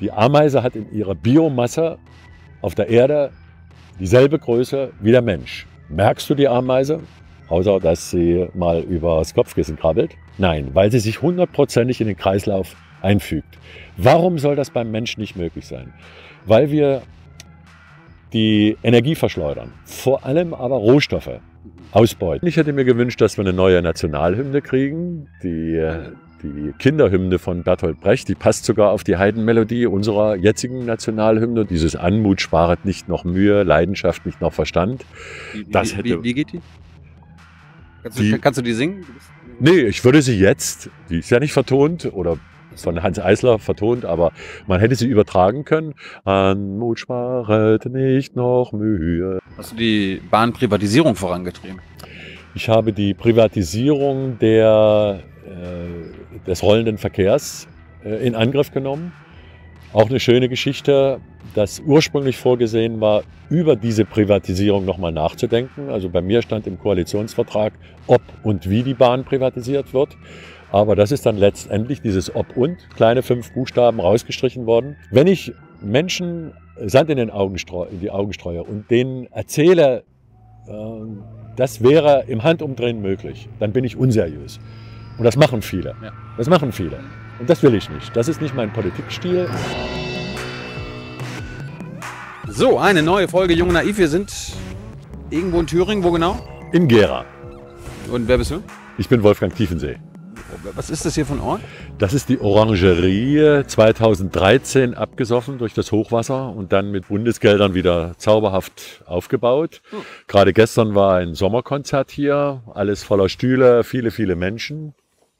Die Ameise hat in ihrer Biomasse auf der Erde dieselbe Größe wie der Mensch. Merkst du die Ameise? Außer, dass sie mal übers Kopfkissen krabbelt? Nein, weil sie sich hundertprozentig in den Kreislauf einfügt. Warum soll das beim Menschen nicht möglich sein? Weil wir die Energie verschleudern, vor allem aber Rohstoffe ausbeuten. Ich hätte mir gewünscht, dass wir eine neue Nationalhymne kriegen, die die Kinderhymne von Bertolt Brecht, die passt sogar auf die Heidenmelodie unserer jetzigen Nationalhymne. Dieses Anmut sparet nicht noch Mühe, Leidenschaft nicht noch Verstand. Wie, das hätte, wie, wie geht die? Kannst, die? kannst, du, die singen? Nee, ich würde sie jetzt, die ist ja nicht vertont oder von Hans Eisler vertont, aber man hätte sie übertragen können. Anmut sparet nicht noch Mühe. Hast du die Bahnprivatisierung vorangetrieben? Ich habe die Privatisierung der äh, des rollenden Verkehrs äh, in Angriff genommen. Auch eine schöne Geschichte, dass ursprünglich vorgesehen war, über diese Privatisierung nochmal nachzudenken. Also bei mir stand im Koalitionsvertrag, ob und wie die Bahn privatisiert wird. Aber das ist dann letztendlich dieses Ob und, kleine fünf Buchstaben rausgestrichen worden. Wenn ich Menschen Sand in, den Augen streue, in die Augen streue und denen erzähle, äh, das wäre im Handumdrehen möglich, dann bin ich unseriös. Und das machen viele. Ja. Das machen viele. Und das will ich nicht. Das ist nicht mein Politikstil. So, eine neue Folge Junge Naiv. Wir sind irgendwo in Thüringen. Wo genau? In Gera. Und wer bist du? Ich bin Wolfgang Tiefensee. Was ist das hier von Ort? Das ist die Orangerie, 2013 abgesoffen durch das Hochwasser und dann mit Bundesgeldern wieder zauberhaft aufgebaut. Hm. Gerade gestern war ein Sommerkonzert hier, alles voller Stühle, viele, viele Menschen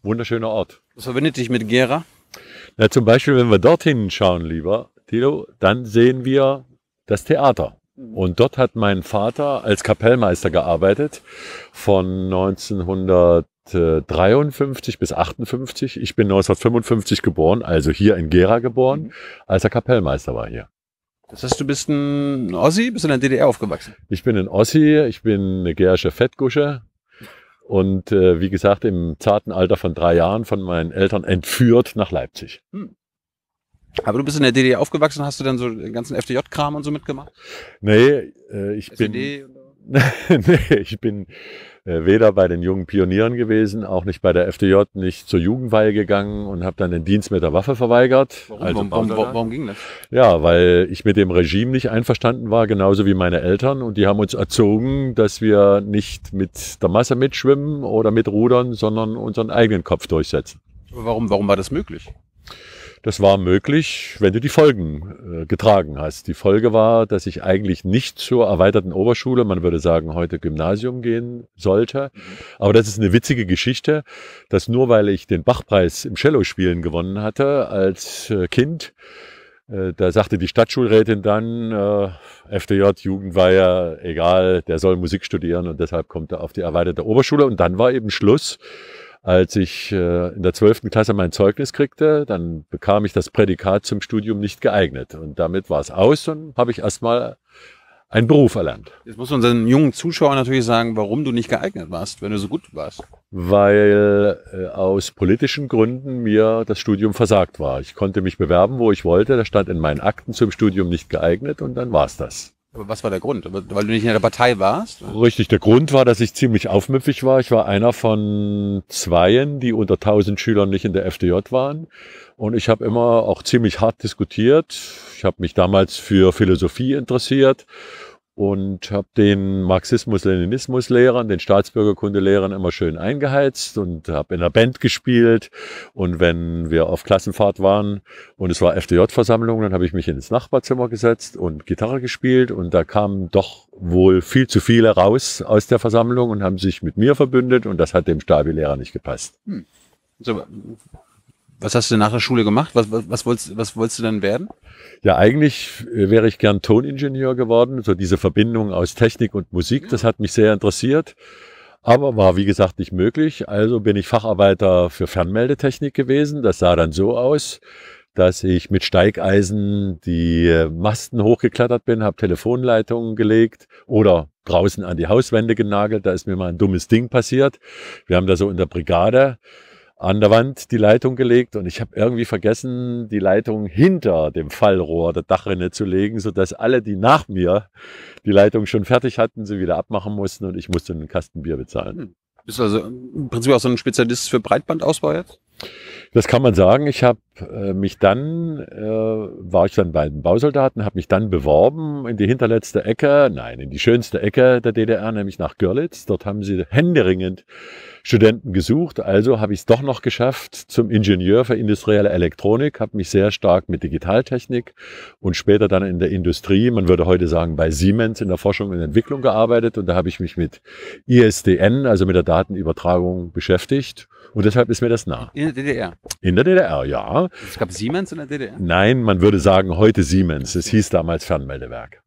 wunderschöner Ort. Was verbindet dich mit Gera? Na, zum Beispiel, wenn wir dorthin schauen, lieber Tilo, dann sehen wir das Theater. Und dort hat mein Vater als Kapellmeister gearbeitet von 1953 bis 1958. Ich bin 1955 geboren, also hier in Gera geboren, mhm. als er Kapellmeister war hier. Das heißt, du bist ein Ossi, bist in der DDR aufgewachsen? Ich bin ein Ossi, ich bin eine gerische Fettgusche, und äh, wie gesagt im zarten Alter von drei Jahren von meinen Eltern entführt nach Leipzig. Hm. Aber du bist in der DDR aufgewachsen, hast du dann so den ganzen FDJ-Kram und so mitgemacht? Nee, äh, ich SED bin. nee, ich bin äh, weder bei den jungen Pionieren gewesen, auch nicht bei der FDJ, nicht zur Jugendweihe gegangen und habe dann den Dienst mit der Waffe verweigert. Warum, also warum, warum, warum, ging das? Ja, weil ich mit dem Regime nicht einverstanden war, genauso wie meine Eltern. Und die haben uns erzogen, dass wir nicht mit der Masse mitschwimmen oder mitrudern, sondern unseren eigenen Kopf durchsetzen. Warum, warum war das möglich? Das war möglich, wenn du die Folgen äh, getragen hast. Die Folge war, dass ich eigentlich nicht zur erweiterten Oberschule, man würde sagen heute Gymnasium gehen sollte. Mhm. Aber das ist eine witzige Geschichte, dass nur weil ich den Bachpreis im Cello-Spielen gewonnen hatte als äh, Kind, äh, da sagte die Stadtschulrätin dann, äh, FDJ, ja egal, der soll Musik studieren und deshalb kommt er auf die erweiterte Oberschule. Und dann war eben Schluss als ich äh, in der zwölften Klasse mein Zeugnis kriegte, dann bekam ich das Prädikat zum Studium nicht geeignet. Und damit war es aus und habe ich erstmal einen Beruf erlernt. Jetzt muss man unseren jungen Zuschauern natürlich sagen, warum du nicht geeignet warst, wenn du so gut warst. Weil äh, aus politischen Gründen mir das Studium versagt war. Ich konnte mich bewerben, wo ich wollte. Da stand in meinen Akten zum Studium nicht geeignet und dann war's das. Aber was war der Grund? Weil du nicht in der Partei warst? Richtig, der Grund war, dass ich ziemlich aufmüpfig war. Ich war einer von zweien, die unter 1000 Schülern nicht in der FDJ waren. Und ich habe immer auch ziemlich hart diskutiert. Ich habe mich damals für Philosophie interessiert und habe den Marxismus-Leninismus-Lehrern, den Staatsbürgerkundelehrern immer schön eingeheizt und habe in der Band gespielt. Und wenn wir auf Klassenfahrt waren und es war FDJ-Versammlung, dann habe ich mich ins Nachbarzimmer gesetzt und Gitarre gespielt. Und da kamen doch wohl viel zu viele raus aus der Versammlung und haben sich mit mir verbündet. Und das hat dem Stabi-Lehrer nicht gepasst. Hm. So, was hast du denn nach der Schule gemacht? Was, was, was, wolltest, was wolltest du denn werden? Ja, eigentlich wäre ich gern Toningenieur geworden. So diese Verbindung aus Technik und Musik, das hat mich sehr interessiert. Aber war, wie gesagt, nicht möglich. Also bin ich Facharbeiter für Fernmeldetechnik gewesen. Das sah dann so aus, dass ich mit Steigeisen die Masten hochgeklettert bin, habe Telefonleitungen gelegt oder draußen an die Hauswände genagelt. Da ist mir mal ein dummes Ding passiert. Wir haben da so in der Brigade an der Wand die Leitung gelegt und ich habe irgendwie vergessen, die Leitung hinter dem Fallrohr der Dachrinne zu legen, sodass alle, die nach mir die Leitung schon fertig hatten, sie wieder abmachen mussten und ich musste einen Kasten Bier bezahlen. Hm. Bist also im Prinzip auch so ein Spezialist für Breitbandausbau jetzt? Das kann man sagen. Ich habe äh, mich dann, äh, war ich dann bei den Bausoldaten, habe mich dann beworben in die hinterletzte Ecke, nein, in die schönste Ecke der DDR, nämlich nach Görlitz. Dort haben sie händeringend Studenten gesucht. Also habe ich es doch noch geschafft zum Ingenieur für industrielle Elektronik, habe mich sehr stark mit Digitaltechnik und später dann in der Industrie, man würde heute sagen bei Siemens in der Forschung und Entwicklung gearbeitet. Und da habe ich mich mit ISDN, also mit der Datenübertragung beschäftigt. Und deshalb ist mir das nah. DDR. In der DDR, ja. Es gab Siemens in der DDR? Nein, man würde sagen heute Siemens. Es hieß damals Fernmeldewerk.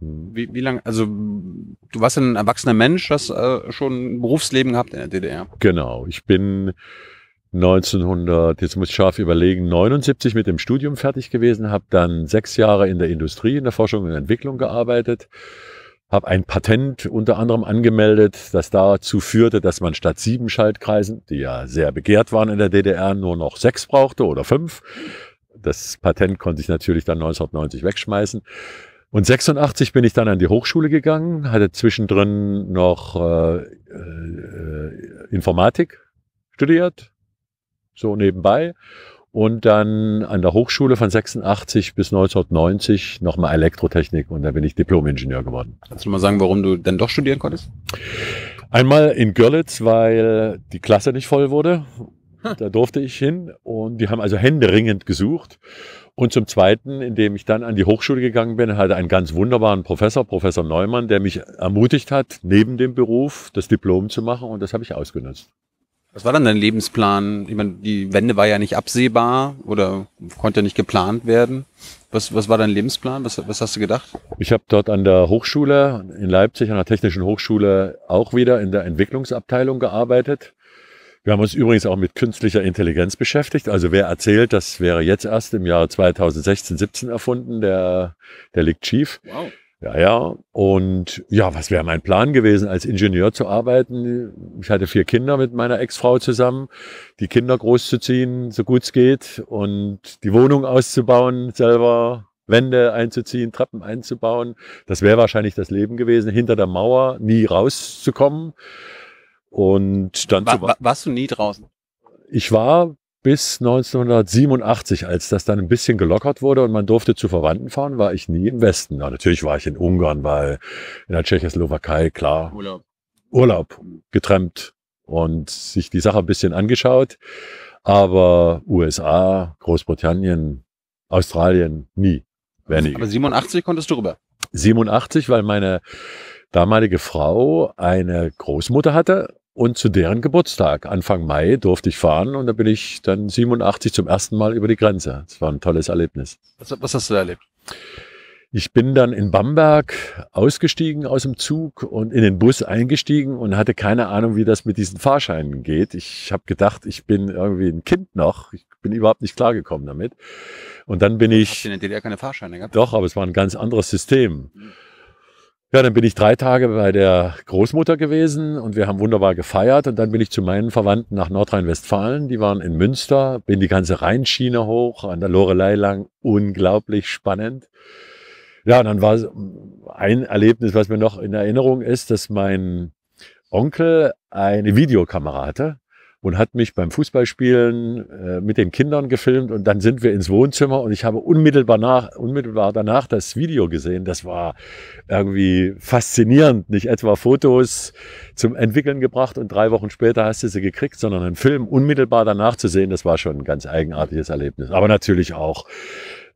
Hm. Wie, wie lange, also du warst ein erwachsener Mensch, hast äh, schon ein Berufsleben gehabt in der DDR. Genau, ich bin 1900, jetzt muss ich scharf überlegen, 79 mit dem Studium fertig gewesen, habe dann sechs Jahre in der Industrie, in der Forschung und Entwicklung gearbeitet habe ein Patent unter anderem angemeldet, das dazu führte, dass man statt sieben Schaltkreisen, die ja sehr begehrt waren in der DDR, nur noch sechs brauchte oder fünf. Das Patent konnte ich natürlich dann 1990 wegschmeißen. Und 86 bin ich dann an die Hochschule gegangen, hatte zwischendrin noch äh, äh, Informatik studiert, so nebenbei und dann an der Hochschule von 86 bis 1990 nochmal Elektrotechnik und da bin ich Diplomingenieur geworden. Kannst du mal sagen, warum du denn doch studieren konntest? Einmal in Görlitz, weil die Klasse nicht voll wurde. Hm. Da durfte ich hin und die haben also händeringend gesucht. Und zum Zweiten, indem ich dann an die Hochschule gegangen bin, hatte einen ganz wunderbaren Professor, Professor Neumann, der mich ermutigt hat, neben dem Beruf das Diplom zu machen und das habe ich ausgenutzt. Was war dann dein Lebensplan? Ich meine, die Wende war ja nicht absehbar oder konnte ja nicht geplant werden. Was, was war dein Lebensplan? Was, was hast du gedacht? Ich habe dort an der Hochschule in Leipzig, an der Technischen Hochschule, auch wieder in der Entwicklungsabteilung gearbeitet. Wir haben uns übrigens auch mit künstlicher Intelligenz beschäftigt. Also wer erzählt, das wäre jetzt erst im Jahr 2016, 17 erfunden, der, der liegt schief. Wow. Ja, ja. Und ja, was wäre mein Plan gewesen, als Ingenieur zu arbeiten? Ich hatte vier Kinder mit meiner Ex-Frau zusammen, die Kinder großzuziehen, so gut es geht, und die Wohnung auszubauen, selber Wände einzuziehen, Treppen einzubauen. Das wäre wahrscheinlich das Leben gewesen, hinter der Mauer nie rauszukommen. Und dann war, zu warst du nie draußen? Ich war bis 1987, als das dann ein bisschen gelockert wurde und man durfte zu Verwandten fahren, war ich nie im Westen. Ja, natürlich war ich in Ungarn, weil in der Tschechoslowakei, klar, Urlaub, Urlaub getrennt und sich die Sache ein bisschen angeschaut. Aber USA, Großbritannien, Australien, nie. Wenige. Aber 87 konntest du rüber. 87, weil meine damalige Frau eine Großmutter hatte und zu deren Geburtstag, Anfang Mai, durfte ich fahren und da bin ich dann 87 zum ersten Mal über die Grenze. Das war ein tolles Erlebnis. Was, was hast du da erlebt? Ich bin dann in Bamberg ausgestiegen aus dem Zug und in den Bus eingestiegen und hatte keine Ahnung, wie das mit diesen Fahrscheinen geht. Ich habe gedacht, ich bin irgendwie ein Kind noch. Ich bin überhaupt nicht klargekommen damit. Und dann bin ich. Ich du in der DDR keine Fahrscheine gehabt? Doch, aber es war ein ganz anderes System. Mhm ja, dann bin ich drei Tage bei der Großmutter gewesen und wir haben wunderbar gefeiert. Und dann bin ich zu meinen Verwandten nach Nordrhein-Westfalen. Die waren in Münster, bin die ganze Rheinschiene hoch, an der Lorelei lang. Unglaublich spannend. Ja, und dann war ein Erlebnis, was mir noch in Erinnerung ist, dass mein Onkel eine Videokamera hatte und hat mich beim Fußballspielen äh, mit den Kindern gefilmt und dann sind wir ins Wohnzimmer und ich habe unmittelbar, nach, unmittelbar danach das Video gesehen. Das war irgendwie faszinierend. Nicht etwa Fotos zum Entwickeln gebracht und drei Wochen später hast du sie gekriegt, sondern einen Film unmittelbar danach zu sehen, das war schon ein ganz eigenartiges Erlebnis. Aber natürlich auch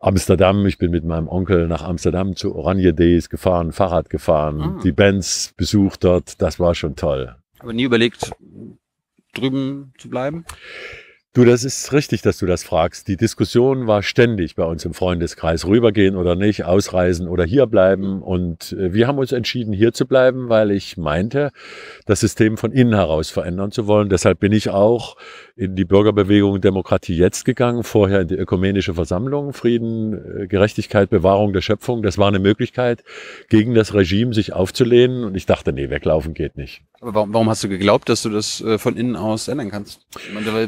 Amsterdam. Ich bin mit meinem Onkel nach Amsterdam zu Oranje Days gefahren, Fahrrad gefahren, ah. die Bands besucht dort. Das war schon toll. Aber nie überlegt, drüben zu bleiben? Du, das ist richtig, dass du das fragst. Die Diskussion war ständig bei uns im Freundeskreis, rübergehen oder nicht, ausreisen oder hier bleiben. Und äh, wir haben uns entschieden, hier zu bleiben, weil ich meinte, das System von innen heraus verändern zu wollen. Deshalb bin ich auch in die Bürgerbewegung Demokratie jetzt gegangen, vorher in die ökumenische Versammlung, Frieden, äh, Gerechtigkeit, Bewahrung der Schöpfung. Das war eine Möglichkeit, gegen das Regime sich aufzulehnen. Und ich dachte, nee, weglaufen geht nicht. Aber warum, warum hast du geglaubt, dass du das äh, von innen aus ändern kannst?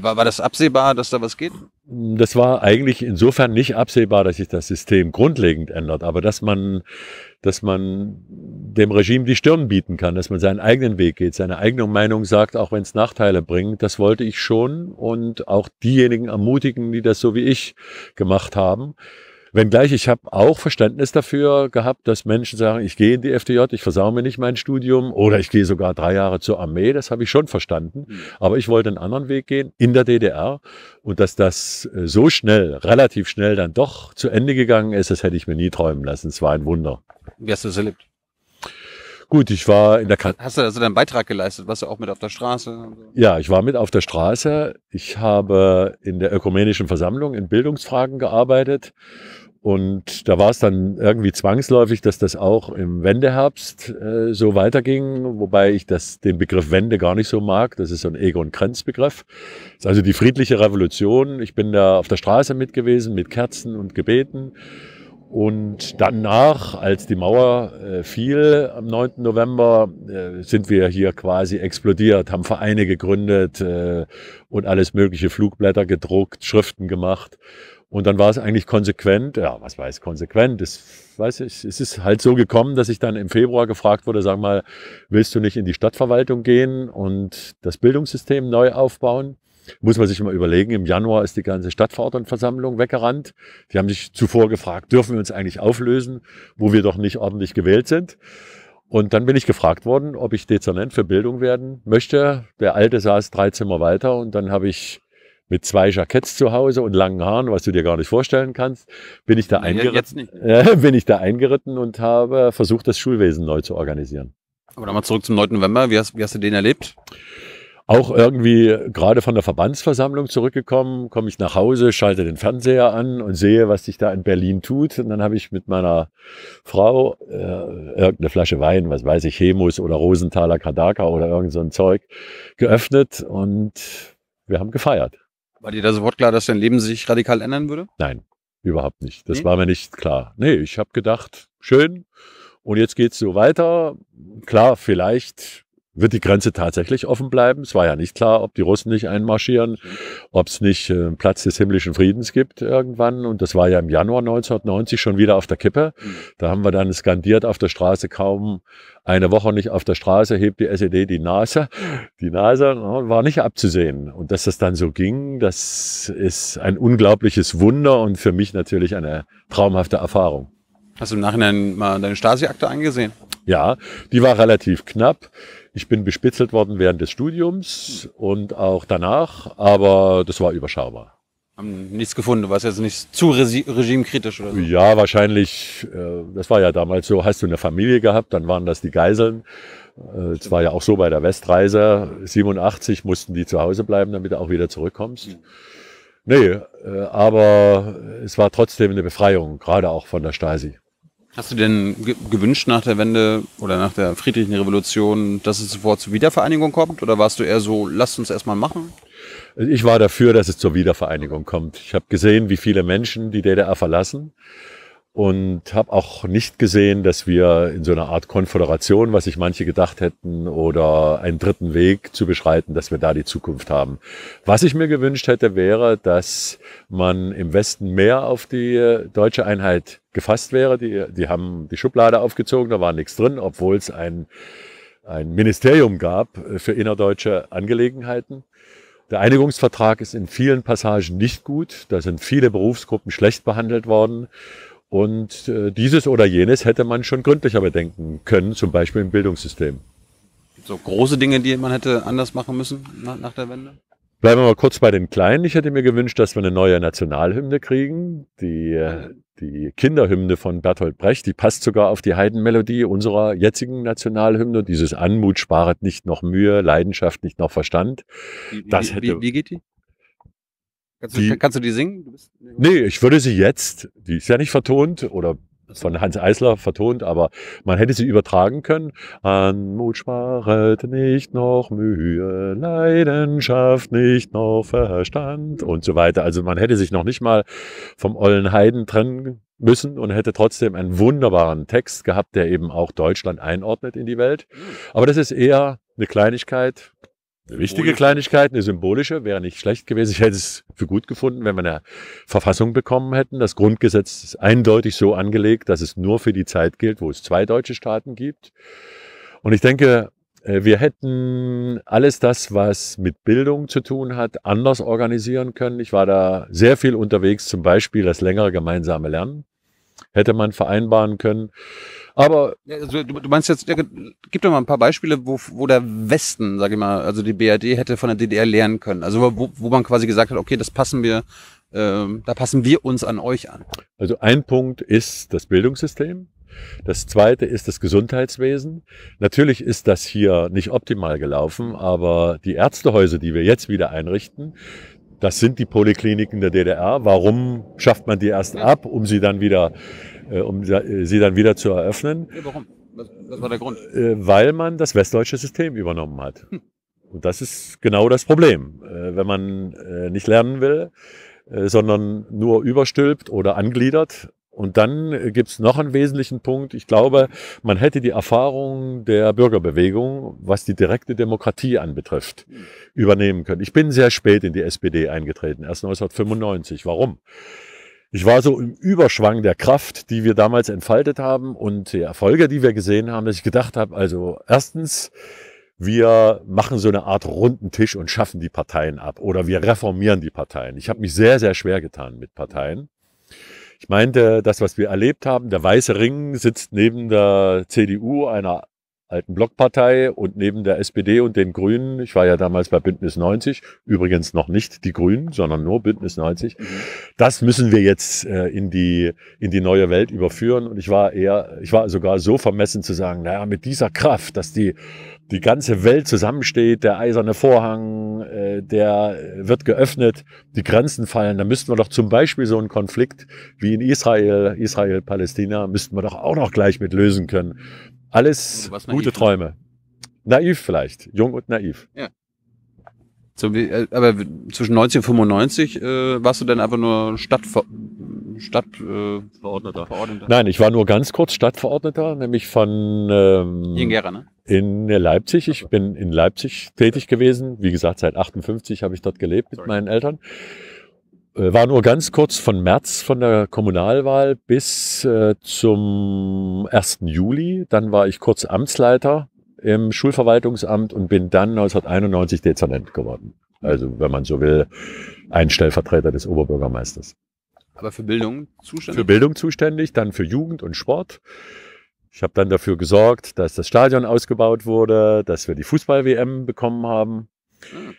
War das absehbar, dass da was geht? das war eigentlich insofern nicht absehbar, dass sich das System grundlegend ändert, aber dass man, dass man dem Regime die Stirn bieten kann, dass man seinen eigenen Weg geht, seine eigene Meinung sagt, auch wenn es Nachteile bringt, das wollte ich schon und auch diejenigen ermutigen, die das so wie ich gemacht haben. Wenngleich, ich habe auch Verständnis dafür gehabt, dass Menschen sagen, ich gehe in die FDJ, ich versau mir nicht mein Studium oder ich gehe sogar drei Jahre zur Armee. Das habe ich schon verstanden. Hm. Aber ich wollte einen anderen Weg gehen in der DDR. Und dass das äh, so schnell, relativ schnell dann doch zu Ende gegangen ist, das hätte ich mir nie träumen lassen. Es war ein Wunder. Wie hast du es erlebt? Gut, ich war in der K Hast du also deinen Beitrag geleistet? Warst du auch mit auf der Straße? Ja, ich war mit auf der Straße. Ich habe in der ökumenischen Versammlung in Bildungsfragen gearbeitet und da war es dann irgendwie zwangsläufig, dass das auch im Wendeherbst äh, so weiterging, wobei ich das, den Begriff Wende gar nicht so mag. Das ist so ein Ego- und Grenzbegriff. Das ist also die friedliche Revolution. Ich bin da auf der Straße mit gewesen, mit Kerzen und Gebeten. Und danach, als die Mauer äh, fiel am 9. November, äh, sind wir hier quasi explodiert, haben Vereine gegründet äh, und alles mögliche Flugblätter gedruckt, Schriften gemacht und dann war es eigentlich konsequent, ja, was weiß konsequent, es, weiß ich, es ist halt so gekommen, dass ich dann im Februar gefragt wurde, sag mal, willst du nicht in die Stadtverwaltung gehen und das Bildungssystem neu aufbauen? Muss man sich mal überlegen, im Januar ist die ganze Stadtverordnetenversammlung weggerannt. Die haben sich zuvor gefragt, dürfen wir uns eigentlich auflösen, wo wir doch nicht ordentlich gewählt sind? Und dann bin ich gefragt worden, ob ich Dezernent für Bildung werden möchte. Der Alte saß drei Zimmer weiter und dann habe ich mit zwei Jacketts zu Hause und langen Haaren, was du dir gar nicht vorstellen kannst, bin ich da, nee, eingeritten, äh, bin ich da eingeritten und habe versucht, das Schulwesen neu zu organisieren. Aber nochmal zurück zum 9. November. Wie hast, wie hast du den erlebt? Auch irgendwie gerade von der Verbandsversammlung zurückgekommen, komme ich nach Hause, schalte den Fernseher an und sehe, was sich da in Berlin tut. Und dann habe ich mit meiner Frau äh, irgendeine Flasche Wein, was weiß ich, Hemus oder Rosenthaler Kadaka oder irgend so ein Zeug geöffnet und wir haben gefeiert. War dir da sofort klar, dass dein Leben sich radikal ändern würde? Nein, überhaupt nicht. Das nee? war mir nicht klar. Nee, ich habe gedacht, schön. Und jetzt geht es so weiter. Klar, vielleicht wird die Grenze tatsächlich offen bleiben. Es war ja nicht klar, ob die Russen nicht einmarschieren, ob es nicht äh, einen Platz des himmlischen Friedens gibt irgendwann. Und das war ja im Januar 1990 schon wieder auf der Kippe. Mhm. Da haben wir dann skandiert auf der Straße kaum eine Woche nicht auf der Straße, hebt die SED die Nase. Die Nase ne, war nicht abzusehen. Und dass das dann so ging, das ist ein unglaubliches Wunder und für mich natürlich eine traumhafte Erfahrung. Hast du im Nachhinein mal deine Stasi-Akte angesehen? Ja, die war relativ knapp. Ich bin bespitzelt worden während des Studiums und auch danach, aber das war überschaubar. Haben nichts gefunden, war es jetzt nicht zu regimekritisch oder so? Ja, wahrscheinlich, äh, das war ja damals so, hast du eine Familie gehabt, dann waren das die Geiseln. Äh, es war ja auch so bei der Westreise, 87 mussten die zu Hause bleiben, damit du auch wieder zurückkommst. Mhm. Nee, äh, aber es war trotzdem eine Befreiung, gerade auch von der Stasi. Hast du denn ge gewünscht nach der Wende oder nach der friedlichen Revolution, dass es sofort zur Wiedervereinigung kommt? Oder warst du eher so, lasst uns erstmal machen? Ich war dafür, dass es zur Wiedervereinigung kommt. Ich habe gesehen, wie viele Menschen die DDR verlassen und habe auch nicht gesehen, dass wir in so einer Art Konföderation, was sich manche gedacht hätten, oder einen dritten Weg zu beschreiten, dass wir da die Zukunft haben. Was ich mir gewünscht hätte, wäre, dass man im Westen mehr auf die deutsche Einheit gefasst wäre. Die, die haben die Schublade aufgezogen, da war nichts drin, obwohl es ein, ein Ministerium gab für innerdeutsche Angelegenheiten. Der Einigungsvertrag ist in vielen Passagen nicht gut. Da sind viele Berufsgruppen schlecht behandelt worden. Und äh, dieses oder jenes hätte man schon gründlicher bedenken können, zum Beispiel im Bildungssystem. So große Dinge, die man hätte anders machen müssen nach, der Wende? Bleiben wir mal kurz bei den Kleinen. Ich hätte mir gewünscht, dass wir eine neue Nationalhymne kriegen. Die, äh, die Kinderhymne von Bertolt Brecht, die passt sogar auf die Heidenmelodie unserer jetzigen Nationalhymne. Dieses Anmut sparet nicht noch Mühe, Leidenschaft nicht noch Verstand. Wie, das hätte, wie, wie geht die? Kannst, die, du, kannst du die singen? Bist, nee, ich würde sie jetzt, die ist ja nicht vertont oder von Hans Eisler vertont, aber man hätte sie übertragen können. An Mut sparet nicht noch Mühe, Leidenschaft nicht noch Verstand und so weiter. Also man hätte sich noch nicht mal vom ollen Heiden trennen müssen und hätte trotzdem einen wunderbaren Text gehabt, der eben auch Deutschland einordnet in die Welt. Hm. Aber das ist eher eine Kleinigkeit, Wichtige Kleinigkeit, eine symbolische, wäre nicht schlecht gewesen. Ich hätte es für gut gefunden, wenn wir eine Verfassung bekommen hätten. Das Grundgesetz ist eindeutig so angelegt, dass es nur für die Zeit gilt, wo es zwei deutsche Staaten gibt. Und ich denke, äh, wir hätten alles das, was mit Bildung zu tun hat, anders organisieren können. Ich war da sehr viel unterwegs, zum Beispiel das längere gemeinsame Lernen hätte man vereinbaren können. Aber also, du, meinst jetzt, ja, gib doch mal ein paar Beispiele, wo, wo der Westen, sag ich mal, also die BRD hätte von der DDR lernen können. Also wo, wo man quasi gesagt hat, okay, das passen wir, ähm, da passen wir uns an euch an. Also ein Punkt ist das Bildungssystem. Das zweite ist das Gesundheitswesen. Natürlich ist das hier nicht optimal gelaufen, aber die Ärztehäuser, die wir jetzt wieder einrichten, das sind die Polikliniken der DDR. Warum schafft man die erst ab, um sie dann wieder, äh, um äh, sie dann wieder zu eröffnen? Ja, warum? Was, war der Grund? Äh, weil man das westdeutsche System übernommen hat. Hm. Und das ist genau das Problem. Äh, wenn man äh, nicht lernen will, äh, sondern nur überstülpt oder angliedert, und dann äh, gibt's noch einen wesentlichen Punkt. Ich glaube, man hätte die Erfahrung der Bürgerbewegung, was die direkte Demokratie anbetrifft, übernehmen können. Ich bin sehr spät in die SPD eingetreten, erst 1995. Warum? Ich war so im Überschwang der Kraft, die wir damals entfaltet haben und die Erfolge, die wir gesehen haben, dass ich gedacht habe, also erstens, wir machen so eine Art runden Tisch und schaffen die Parteien ab oder wir reformieren die Parteien. Ich habe mich sehr, sehr schwer getan mit Parteien ich meinte, das, was wir erlebt haben, der weiße Ring sitzt neben der CDU, einer alten Blockpartei und neben der SPD und den Grünen, ich war ja damals bei Bündnis 90, übrigens noch nicht die Grünen, sondern nur Bündnis 90, mhm. das müssen wir jetzt äh, in, die, in die neue Welt überführen. Und ich war eher, ich war sogar so vermessen zu sagen, naja, mit dieser Kraft, dass die, die ganze Welt zusammensteht, der eiserne Vorhang, äh, der wird geöffnet, die Grenzen fallen, da müssten wir doch zum Beispiel so einen Konflikt wie in Israel, Israel-Palästina, müssten wir doch auch noch gleich mit lösen können alles gute ne? Träume. Naiv vielleicht, jung und naiv. Ja. So wie, äh, aber zwischen 1995 äh, warst du dann einfach nur Stadtver Stadtverordneter. Äh, Nein, ich war nur ganz kurz Stadtverordneter, nämlich von ähm, in, Gera, ne? in äh, Leipzig. Ich bin in Leipzig tätig gewesen. Wie gesagt, seit 58 habe ich dort gelebt Sorry. mit meinen Eltern. Äh, war nur ganz kurz von März von der Kommunalwahl bis äh, zum 1. Juli. Dann war ich kurz Amtsleiter im Schulverwaltungsamt und bin dann 1991 Dezernent geworden. Also, wenn man so will, ein Stellvertreter des Oberbürgermeisters. Aber für Bildung zuständig? Für Bildung zuständig, dann für Jugend und Sport. Ich habe dann dafür gesorgt, dass das Stadion ausgebaut wurde, dass wir die Fußball-WM bekommen haben. Hm.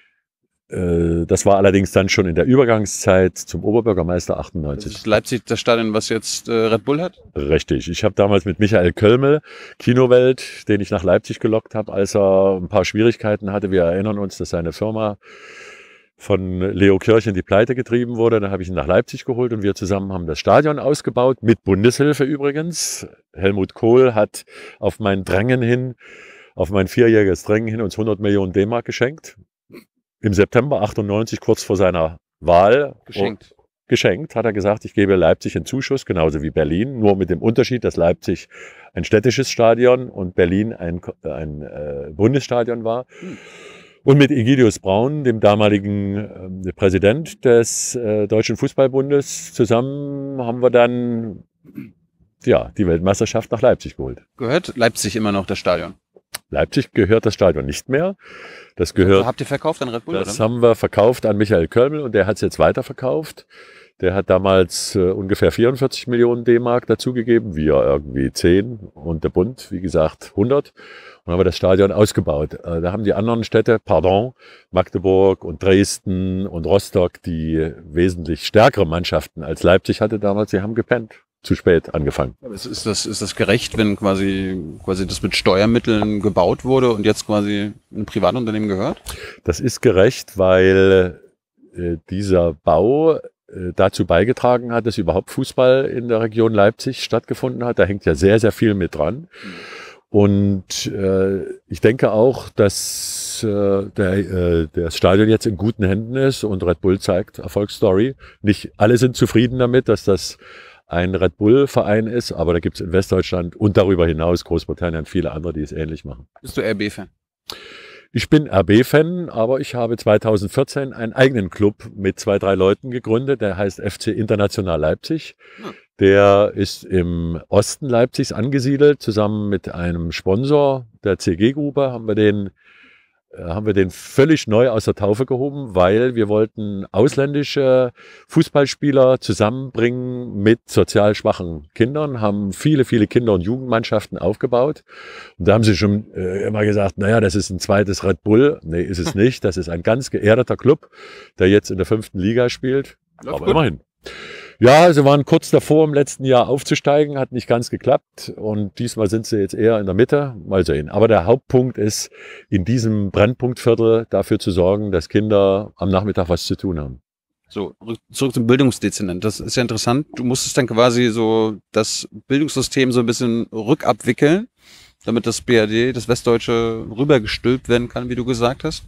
Äh, das war allerdings dann schon in der Übergangszeit zum Oberbürgermeister 98. Das ist Leipzig, das Stadion, was jetzt äh, Red Bull hat? Richtig. Ich habe damals mit Michael Kölmel, Kinowelt, den ich nach Leipzig gelockt habe, als er ein paar Schwierigkeiten hatte. Wir erinnern uns, dass seine Firma von Leo Kirch in die Pleite getrieben wurde. Dann habe ich ihn nach Leipzig geholt und wir zusammen haben das Stadion ausgebaut, mit Bundeshilfe übrigens. Helmut Kohl hat auf mein Drängen hin, auf mein vierjähriges Drängen hin uns 100 Millionen D-Mark geschenkt im September 98, kurz vor seiner Wahl, geschenkt. geschenkt, hat er gesagt, ich gebe Leipzig einen Zuschuss, genauso wie Berlin, nur mit dem Unterschied, dass Leipzig ein städtisches Stadion und Berlin ein, ein äh, Bundesstadion war. Hm. Und mit Egidius Braun, dem damaligen äh, Präsident des äh, Deutschen Fußballbundes, zusammen haben wir dann ja, die Weltmeisterschaft nach Leipzig geholt. Gehört Leipzig immer noch das Stadion? Leipzig gehört das Stadion nicht mehr. Das gehört. Also habt ihr verkauft an Red Bull? Das oder? haben wir verkauft an Michael Kölmel und der hat es jetzt weiterverkauft. Der hat damals äh, ungefähr 44 Millionen D-Mark dazugegeben, wir irgendwie 10 und der Bund, wie gesagt, 100. Und haben wir das Stadion ausgebaut. Äh, da haben die anderen Städte, pardon, Magdeburg und Dresden und Rostock, die wesentlich stärkere Mannschaften als Leipzig hatte damals, die haben gepennt zu spät angefangen. Ist das, ist das gerecht, wenn quasi, quasi das mit Steuermitteln gebaut wurde und jetzt quasi ein Privatunternehmen gehört? Das ist gerecht, weil äh, dieser Bau äh, dazu beigetragen hat, dass überhaupt Fußball in der Region Leipzig stattgefunden hat. Da hängt ja sehr, sehr viel mit dran. Und äh, ich denke auch, dass äh, der, äh, das Stadion jetzt in guten Händen ist und Red Bull zeigt Erfolgsstory. Nicht alle sind zufrieden damit, dass das ein Red Bull-Verein ist, aber da gibt es in Westdeutschland und darüber hinaus Großbritannien viele andere, die es ähnlich machen. Bist du RB-Fan? Ich bin RB-Fan, aber ich habe 2014 einen eigenen Club mit zwei, drei Leuten gegründet, der heißt FC International Leipzig. Hm. Der ist im Osten Leipzigs angesiedelt, zusammen mit einem Sponsor der CG-Gruppe haben wir den äh, haben wir den völlig neu aus der Taufe gehoben, weil wir wollten ausländische Fußballspieler zusammenbringen mit sozial schwachen Kindern, haben viele, viele Kinder- und Jugendmannschaften aufgebaut. Und da haben sie schon äh, immer gesagt, naja, das ist ein zweites Red Bull. Nee, ist es nicht. Das ist ein ganz geerdeter Club, der jetzt in der fünften Liga spielt. Läuft Aber gut. immerhin. Ja, sie waren kurz davor, im letzten Jahr aufzusteigen, hat nicht ganz geklappt. Und diesmal sind sie jetzt eher in der Mitte. Mal sehen. Aber der Hauptpunkt ist, in diesem Brennpunktviertel dafür zu sorgen, dass Kinder am Nachmittag was zu tun haben. So, zurück zum Bildungsdezernent. Das ist ja interessant. Du musstest dann quasi so das Bildungssystem so ein bisschen rückabwickeln, damit das BRD, das Westdeutsche, rübergestülpt werden kann, wie du gesagt hast.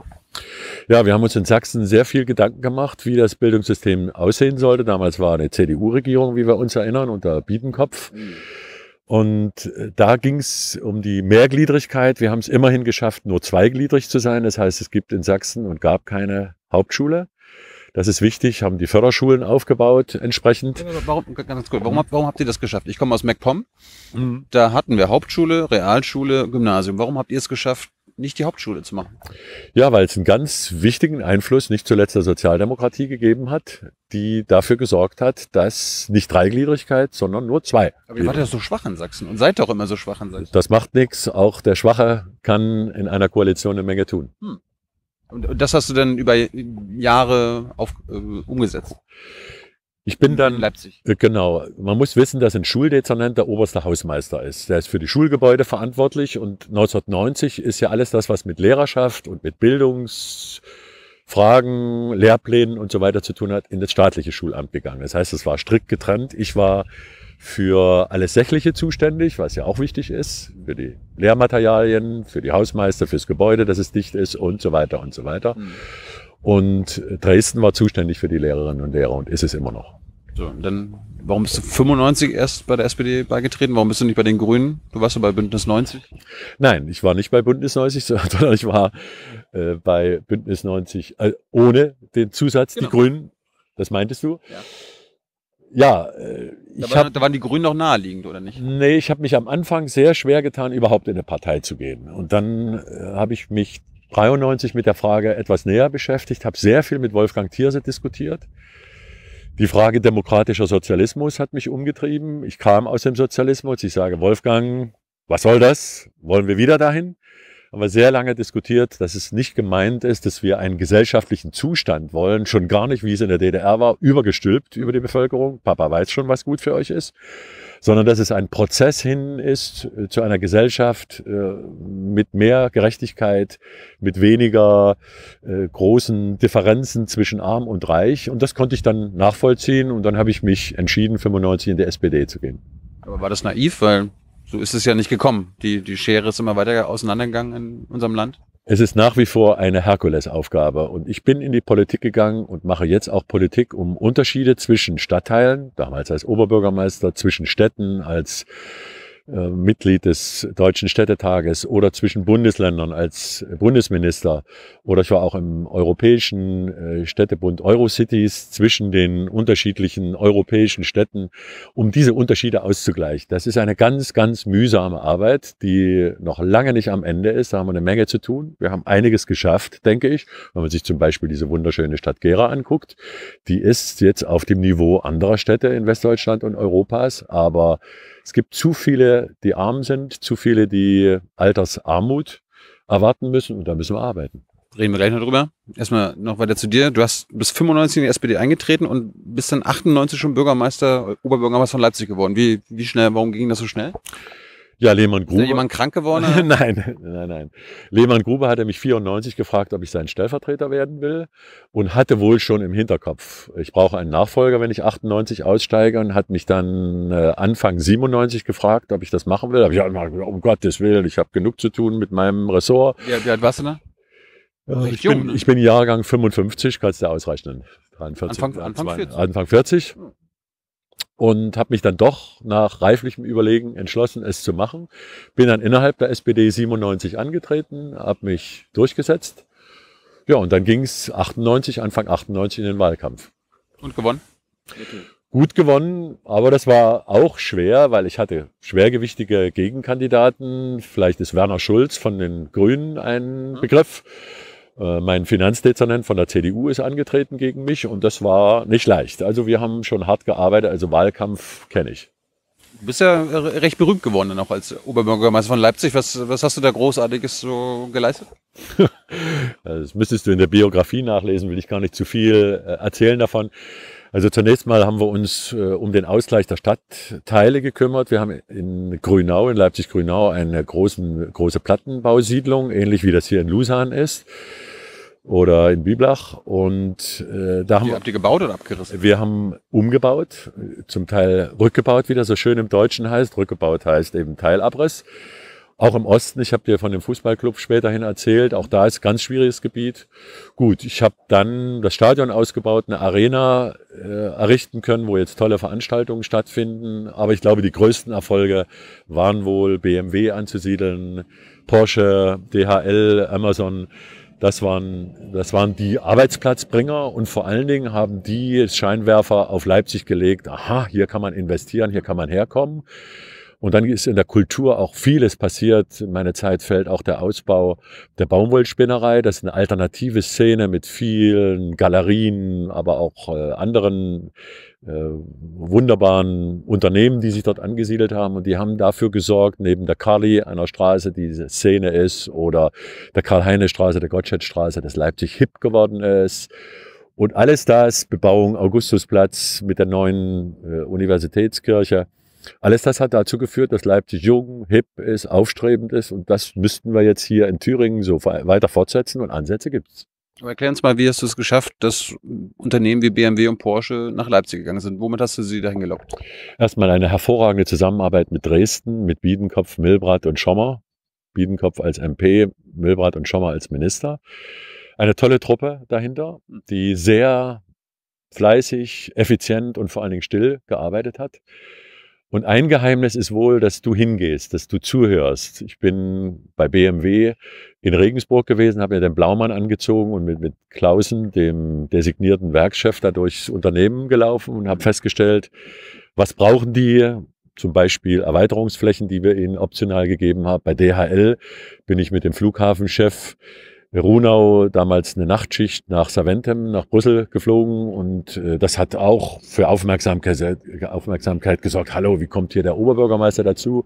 Ja, wir haben uns in Sachsen sehr viel Gedanken gemacht, wie das Bildungssystem aussehen sollte. Damals war eine CDU-Regierung, wie wir uns erinnern, unter Biedenkopf. Und äh, da ging es um die Mehrgliedrigkeit. Wir haben es immerhin geschafft, nur zweigliedrig zu sein. Das heißt, es gibt in Sachsen und gab keine Hauptschule. Das ist wichtig, haben die Förderschulen aufgebaut entsprechend. Warum, ganz kurz, warum, warum habt ihr das geschafft? Ich komme aus MacPom. Mhm. Da hatten wir Hauptschule, Realschule, Gymnasium. Warum habt ihr es geschafft, nicht die Hauptschule zu machen. Ja, weil es einen ganz wichtigen Einfluss nicht zuletzt der Sozialdemokratie gegeben hat, die dafür gesorgt hat, dass nicht Dreigliedrigkeit, sondern nur zwei. Aber ihr wart ja so schwach in Sachsen und seid doch immer so schwach in Sachsen. Das macht nichts. Auch der Schwache kann in einer Koalition eine Menge tun. Hm. Und das hast du dann über Jahre auf, äh, umgesetzt? Ich bin dann in Leipzig. Äh, genau. Man muss wissen, dass ein Schuldezernent der oberste Hausmeister ist. Der ist für die Schulgebäude verantwortlich und 1990 ist ja alles das, was mit Lehrerschaft und mit Bildungsfragen, Lehrplänen und so weiter zu tun hat, in das staatliche Schulamt gegangen. Das heißt, es war strikt getrennt. Ich war für alles Sächliche zuständig, was ja auch wichtig ist, für die Lehrmaterialien, für die Hausmeister, fürs Gebäude, dass es dicht ist und so weiter und so weiter. Mhm. Und Dresden war zuständig für die Lehrerinnen und Lehrer und ist es immer noch. So, dann warum bist du 95 erst bei der SPD beigetreten? Warum bist du nicht bei den Grünen? Du warst ja bei Bündnis 90? Nein, ich war nicht bei Bündnis 90, sondern ich war äh, bei Bündnis 90 äh, ohne den Zusatz genau. die Grünen. Das meintest du? Ja. Ja, äh, ich da, waren, hab, da waren die Grünen noch naheliegend, oder nicht? Nee, ich habe mich am Anfang sehr schwer getan, überhaupt in eine Partei zu gehen. Und dann äh, habe ich mich 93 mit der Frage etwas näher beschäftigt, habe sehr viel mit Wolfgang Thierse diskutiert. Die Frage demokratischer Sozialismus hat mich umgetrieben. Ich kam aus dem Sozialismus. Ich sage, Wolfgang, was soll das? Wollen wir wieder dahin? haben wir sehr lange diskutiert, dass es nicht gemeint ist, dass wir einen gesellschaftlichen Zustand wollen, schon gar nicht, wie es in der DDR war, übergestülpt über die Bevölkerung. Papa weiß schon, was gut für euch ist, sondern dass es ein Prozess hin ist äh, zu einer Gesellschaft äh, mit mehr Gerechtigkeit, mit weniger äh, großen Differenzen zwischen Arm und Reich. Und das konnte ich dann nachvollziehen und dann habe ich mich entschieden, 95 in der SPD zu gehen. Aber war das naiv, weil so ist es ja nicht gekommen. Die, die Schere ist immer weiter auseinandergegangen in unserem Land. Es ist nach wie vor eine Herkulesaufgabe und ich bin in die Politik gegangen und mache jetzt auch Politik, um Unterschiede zwischen Stadtteilen, damals als Oberbürgermeister, zwischen Städten, als äh, Mitglied des Deutschen Städtetages oder zwischen Bundesländern als Bundesminister oder ich war auch im Europäischen äh, Städtebund Eurocities zwischen den unterschiedlichen europäischen Städten, um diese Unterschiede auszugleichen. Das ist eine ganz, ganz mühsame Arbeit, die noch lange nicht am Ende ist. Da haben wir eine Menge zu tun. Wir haben einiges geschafft, denke ich. Wenn man sich zum Beispiel diese wunderschöne Stadt Gera anguckt, die ist jetzt auf dem Niveau anderer Städte in Westdeutschland und Europas, aber es gibt zu viele, die arm sind, zu viele, die Altersarmut erwarten müssen und da müssen wir arbeiten. Reden wir gleich noch drüber. Erstmal noch weiter zu dir. Du hast bis 95 in die SPD eingetreten und bist dann 98 schon Bürgermeister, Oberbürgermeister von Leipzig geworden. Wie, wie schnell, warum ging das so schnell? Ja, Lehmann Gruber. Ist jemand krank geworden? nein, nein, nein. Lehmann Gruber hatte mich 94 gefragt, ob ich sein Stellvertreter werden will und hatte wohl schon im Hinterkopf, ich brauche einen Nachfolger, wenn ich 98 aussteige und hat mich dann äh, Anfang 97 gefragt, ob ich das machen will. Da habe ich gesagt, um Gottes Willen, ich habe genug zu tun mit meinem Ressort. Ja, wie alt warst du da? Ja, äh, ich, jung, bin, ne? ich bin Jahrgang 55, kannst du ausrechnen. 43, Anfang, Anfang, 40. Anfang 40 und habe mich dann doch nach reiflichem Überlegen entschlossen, es zu machen. Bin dann innerhalb der SPD 97 angetreten, habe mich durchgesetzt. Ja, und dann ging es 98, Anfang 98 in den Wahlkampf. Und gewonnen? Gut gewonnen, aber das war auch schwer, weil ich hatte schwergewichtige Gegenkandidaten. Vielleicht ist Werner Schulz von den Grünen ein mhm. Begriff. Äh, mein Finanzdezernent von der CDU ist angetreten gegen mich und das war nicht leicht. Also wir haben schon hart gearbeitet, also Wahlkampf kenne ich. Du bist ja recht berühmt geworden noch als Oberbürgermeister von Leipzig. Was, was hast du da Großartiges so geleistet? Also das müsstest du in der Biografie nachlesen, will ich gar nicht zu viel äh, erzählen davon. Also zunächst mal haben wir uns äh, um den Ausgleich der Stadtteile gekümmert. Wir haben in Grünau, in Leipzig-Grünau, eine großen, große Plattenbausiedlung, ähnlich wie das hier in Lusan ist oder in Biblach. Und äh, da haben die, habt ihr gebaut oder abgerissen? Wir haben umgebaut, zum Teil rückgebaut, wie das so schön im Deutschen heißt. Rückgebaut heißt eben Teilabriss. Auch im Osten, ich habe dir von dem Fußballclub späterhin erzählt, auch da ist ganz schwieriges Gebiet. Gut, ich habe dann das Stadion ausgebaut, eine Arena äh, errichten können, wo jetzt tolle Veranstaltungen stattfinden. Aber ich glaube, die größten Erfolge waren wohl BMW anzusiedeln, Porsche, DHL, Amazon das waren, das waren die Arbeitsplatzbringer und vor allen Dingen haben die Scheinwerfer auf Leipzig gelegt. Aha, hier kann man investieren, hier kann man herkommen. Und dann ist in der Kultur auch vieles passiert. In meine Zeit fällt auch der Ausbau der Baumwollspinnerei. Das ist eine alternative Szene mit vielen Galerien, aber auch äh, anderen äh, wunderbaren Unternehmen, die sich dort angesiedelt haben. Und die haben dafür gesorgt, neben der Kali, einer Straße, die Szene ist, oder der Karl-Heine-Straße, der Gottsched-Straße, dass Leipzig hip geworden ist. Und alles das, Bebauung Augustusplatz mit der neuen äh, Universitätskirche, alles das hat dazu geführt, dass Leipzig jung, hip ist, aufstrebend ist. Und das müssten wir jetzt hier in Thüringen so weiter fortsetzen und Ansätze gibt es. Aber erklär uns mal, wie hast du es geschafft, dass Unternehmen wie BMW und Porsche nach Leipzig gegangen sind? Womit hast du sie dahin gelockt? Erstmal eine hervorragende Zusammenarbeit mit Dresden, mit Biedenkopf, Milbrat und Schommer. Biedenkopf als MP, Milbrat und Schommer als Minister. Eine tolle Truppe dahinter, hm. die sehr fleißig, effizient und vor allen Dingen still gearbeitet hat. Und ein Geheimnis ist wohl, dass du hingehst, dass du zuhörst. Ich bin bei BMW in Regensburg gewesen, habe mir den Blaumann angezogen und mit, mit Klausen, dem designierten Werkchef, da durchs Unternehmen gelaufen und habe festgestellt, was brauchen die? Zum Beispiel Erweiterungsflächen, die wir ihnen optional gegeben haben. Bei DHL bin ich mit dem Flughafenchef Runau damals eine Nachtschicht nach Saventem, nach Brüssel geflogen und äh, das hat auch für Aufmerksamkeit, äh, Aufmerksamkeit gesorgt. Hallo, wie kommt hier der Oberbürgermeister dazu?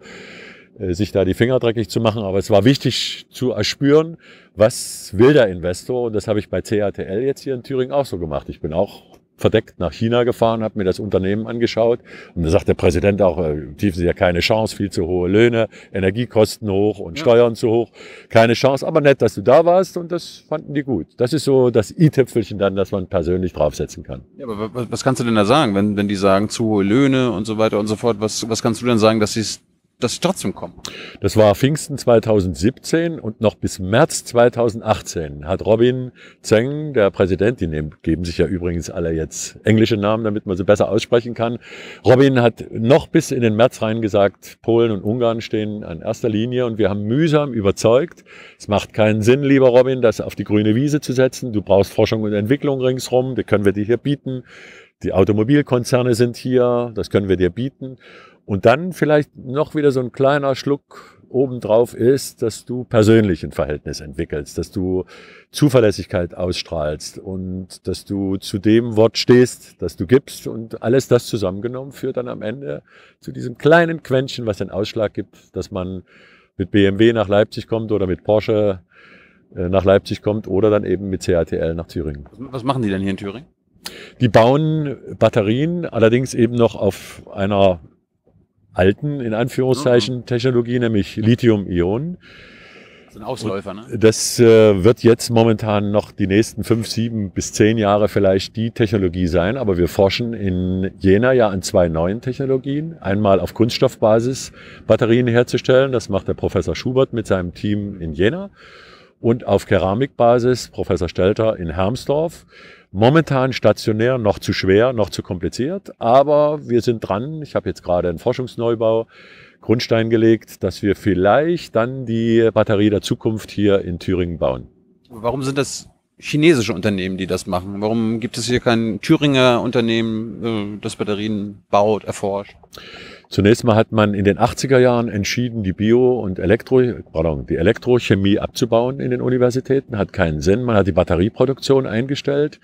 Äh, sich da die Finger dreckig zu machen. Aber es war wichtig zu erspüren, was will der Investor. Und das habe ich bei CATL jetzt hier in Thüringen auch so gemacht. Ich bin auch verdeckt nach China gefahren, habe mir das Unternehmen angeschaut. Und da sagt der Präsident auch, äh, tiefen Sie ja keine Chance, viel zu hohe Löhne, Energiekosten hoch und ja. zu hoch. Keine Chance, aber nett, dass du da warst und das fanden die gut. Das ist so das i-Tüpfelchen dann, dass man persönlich draufsetzen kann. Ja, aber was, was kannst du denn da sagen, wenn, wenn die sagen zu hohe Löhne und so weiter und so fort? Was, was kannst du denn sagen, dass sie es dass es trotzdem kommt. Das war Pfingsten 2017 und noch bis März 2018 hat Robin Zeng, der Präsident, die nehmen, geben sich ja übrigens alle jetzt englische Namen, damit man sie besser aussprechen kann. Robin hat noch bis in den März rein gesagt, Polen und Ungarn stehen an erster Linie und wir haben mühsam überzeugt, es macht keinen Sinn, lieber Robin, das auf die grüne Wiese zu setzen. Du brauchst Forschung und Entwicklung ringsherum, die können wir dir hier bieten. Die Automobilkonzerne sind hier, das können wir dir bieten. Und dann vielleicht noch wieder so ein kleiner Schluck obendrauf ist, dass du persönlich ein Verhältnis entwickelst, dass du Zuverlässigkeit ausstrahlst und dass du zu dem Wort stehst, das du gibst und alles das zusammengenommen führt dann am Ende zu diesem kleinen Quäntchen, was den Ausschlag gibt, dass man mit BMW nach Leipzig kommt oder mit Porsche äh, nach Leipzig kommt oder dann eben mit CATL nach Thüringen. Was machen die denn hier in Thüringen? Die bauen Batterien, allerdings eben noch auf einer alten, in Anführungszeichen, mhm. Technologie, nämlich Lithium-Ionen. So ein Ausläufer, ne? Das äh, wird jetzt momentan noch die nächsten fünf, sieben bis zehn Jahre vielleicht die Technologie sein, aber wir forschen in Jena ja an zwei neuen Technologien. Einmal auf Kunststoffbasis Batterien herzustellen, das macht der Professor Schubert mit seinem Team in Jena. Und auf Keramikbasis Professor Stelter in Hermsdorf. Momentan stationär noch zu schwer, noch zu kompliziert, aber wir sind dran. Ich habe jetzt gerade einen Forschungsneubau Grundstein gelegt, dass wir vielleicht dann die Batterie der Zukunft hier in Thüringen bauen. Warum sind das chinesische Unternehmen, die das machen? Warum gibt es hier kein Thüringer Unternehmen, äh, das Batterien baut, erforscht? Zunächst mal hat man in den 80er Jahren entschieden, die Bio- und Elektro, pardon, die Elektrochemie abzubauen in den Universitäten, hat keinen Sinn. Man hat die Batterieproduktion eingestellt.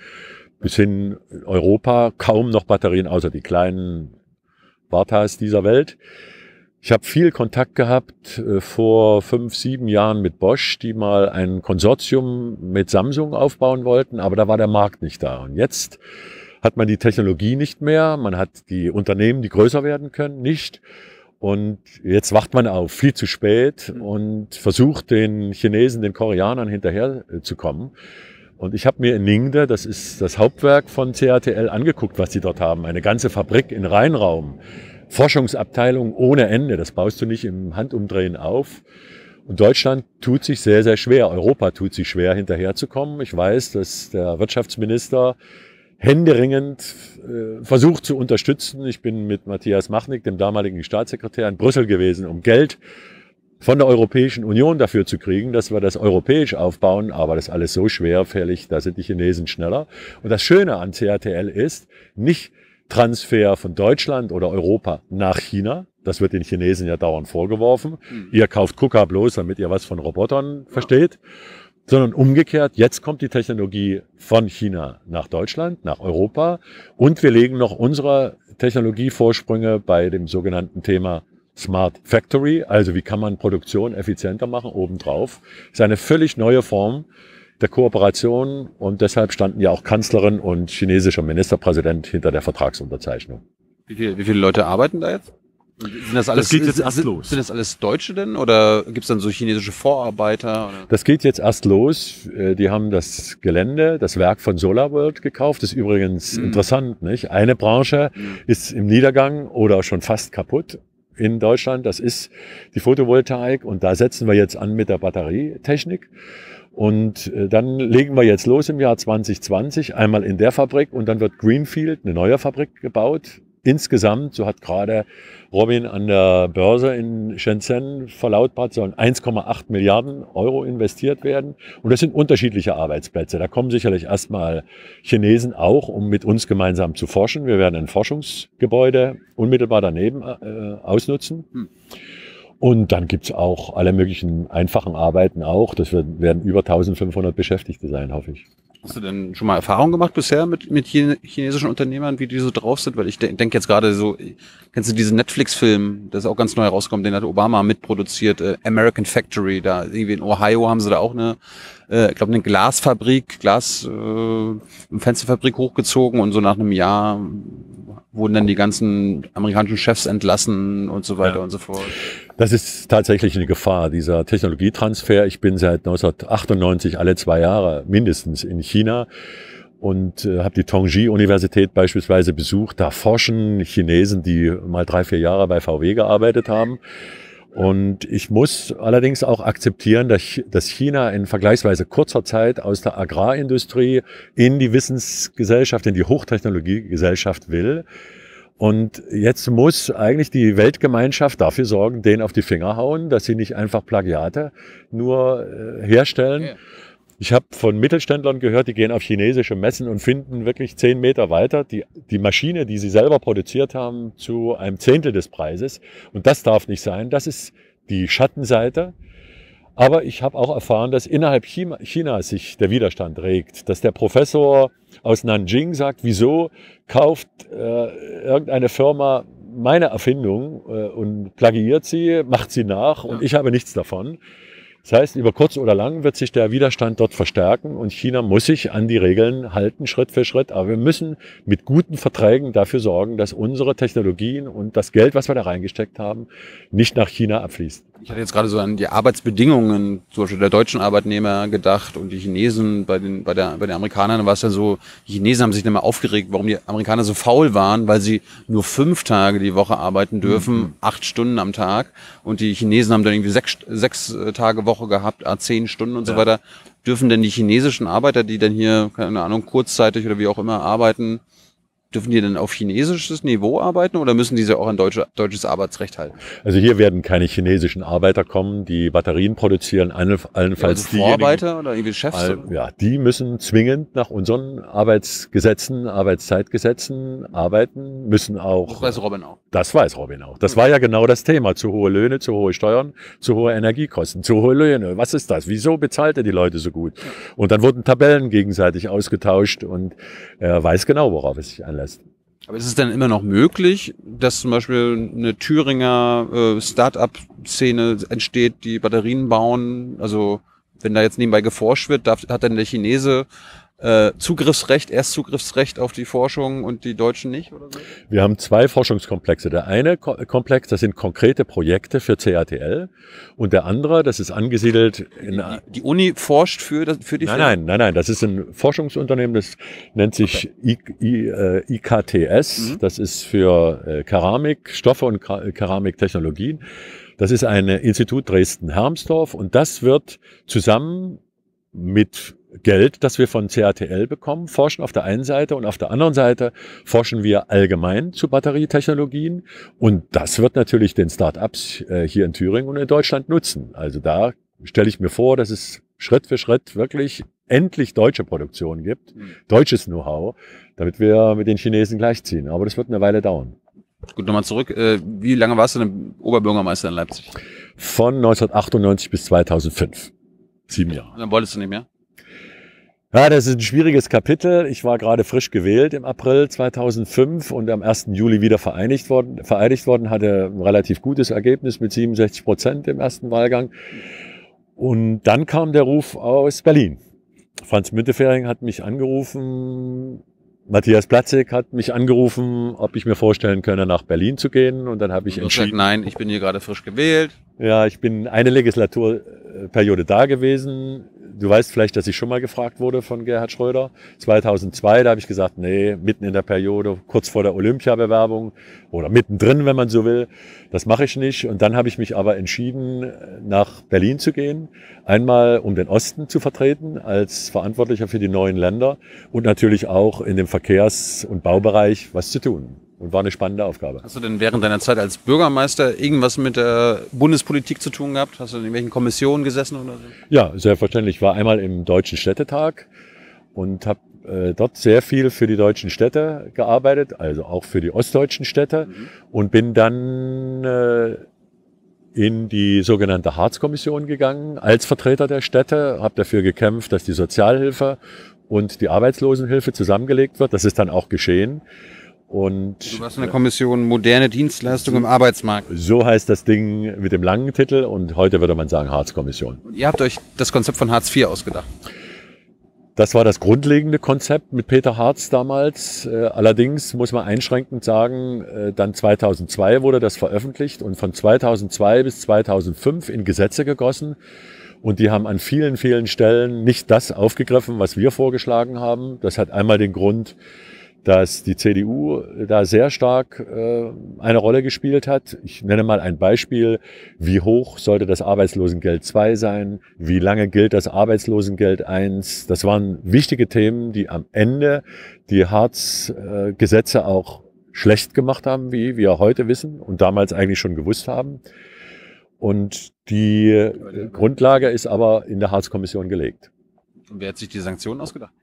Bis hin Europa kaum noch Batterien, außer die kleinen Vartas dieser Welt. Ich habe viel Kontakt gehabt äh, vor fünf, sieben Jahren mit Bosch, die mal ein Konsortium mit Samsung aufbauen wollten, aber da war der Markt nicht da. Und jetzt hat man die Technologie nicht mehr, man hat die Unternehmen, die größer werden können, nicht. Und jetzt wacht man auf, viel zu spät mhm. und versucht den Chinesen, den Koreanern hinterherzukommen. Äh, und ich habe mir in Ningde, das ist das Hauptwerk von CATL, angeguckt, was die dort haben. Eine ganze Fabrik in Rheinraum, Forschungsabteilung ohne Ende. Das baust du nicht im Handumdrehen auf. Und Deutschland tut sich sehr, sehr schwer. Europa tut sich schwer, hinterherzukommen. Ich weiß, dass der Wirtschaftsminister händeringend äh, versucht zu unterstützen. Ich bin mit Matthias Machnik, dem damaligen Staatssekretär, in Brüssel gewesen, um Geld von der Europäischen Union dafür zu kriegen, dass wir das europäisch aufbauen, aber das ist alles so schwerfällig, da sind die Chinesen schneller. Und das Schöne an CATL ist, nicht Transfer von Deutschland oder Europa nach China, das wird den Chinesen ja dauernd vorgeworfen, mhm. ihr kauft KUKA bloß, damit ihr was von Robotern ja. versteht, sondern umgekehrt, jetzt kommt die Technologie von China nach Deutschland, nach Europa und wir legen noch unsere Technologievorsprünge bei dem sogenannten Thema Smart Factory, also wie kann man Produktion effizienter machen, obendrauf. Das ist eine völlig neue Form der Kooperation und deshalb standen ja auch Kanzlerin und chinesischer Ministerpräsident hinter der Vertragsunterzeichnung. Wie, viel, wie viele Leute arbeiten da jetzt? Sind das alles, das geht jetzt erst los. Sind das alles Deutsche denn oder gibt es dann so chinesische Vorarbeiter? Oder? Das geht jetzt erst los. Äh, die haben das Gelände, das Werk von SolarWorld gekauft. Das ist übrigens mhm. interessant, nicht? Eine Branche mhm. ist im Niedergang oder schon fast kaputt in Deutschland. Das ist die Photovoltaik und da setzen wir jetzt an mit der Batterietechnik. Und äh, dann legen wir jetzt los im Jahr 2020, einmal in der Fabrik und dann wird Greenfield, eine neue Fabrik gebaut, Insgesamt, so hat gerade Robin an der Börse in Shenzhen verlautbart, sollen 1,8 Milliarden Euro investiert werden. Und das sind unterschiedliche Arbeitsplätze. Da kommen sicherlich erstmal Chinesen auch, um mit uns gemeinsam zu forschen. Wir werden ein Forschungsgebäude unmittelbar daneben äh, ausnutzen. Hm. Und dann gibt's auch alle möglichen einfachen Arbeiten auch. Das werden über 1500 Beschäftigte sein, hoffe ich. Hast du denn schon mal Erfahrung gemacht bisher mit, mit chinesischen Unternehmern, wie die so drauf sind? Weil ich de denke jetzt gerade so, kennst du diesen Netflix-Film, der ist auch ganz neu rausgekommen, den hat Obama mitproduziert, äh, American Factory, da irgendwie in Ohio haben sie da auch eine, äh, ich glaube, eine Glasfabrik, Glas, äh, eine Fensterfabrik hochgezogen und so nach einem Jahr wurden dann die ganzen amerikanischen Chefs entlassen und so weiter ja. und so fort. Das ist tatsächlich eine Gefahr, dieser Technologietransfer. Ich bin seit 1998 alle zwei Jahre mindestens in China und äh, habe die Tongji-Universität beispielsweise besucht. Da forschen Chinesen, die mal drei, vier Jahre bei VW gearbeitet haben. Und ich muss allerdings auch akzeptieren, dass China in vergleichsweise kurzer Zeit aus der Agrarindustrie in die Wissensgesellschaft, in die Hochtechnologiegesellschaft will. Und jetzt muss eigentlich die Weltgemeinschaft dafür sorgen, denen auf die Finger hauen, dass sie nicht einfach Plagiate nur äh, herstellen. Ja ich habe von Mittelständlern gehört, die gehen auf chinesische Messen und finden wirklich zehn Meter weiter die, die Maschine, die sie selber produziert haben, zu einem Zehntel des Preises. Und das darf nicht sein. Das ist die Schattenseite. Aber ich habe auch erfahren, dass innerhalb China, Chinas sich der Widerstand regt, dass der Professor aus Nanjing sagt, wieso kauft äh, irgendeine Firma meine Erfindung äh, und plagiiert sie, macht sie nach und ich habe nichts davon. Das heißt, über kurz oder lang wird sich der Widerstand dort verstärken und China muss sich an die Regeln halten, Schritt für Schritt. Aber wir müssen mit guten Verträgen dafür sorgen, dass unsere Technologien und das Geld, was wir da reingesteckt haben, nicht nach China abfließt. Ich hatte jetzt gerade so an die Arbeitsbedingungen, zum Beispiel der deutschen Arbeitnehmer gedacht und die Chinesen, bei den, bei, der, bei den Amerikanern war es ja so, die Chinesen haben sich nicht mehr aufgeregt, warum die Amerikaner so faul waren, weil sie nur fünf Tage die Woche arbeiten dürfen, mhm. acht Stunden am Tag und die Chinesen haben dann irgendwie sechs, sechs äh, Tage Woche gehabt, äh, zehn Stunden und ja. so weiter. Dürfen denn die chinesischen Arbeiter, die dann hier, keine Ahnung, kurzzeitig oder wie auch immer arbeiten, Dürfen die denn auf chinesisches Niveau arbeiten oder müssen diese auch an deutsche, deutsches Arbeitsrecht halten? Also hier werden keine chinesischen Arbeiter kommen, die Batterien produzieren, allenfalls ja, also die. Vorarbeiter oder irgendwie Chefs? ja, die müssen zwingend nach unseren Arbeitsgesetzen, Arbeitszeitgesetzen arbeiten, müssen auch. Das weiß Robin auch. Das weiß Robin auch. Das mhm. war ja genau das Thema. Zu hohe Löhne, zu hohe Steuern, zu hohe Energiekosten, zu hohe Löhne. Was ist das? Wieso bezahlt er die Leute so gut? Und dann wurden Tabellen gegenseitig ausgetauscht und er weiß genau, worauf es sich anlässt lässt. Aber ist es dann immer noch möglich, dass zum Beispiel eine Thüringer äh, Start-up-Szene entsteht, die Batterien bauen? Also wenn da jetzt nebenbei geforscht wird, darf, hat dann der Chinese äh, Zugriffsrecht, Erstzugriffsrecht auf die Forschung und die Deutschen nicht? Oder so? Wir haben zwei Forschungskomplexe. Der eine Komplex, das sind konkrete Projekte für CATL und der andere, das ist angesiedelt in... Die, die, Uni forscht für, das, für die... Nein, nein, nein, nein, das ist ein Forschungsunternehmen, das nennt sich okay. I, I, äh, IKTS, mhm. das ist für äh, Keramik, Stoffe und Keramiktechnologien. Das ist ein Institut Dresden-Hermsdorf und das wird zusammen mit Geld, das wir von CATL bekommen, forschen auf der einen Seite und auf der anderen Seite forschen wir allgemein zu Batterietechnologien. Und das wird natürlich den Start-ups äh, hier in Thüringen und in Deutschland nutzen. Also da stelle ich mir vor, dass es Schritt für Schritt wirklich endlich deutsche Produktion gibt, mhm. deutsches Know-how, damit wir mit den Chinesen gleichziehen. Aber das wird eine Weile dauern. Gut, nochmal zurück. Äh, wie lange warst du denn Oberbürgermeister in Leipzig? Von 1998 bis 2005. Sieben Jahre. Und dann wolltest du nicht mehr? Ja, das ist ein schwieriges Kapitel. Ich war gerade frisch gewählt im April 2005 und am 1. Juli wieder vereinigt worden, vereidigt worden, hatte ein relativ gutes Ergebnis mit 67 Prozent im ersten Wahlgang. Und dann kam der Ruf aus Berlin. Franz Müntefering hat mich angerufen, Matthias Platzig hat mich angerufen, ob ich mir vorstellen könne, nach Berlin zu gehen. Und dann habe ich entschieden. Gesagt, nein, ich bin hier gerade frisch gewählt. Ja, ich bin eine Legislaturperiode da gewesen du weißt vielleicht, dass ich schon mal gefragt wurde von Gerhard Schröder. 2002, da habe ich gesagt, nee, mitten in der Periode, kurz vor der Olympiabewerbung oder mittendrin, wenn man so will, das mache ich nicht. Und dann habe ich mich aber entschieden, nach Berlin zu gehen. Einmal, um den Osten zu vertreten als Verantwortlicher für die neuen Länder und natürlich auch in dem Verkehrs- und Baubereich was zu tun und war eine spannende Aufgabe. Hast du denn während deiner Zeit als Bürgermeister irgendwas mit der Bundespolitik zu tun gehabt? Hast du in irgendwelchen Kommissionen gesessen oder so? Ja, selbstverständlich. Ich war einmal im Deutschen Städtetag und habe äh, dort sehr viel für die deutschen Städte gearbeitet, also auch für die ostdeutschen Städte mhm. und bin dann äh, in die sogenannte Harz-Kommission gegangen als Vertreter der Städte, habe dafür gekämpft, dass die Sozialhilfe und die Arbeitslosenhilfe zusammengelegt wird. Das ist dann auch geschehen. Und du warst in der Kommission moderne Dienstleistung im Arbeitsmarkt. So heißt das Ding mit dem langen Titel und heute würde man sagen hartz kommission Ihr habt euch das Konzept von Hartz IV ausgedacht. Das war das grundlegende Konzept mit Peter Hartz damals. Äh, allerdings muss man einschränkend sagen, äh, dann 2002 wurde das veröffentlicht und von 2002 bis 2005 in Gesetze gegossen. Und die haben an vielen, vielen Stellen nicht das aufgegriffen, was wir vorgeschlagen haben. Das hat einmal den Grund, dass die CDU da sehr stark äh, eine Rolle gespielt hat. Ich nenne mal ein Beispiel. Wie hoch sollte das Arbeitslosengeld 2 sein? Wie lange gilt das Arbeitslosengeld 1? Das waren wichtige Themen, die am Ende die hartz gesetze auch schlecht gemacht haben, wie wir heute wissen und damals eigentlich schon gewusst haben. Und die Grundlage ist aber in der hartz kommission gelegt. Und wer hat sich die Sanktionen ausgedacht?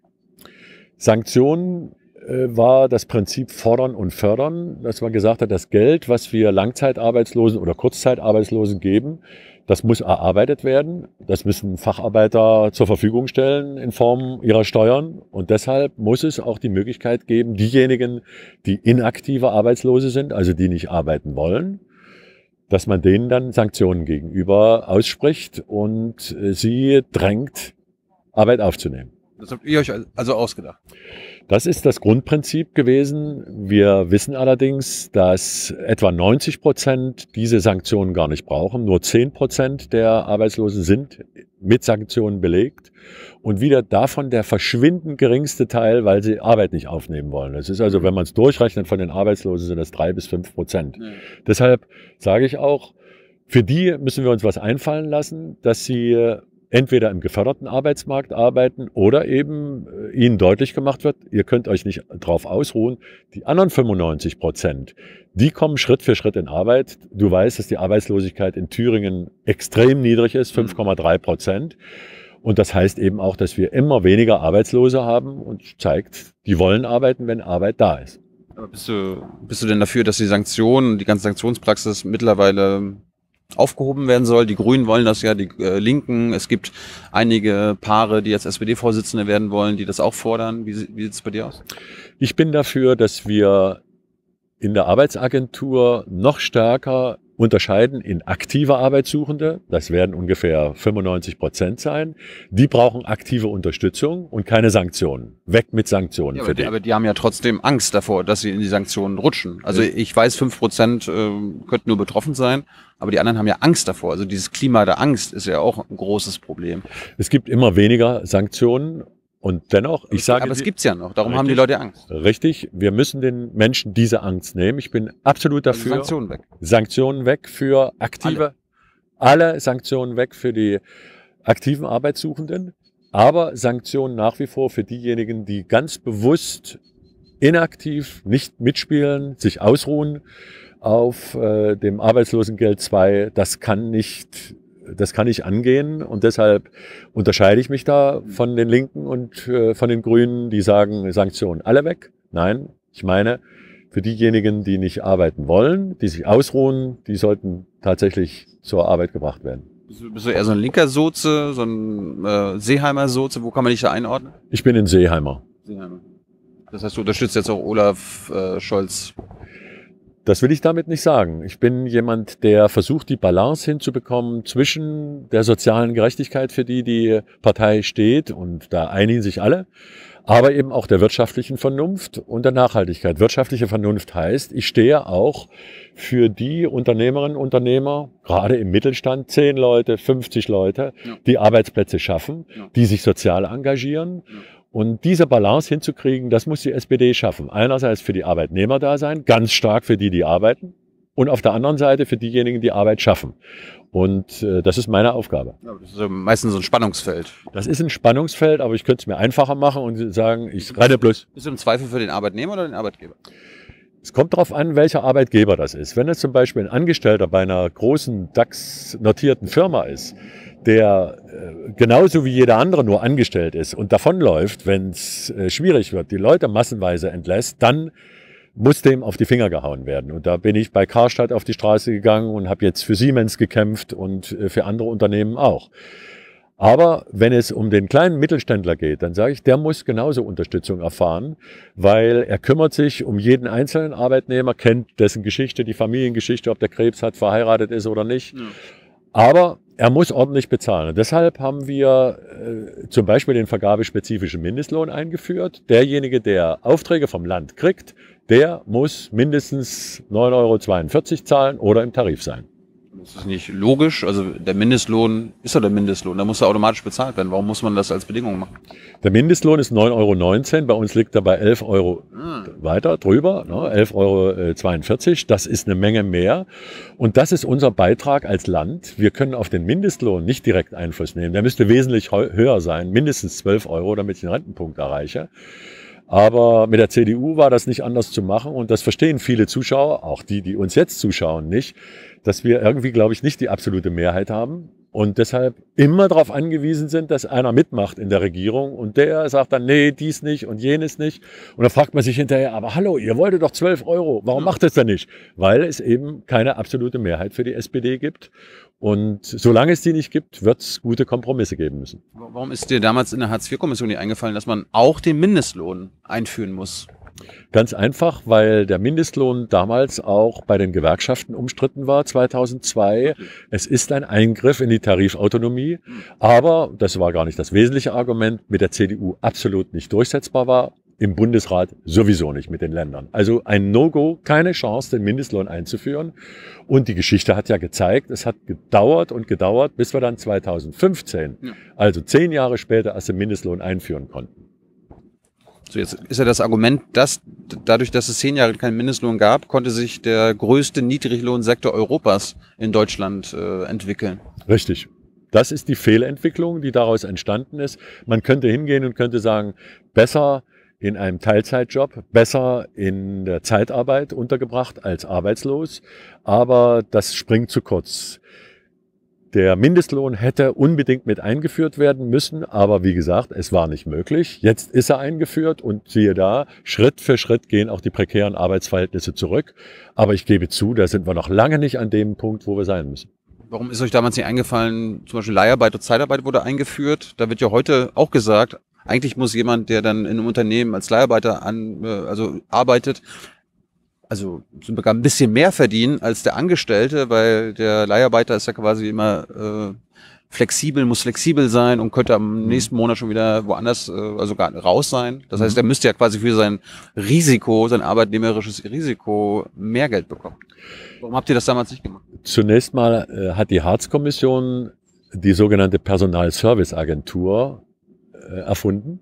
Sanktionen äh, war das Prinzip fordern und fördern, dass man gesagt hat, das Geld, was wir Langzeitarbeitslosen oder Kurzzeitarbeitslosen geben, das muss erarbeitet werden. Das müssen Facharbeiter zur Verfügung stellen in Form ihrer Steuern. Und deshalb muss es auch die Möglichkeit geben, diejenigen, die inaktive Arbeitslose sind, also die nicht arbeiten wollen, dass man denen dann Sanktionen gegenüber ausspricht und äh, sie drängt, Arbeit aufzunehmen. Das habt ihr euch also ausgedacht? Das ist das Grundprinzip gewesen. Wir wissen allerdings, dass etwa 90 Prozent diese Sanktionen gar nicht brauchen. Nur 10 Prozent der Arbeitslosen sind mit Sanktionen belegt und wieder davon der verschwindend geringste Teil, weil sie Arbeit nicht aufnehmen wollen. Es ist also, mhm. wenn man es durchrechnet, von den Arbeitslosen sind das drei bis fünf Prozent. Mhm. Deshalb sage ich auch, für die müssen wir uns was einfallen lassen, dass sie entweder im geförderten Arbeitsmarkt arbeiten oder eben äh, ihnen deutlich gemacht wird, ihr könnt euch nicht drauf ausruhen. Die anderen 95 Prozent, die kommen Schritt für Schritt in Arbeit. Du weißt, dass die Arbeitslosigkeit in Thüringen extrem niedrig ist, 5,3 mhm. Prozent. Und das heißt eben auch, dass wir immer weniger Arbeitslose haben und zeigt, die wollen arbeiten, wenn Arbeit da ist. Aber bist du, bist du denn dafür, dass die Sanktionen, die ganze Sanktionspraxis mittlerweile aufgehoben werden soll. Die Grünen wollen das ja, die äh, Linken. Es gibt einige Paare, die jetzt SPD-Vorsitzende werden wollen, die das auch fordern. Wie, wie sieht es bei dir aus? Ich bin dafür, dass wir in der Arbeitsagentur noch stärker unterscheiden in aktive Arbeitssuchende, das werden ungefähr 95 Prozent sein, die brauchen aktive Unterstützung und keine Sanktionen. Weg mit Sanktionen ja, für die, die. Aber die haben ja trotzdem Angst davor, dass sie in die Sanktionen rutschen. Also ja. ich weiß, fünf Prozent äh, könnten nur betroffen sein, aber die anderen haben ja Angst davor. Also dieses Klima der Angst ist ja auch ein großes Problem. Es gibt immer weniger Sanktionen und dennoch, ich sage. Aber es gibt es ja noch, darum richtig, haben die Leute Angst. Richtig, wir müssen den Menschen diese Angst nehmen. Ich bin absolut also dafür. Also Sanktionen weg. Sanktionen weg für aktive, alle. alle Sanktionen weg für die aktiven Arbeitssuchenden, aber Sanktionen nach wie vor für diejenigen, die ganz bewusst inaktiv nicht mitspielen, sich ausruhen auf äh, dem Arbeitslosengeld 2. Das kann nicht das kann ich angehen und deshalb unterscheide ich mich da von den Linken und äh, von den Grünen, die sagen, Sanktionen alle weg. Nein, ich meine, für diejenigen, die nicht arbeiten wollen, die sich ausruhen, die sollten tatsächlich zur Arbeit gebracht werden. Bist du eher so ein linker Soze, so ein äh, Seeheimer Soze? Wo kann man dich da einordnen? Ich bin in Seeheimer. Seeheimer. Das heißt, du unterstützt jetzt auch Olaf äh, Scholz das will ich damit nicht sagen. Ich bin jemand, der versucht, die Balance hinzubekommen zwischen der sozialen Gerechtigkeit, für die die Partei steht, und da einigen sich alle, aber eben auch der wirtschaftlichen Vernunft und der Nachhaltigkeit. Wirtschaftliche Vernunft heißt, ich stehe auch für die Unternehmerinnen und Unternehmer, gerade im Mittelstand, 10 Leute, 50 Leute, ja. die Arbeitsplätze schaffen, ja. die sich sozial engagieren. Ja und diese Balance hinzukriegen, das muss die SPD schaffen. Einerseits für die Arbeitnehmer da sein, ganz stark für die, die arbeiten, und auf der anderen Seite für diejenigen, die Arbeit schaffen. Und äh, das ist meine Aufgabe. das ist meistens so ein Spannungsfeld. Das ist ein Spannungsfeld, aber ich könnte es mir einfacher machen und sagen, ich reite bloß. Ist im Zweifel für den Arbeitnehmer oder den Arbeitgeber? Es kommt darauf an, welcher Arbeitgeber das ist. Wenn es zum Beispiel ein Angestellter bei einer großen DAX-notierten Firma ist, der äh, genauso wie jeder andere nur angestellt ist und davonläuft, wenn es äh, schwierig wird, die Leute massenweise entlässt, dann muss dem auf die Finger gehauen werden. Und da bin ich bei Karstadt auf die Straße gegangen und habe jetzt für Siemens gekämpft und äh, für andere Unternehmen auch. Aber wenn es um den kleinen Mittelständler geht, dann sage ich, der muss genauso Unterstützung erfahren, weil er kümmert sich um jeden einzelnen Arbeitnehmer, kennt dessen Geschichte, die Familiengeschichte, ob der Krebs hat, verheiratet ist oder nicht. Ja. Aber er muss ordentlich bezahlen. Und deshalb haben wir äh, zum Beispiel den vergabespezifischen Mindestlohn eingeführt. Derjenige, der Aufträge vom Land kriegt, der muss mindestens 9,42 Euro zahlen oder im Tarif sein. Das ist nicht logisch. Also der Mindestlohn ist ja der Mindestlohn. Da muss er automatisch bezahlt werden. Warum muss man das als Bedingung machen? Der Mindestlohn ist 9,19 Euro. Bei uns liegt er bei 11 Euro hm. weiter drüber. Ne? 11,42 Euro. Äh, das ist eine Menge mehr. Und das ist unser Beitrag als Land. Wir können auf den Mindestlohn nicht direkt Einfluss nehmen. Der müsste wesentlich höher sein. Mindestens 12 Euro, damit ich den Rentenpunkt erreiche. Aber mit der CDU war das nicht anders zu machen und das verstehen viele Zuschauer, auch die, die uns jetzt zuschauen, nicht, dass wir irgendwie, glaube ich, nicht die absolute Mehrheit haben und deshalb immer darauf angewiesen sind, dass einer mitmacht in der Regierung und der sagt dann, nee, dies nicht und jenes nicht. Und dann fragt man sich hinterher, aber hallo, ihr wolltet doch 12 Euro, warum macht es denn nicht? Weil es eben keine absolute Mehrheit für die SPD gibt und solange es die nicht gibt, wird es gute Kompromisse geben müssen. Warum ist dir damals in der Hartz-IV-Kommission nicht eingefallen, dass man auch den Mindestlohn einführen muss? Ganz einfach, weil der Mindestlohn damals auch bei den Gewerkschaften umstritten war, 2002. Es ist ein Eingriff in die Tarifautonomie, aber das war gar nicht das wesentliche Argument, mit der CDU absolut nicht durchsetzbar war im Bundesrat sowieso nicht mit den Ländern. Also ein No-Go, keine Chance, den Mindestlohn einzuführen. Und die Geschichte hat ja gezeigt, es hat gedauert und gedauert, bis wir dann 2015, ja. also zehn Jahre später, erst den Mindestlohn einführen konnten. So, jetzt ist ja das Argument, dass dadurch, dass es zehn Jahre keinen Mindestlohn gab, konnte sich der größte Niedriglohnsektor Europas in Deutschland äh, entwickeln. Richtig. Das ist die Fehlentwicklung, die daraus entstanden ist. Man könnte hingehen und könnte sagen, besser in einem Teilzeitjob, besser in der Zeitarbeit untergebracht als arbeitslos, aber das springt zu kurz. Der Mindestlohn hätte unbedingt mit eingeführt werden müssen, aber wie gesagt, es war nicht möglich. Jetzt ist er eingeführt und siehe da, Schritt für Schritt gehen auch die prekären Arbeitsverhältnisse zurück. Aber ich gebe zu, da sind wir noch lange nicht an dem Punkt, wo wir sein müssen. Warum ist euch damals nicht eingefallen, zum Beispiel Leiharbeit oder Zeitarbeit wurde eingeführt? Da wird ja heute auch gesagt, eigentlich muss jemand, der dann in einem Unternehmen als Leiharbeiter an, äh, also arbeitet, also sogar ein bisschen mehr verdienen als der Angestellte, weil der Leiharbeiter ist ja quasi immer äh, flexibel, muss flexibel sein und könnte am mhm. nächsten Monat schon wieder woanders, äh, also gar raus sein. Das heißt, mhm. er müsste ja quasi für sein Risiko, sein arbeitnehmerisches Risiko mehr Geld bekommen. Warum habt ihr das damals nicht gemacht? Zunächst mal äh, hat die Harz-Kommission die sogenannte Personalservice-Agentur äh, erfunden,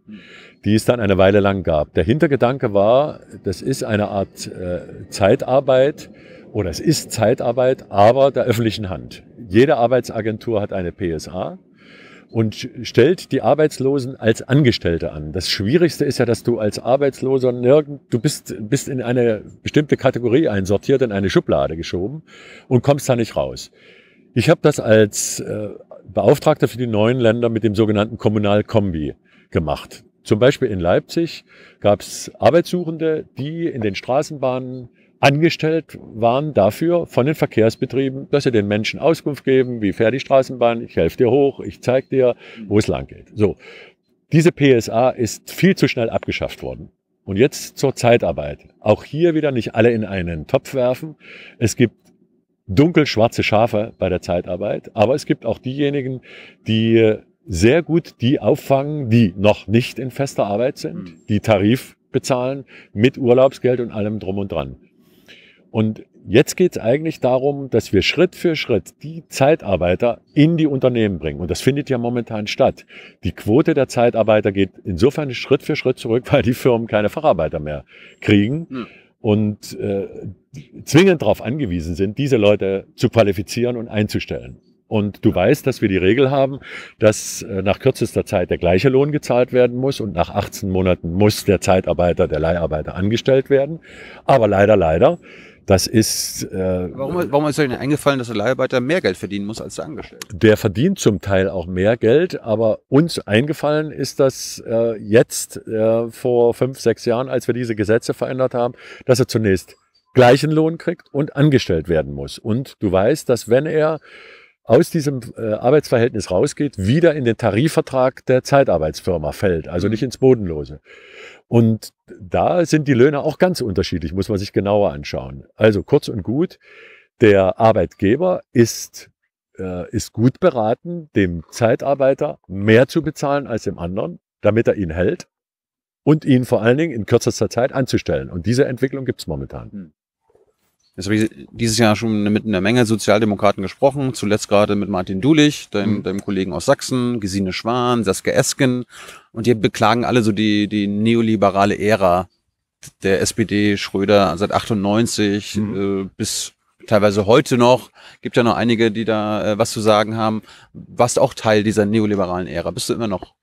die es dann eine Weile lang gab. Der Hintergedanke war, das ist eine Art äh, Zeitarbeit oder es ist Zeitarbeit, aber der öffentlichen Hand. Jede Arbeitsagentur hat eine PSA und stellt die Arbeitslosen als Angestellte an. Das Schwierigste ist ja, dass du als Arbeitsloser nirgend, du bist, bist in eine bestimmte Kategorie einsortiert, in eine Schublade geschoben und kommst da nicht raus. Ich habe das als äh, Beauftragter für die neuen Länder mit dem sogenannten Kommunalkombi gemacht. Zum Beispiel in Leipzig gab es Arbeitssuchende, die in den Straßenbahnen angestellt waren dafür von den Verkehrsbetrieben, dass sie den Menschen Auskunft geben, wie fährt die Straßenbahn, ich helfe dir hoch, ich zeige dir, wo es lang geht. So, diese PSA ist viel zu schnell abgeschafft worden. Und jetzt zur Zeitarbeit. Auch hier wieder nicht alle in einen Topf werfen. Es gibt dunkelschwarze Schafe bei der Zeitarbeit. Aber es gibt auch diejenigen, die sehr gut die auffangen, die noch nicht in fester Arbeit sind, hm. die Tarif bezahlen mit Urlaubsgeld und allem drum und dran. Und jetzt geht es eigentlich darum, dass wir Schritt für Schritt die Zeitarbeiter in die Unternehmen bringen. Und das findet ja momentan statt. Die Quote der Zeitarbeiter geht insofern Schritt für Schritt zurück, weil die Firmen keine Facharbeiter mehr kriegen. Mhm und äh, zwingend darauf angewiesen sind, diese Leute zu qualifizieren und einzustellen. Und du weißt, dass wir die Regel haben, dass äh, nach kürzester Zeit der gleiche Lohn gezahlt werden muss und nach 18 Monaten muss der Zeitarbeiter, der Leiharbeiter angestellt werden. Aber leider, leider das ist. Äh, warum, warum ist euch denn eingefallen, dass der Leiharbeiter mehr Geld verdienen muss als der Angestellte? Der verdient zum Teil auch mehr Geld, aber uns eingefallen ist das äh, jetzt äh, vor fünf, sechs Jahren, als wir diese Gesetze verändert haben, dass er zunächst gleichen Lohn kriegt und angestellt werden muss. Und du weißt, dass wenn er aus diesem äh, Arbeitsverhältnis rausgeht, wieder in den Tarifvertrag der Zeitarbeitsfirma fällt, also mhm. nicht ins Bodenlose. Und da sind die Löhne auch ganz unterschiedlich, muss man sich genauer anschauen. Also kurz und gut, der Arbeitgeber ist, äh, ist gut beraten, dem Zeitarbeiter mehr zu bezahlen als dem anderen, damit er ihn hält und ihn vor allen Dingen in kürzester Zeit anzustellen. Und diese Entwicklung gibt es momentan. Hm. Jetzt habe ich dieses Jahr schon mit einer Menge Sozialdemokraten gesprochen, zuletzt gerade mit Martin Dulich, deinem, mhm. deinem Kollegen aus Sachsen, Gesine Schwan, Saskia Esken. Und die beklagen alle so die, die neoliberale Ära der SPD, Schröder seit 98 mhm. äh, bis teilweise heute noch. Gibt ja noch einige, die da äh, was zu sagen haben. Warst auch Teil dieser neoliberalen Ära? Bist du immer noch?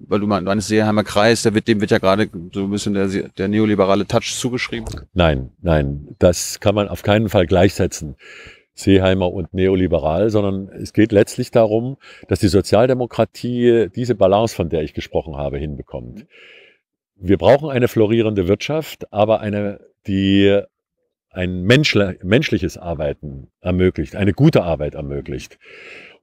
weil du meinst, Seeheimer Kreis, der wird, dem wird ja gerade so ein bisschen der, der neoliberale Touch zugeschrieben. Nein, nein, das kann man auf keinen Fall gleichsetzen. Seeheimer und neoliberal, sondern es geht letztlich darum, dass die Sozialdemokratie diese Balance, von der ich gesprochen habe, hinbekommt. Wir brauchen eine florierende Wirtschaft, aber eine, die ein menschliches Arbeiten ermöglicht, eine gute Arbeit ermöglicht.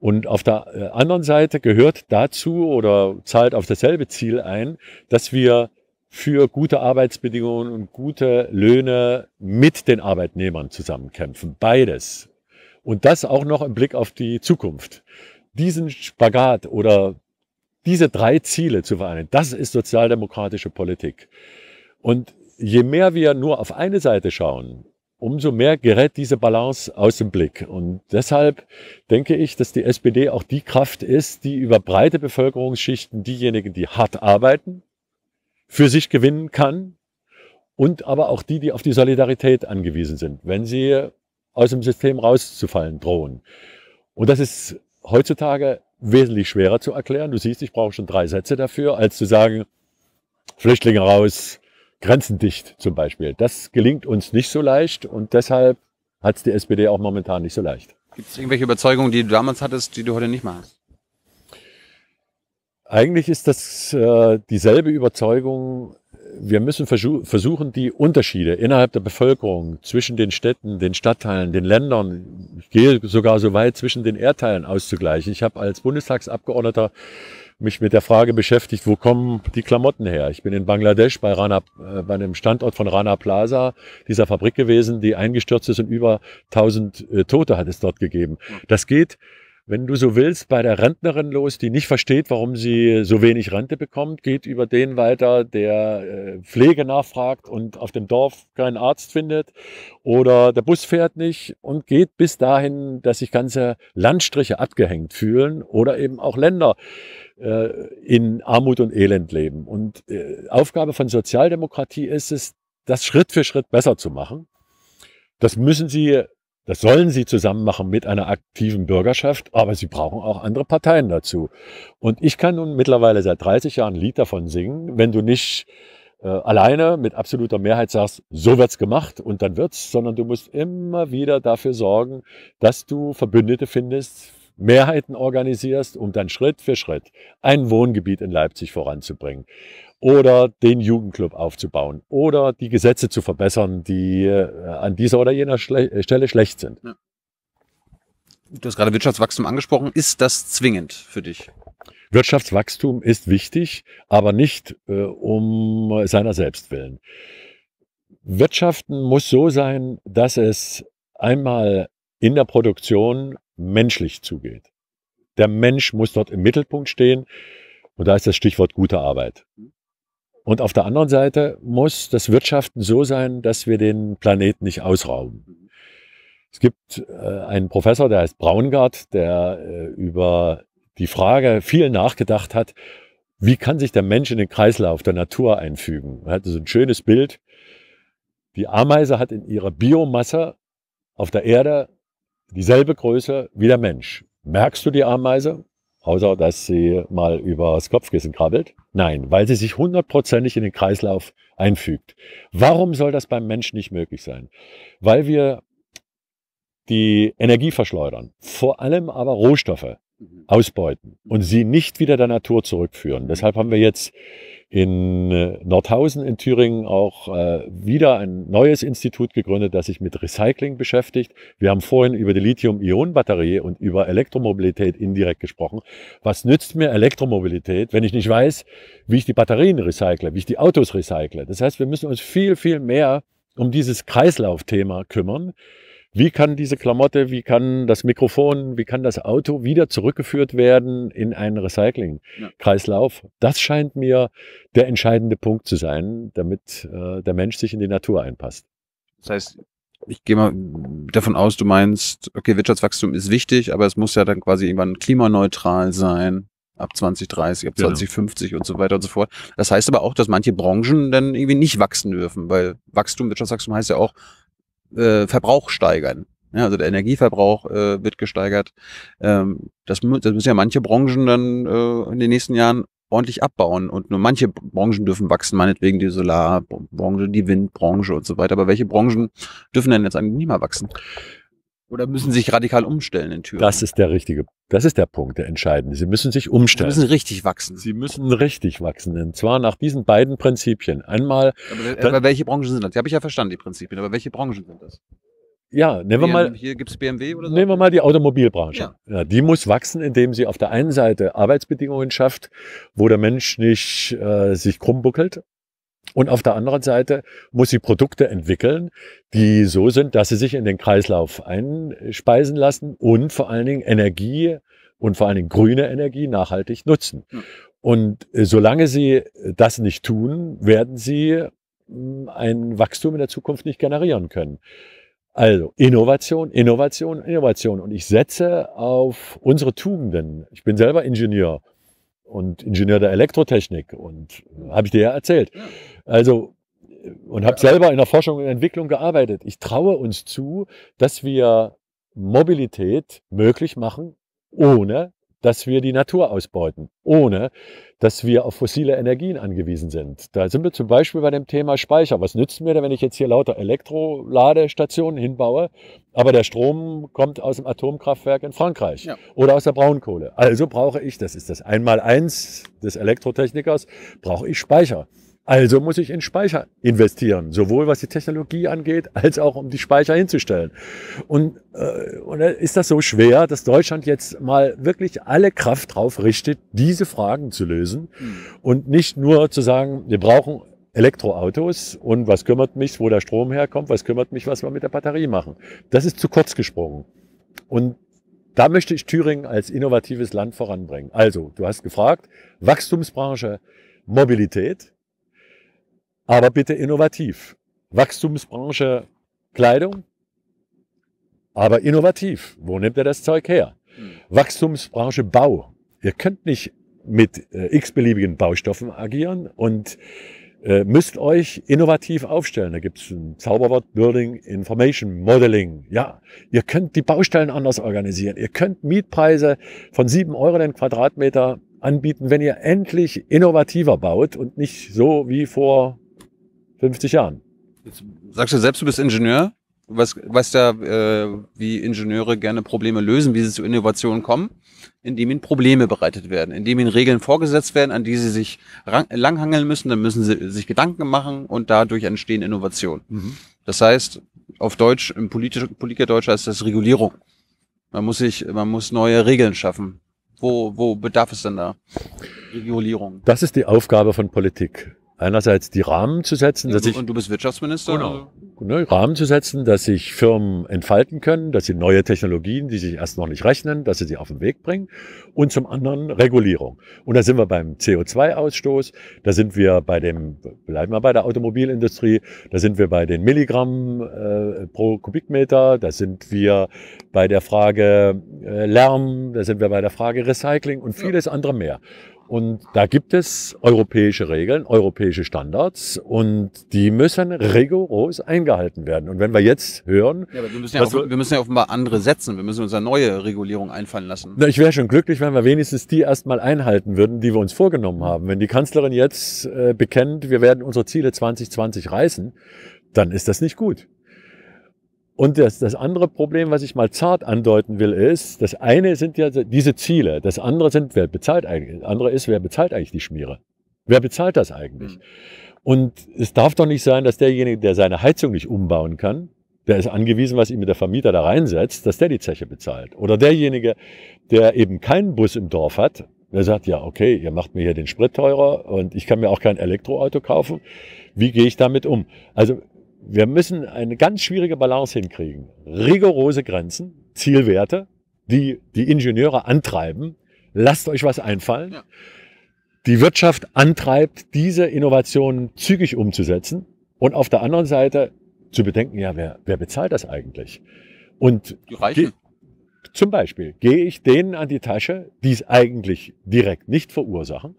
Und auf der äh, anderen Seite gehört dazu oder zahlt auf dasselbe Ziel ein, dass wir für gute Arbeitsbedingungen und gute Löhne mit den Arbeitnehmern zusammenkämpfen. Beides. Und das auch noch im Blick auf die Zukunft. Diesen Spagat oder diese drei Ziele zu vereinen, das ist sozialdemokratische Politik. Und je mehr wir nur auf eine Seite schauen, umso mehr gerät diese Balance aus dem Blick. Und deshalb denke ich, dass die SPD auch die Kraft ist, die über breite Bevölkerungsschichten diejenigen, die hart arbeiten, für sich gewinnen kann und aber auch die, die auf die Solidarität angewiesen sind, wenn sie aus dem System rauszufallen drohen. Und das ist heutzutage wesentlich schwerer zu erklären. Du siehst, ich brauche schon drei Sätze dafür, als zu sagen, Flüchtlinge raus, grenzendicht zum Beispiel. Das gelingt uns nicht so leicht und deshalb hat es die SPD auch momentan nicht so leicht. Gibt es irgendwelche Überzeugungen, die du damals hattest, die du heute nicht mehr hast? Eigentlich ist das äh, dieselbe Überzeugung. Wir müssen versuchen, die Unterschiede innerhalb der Bevölkerung zwischen den Städten, den Stadtteilen, den Ländern, ich gehe sogar so weit, zwischen den Erdteilen auszugleichen. Ich habe als Bundestagsabgeordneter mich mit der Frage beschäftigt, wo kommen die Klamotten her? Ich bin in Bangladesch bei Rana, äh, bei einem Standort von Rana Plaza, dieser Fabrik gewesen, die eingestürzt ist und über 1000 äh, Tote hat es dort gegeben. Das geht, wenn du so willst, bei der Rentnerin los, die nicht versteht, warum sie so wenig Rente bekommt, geht über den weiter, der äh, Pflege nachfragt und auf dem Dorf keinen Arzt findet oder der Bus fährt nicht und geht bis dahin, dass sich ganze Landstriche abgehängt fühlen oder eben auch Länder äh, in Armut und Elend leben. Und äh, Aufgabe von Sozialdemokratie ist es, das Schritt für Schritt besser zu machen. Das müssen sie, das sollen sie zusammen machen mit einer aktiven Bürgerschaft, aber sie brauchen auch andere Parteien dazu. Und ich kann nun mittlerweile seit 30 Jahren ein Lied davon singen, wenn du nicht äh, alleine mit absoluter Mehrheit sagst, so wird's gemacht und dann wird's, sondern du musst immer wieder dafür sorgen, dass du Verbündete findest Mehrheiten organisierst, um dann Schritt für Schritt ein Wohngebiet in Leipzig voranzubringen oder den Jugendclub aufzubauen oder die Gesetze zu verbessern, die äh, an dieser oder jener Schle äh, Stelle schlecht sind. Ja. Du hast gerade Wirtschaftswachstum angesprochen. Ist das zwingend für dich? Wirtschaftswachstum ist wichtig, aber nicht äh, um seiner selbst willen. Wirtschaften muss so sein, dass es einmal in der Produktion menschlich zugeht. Der Mensch muss dort im Mittelpunkt stehen. Und da ist das Stichwort gute Arbeit. Und auf der anderen Seite muss das Wirtschaften so sein, dass wir den Planeten nicht ausrauben. Es gibt äh, einen Professor, der heißt Braungart, der äh, über die Frage viel nachgedacht hat, wie kann sich der Mensch in den Kreislauf der Natur einfügen? Er hatte so ein schönes Bild. Die Ameise hat in ihrer Biomasse auf der Erde dieselbe Größe wie der Mensch. Merkst du die Ameise? Außer, dass sie mal übers Kopfkissen krabbelt? Nein, weil sie sich hundertprozentig in den Kreislauf einfügt. Warum soll das beim Menschen nicht möglich sein? Weil wir die Energie verschleudern, vor allem aber Rohstoffe mhm. ausbeuten und sie nicht wieder der Natur zurückführen. Deshalb haben wir jetzt in äh, Nordhausen in Thüringen auch äh, wieder ein neues Institut gegründet, das sich mit Recycling beschäftigt. Wir haben vorhin über die Lithium-Ionen-Batterie und über Elektromobilität indirekt gesprochen. Was nützt mir Elektromobilität, wenn ich nicht weiß, wie ich die Batterien recycle, wie ich die Autos recycle? Das heißt, wir müssen uns viel, viel mehr um dieses Kreislaufthema kümmern. Wie kann diese Klamotte, wie kann das Mikrofon, wie kann das Auto wieder zurückgeführt werden in einen Recycling-Kreislauf? Das scheint mir der entscheidende Punkt zu sein, damit äh, der Mensch sich in die Natur einpasst. Das heißt, ich gehe mal davon aus, du meinst, okay, Wirtschaftswachstum ist wichtig, aber es muss ja dann quasi irgendwann klimaneutral sein, ab 2030, ab 2050 genau. und so weiter und so fort. Das heißt aber auch, dass manche Branchen dann irgendwie nicht wachsen dürfen, weil Wachstum, Wirtschaftswachstum heißt ja auch, äh, Verbrauch steigern. Ja, also der Energieverbrauch äh, wird gesteigert. Ähm, das, das müssen ja manche Branchen dann äh, in den nächsten Jahren ordentlich abbauen. Und nur manche Branchen dürfen wachsen, meinetwegen die Solarbranche, die Windbranche und so weiter. Aber welche Branchen dürfen denn jetzt eigentlich nicht mehr wachsen? Oder müssen sich radikal umstellen in Thüringen? Das ist der richtige, das ist der Punkt, der entscheidende. Sie müssen sich umstellen. Sie müssen richtig wachsen. Sie müssen richtig wachsen. Und zwar nach diesen beiden Prinzipien. Einmal. Aber, dann, aber welche Branchen sind das? Die habe ich ja verstanden, die Prinzipien. Aber welche Branchen sind das? Ja, nehmen wir mal. Hier gibt BMW oder so. Nehmen wir mal die Automobilbranche. Ja. ja. die muss wachsen, indem sie auf der einen Seite Arbeitsbedingungen schafft, wo der Mensch nicht äh, sich krummbuckelt und auf der anderen Seite muss sie Produkte entwickeln, die so sind, dass sie sich in den Kreislauf einspeisen lassen und vor allen Dingen Energie und vor allen Dingen grüne Energie nachhaltig nutzen. Und äh, solange sie das nicht tun, werden sie hm, ein Wachstum in der Zukunft nicht generieren können. Also Innovation, Innovation, Innovation. Und ich setze auf unsere Tugenden. Ich bin selber Ingenieur und Ingenieur der Elektrotechnik und äh, habe ich dir ja erzählt. Also äh, und habe selber in der Forschung und Entwicklung gearbeitet. Ich traue uns zu, dass wir Mobilität möglich machen, ohne dass wir die Natur ausbeuten, ohne dass wir auf fossile Energien angewiesen sind. Da sind wir zum Beispiel bei dem Thema Speicher. Was nützt mir denn, wenn ich jetzt hier lauter Elektroladestationen hinbaue aber der Strom kommt aus dem Atomkraftwerk in Frankreich ja. oder aus der Braunkohle. Also brauche ich, das ist das Einmaleins des Elektrotechnikers, brauche ich Speicher. Also muss ich in Speicher investieren, sowohl was die Technologie angeht, als auch um die Speicher hinzustellen. Und, äh, und ist das so schwer, dass Deutschland jetzt mal wirklich alle Kraft drauf richtet, diese Fragen zu lösen mhm. und nicht nur zu sagen, wir brauchen Elektroautos und was kümmert mich, wo der Strom herkommt, was kümmert mich, was wir mit der Batterie machen. Das ist zu kurz gesprungen. Und da möchte ich Thüringen als innovatives Land voranbringen. Also, du hast gefragt, Wachstumsbranche, Mobilität, aber bitte innovativ. Wachstumsbranche Kleidung, aber innovativ. Wo nimmt er das Zeug her? Hm. Wachstumsbranche Bau. Ihr könnt nicht mit äh, x-beliebigen Baustoffen agieren und äh, müsst euch innovativ aufstellen. Da gibt es ein Zauberwort Building Information Modeling. Ja, ihr könnt die Baustellen anders organisieren. Ihr könnt Mietpreise von sieben Euro den Quadratmeter anbieten, wenn ihr endlich innovativer baut und nicht so wie vor 50 Jahren. Jetzt sagst du selbst, du bist Ingenieur? was, was da, äh, wie Ingenieure gerne Probleme lösen, wie sie zu Innovationen kommen, indem ihnen Probleme bereitet werden, indem ihnen Regeln vorgesetzt werden, an die sie sich langhangeln müssen, dann müssen sie sich Gedanken machen und dadurch entstehen Innovationen. Mhm. Das heißt, auf Deutsch, im Politiker Politikerdeutsch heißt das Regulierung. Man muss sich, man muss neue Regeln schaffen. Wo, wo bedarf es denn da? Regulierung. Das ist die Aufgabe von Politik einerseits die Rahmen zu setzen. Ja, dass ich, und du bist Wirtschaftsminister? Genau. Also ne, Rahmen zu setzen, dass sich Firmen entfalten können, dass sie neue Technologien, die sich erst noch nicht rechnen, dass sie sie auf den Weg bringen. Und zum anderen Regulierung. Und da sind wir beim CO2-Ausstoß, da sind wir bei dem, bleiben wir bei der Automobilindustrie, da sind wir bei den Milligramm äh, pro Kubikmeter, da sind wir bei der Frage äh, Lärm, da sind wir bei der Frage Recycling und vieles ja. andere mehr. Und da gibt es europäische Regeln, europäische Standards und die müssen rigoros eingehalten werden. Und wenn wir jetzt hören. Ja, aber wir müssen ja, wir müssen ja offenbar andere setzen. Wir müssen uns eine neue Regulierung einfallen lassen. Na, ich wäre schon glücklich, wenn wir wenigstens die erstmal einhalten würden, die wir uns vorgenommen haben. Wenn die Kanzlerin jetzt äh, bekennt, wir werden unsere Ziele 2020 reißen, dann ist das nicht gut. Und das, das andere Problem, was ich mal zart andeuten will, ist, das eine sind ja diese Ziele, das andere sind, wer bezahlt eigentlich, das andere ist, wer bezahlt eigentlich die Schmiere? Wer bezahlt das eigentlich? Mhm. Und es darf doch nicht sein, dass derjenige, der seine Heizung nicht umbauen kann, der ist angewiesen, was ihm der Vermieter da reinsetzt, dass der die Zeche bezahlt. Oder derjenige, der eben keinen Bus im Dorf hat, der sagt, ja, okay, ihr macht mir hier den Sprit teurer und ich kann mir auch kein Elektroauto kaufen. Wie gehe ich damit um? Also wir müssen eine ganz schwierige Balance hinkriegen. Rigorose Grenzen, Zielwerte, die die Ingenieure antreiben. Lasst euch was einfallen. Ja. Die Wirtschaft antreibt, diese Innovationen zügig umzusetzen. Und auf der anderen Seite zu bedenken, ja, wer, wer bezahlt das eigentlich? Und die Reichen. Zum Beispiel gehe ich denen an die Tasche, die es eigentlich direkt nicht verursachen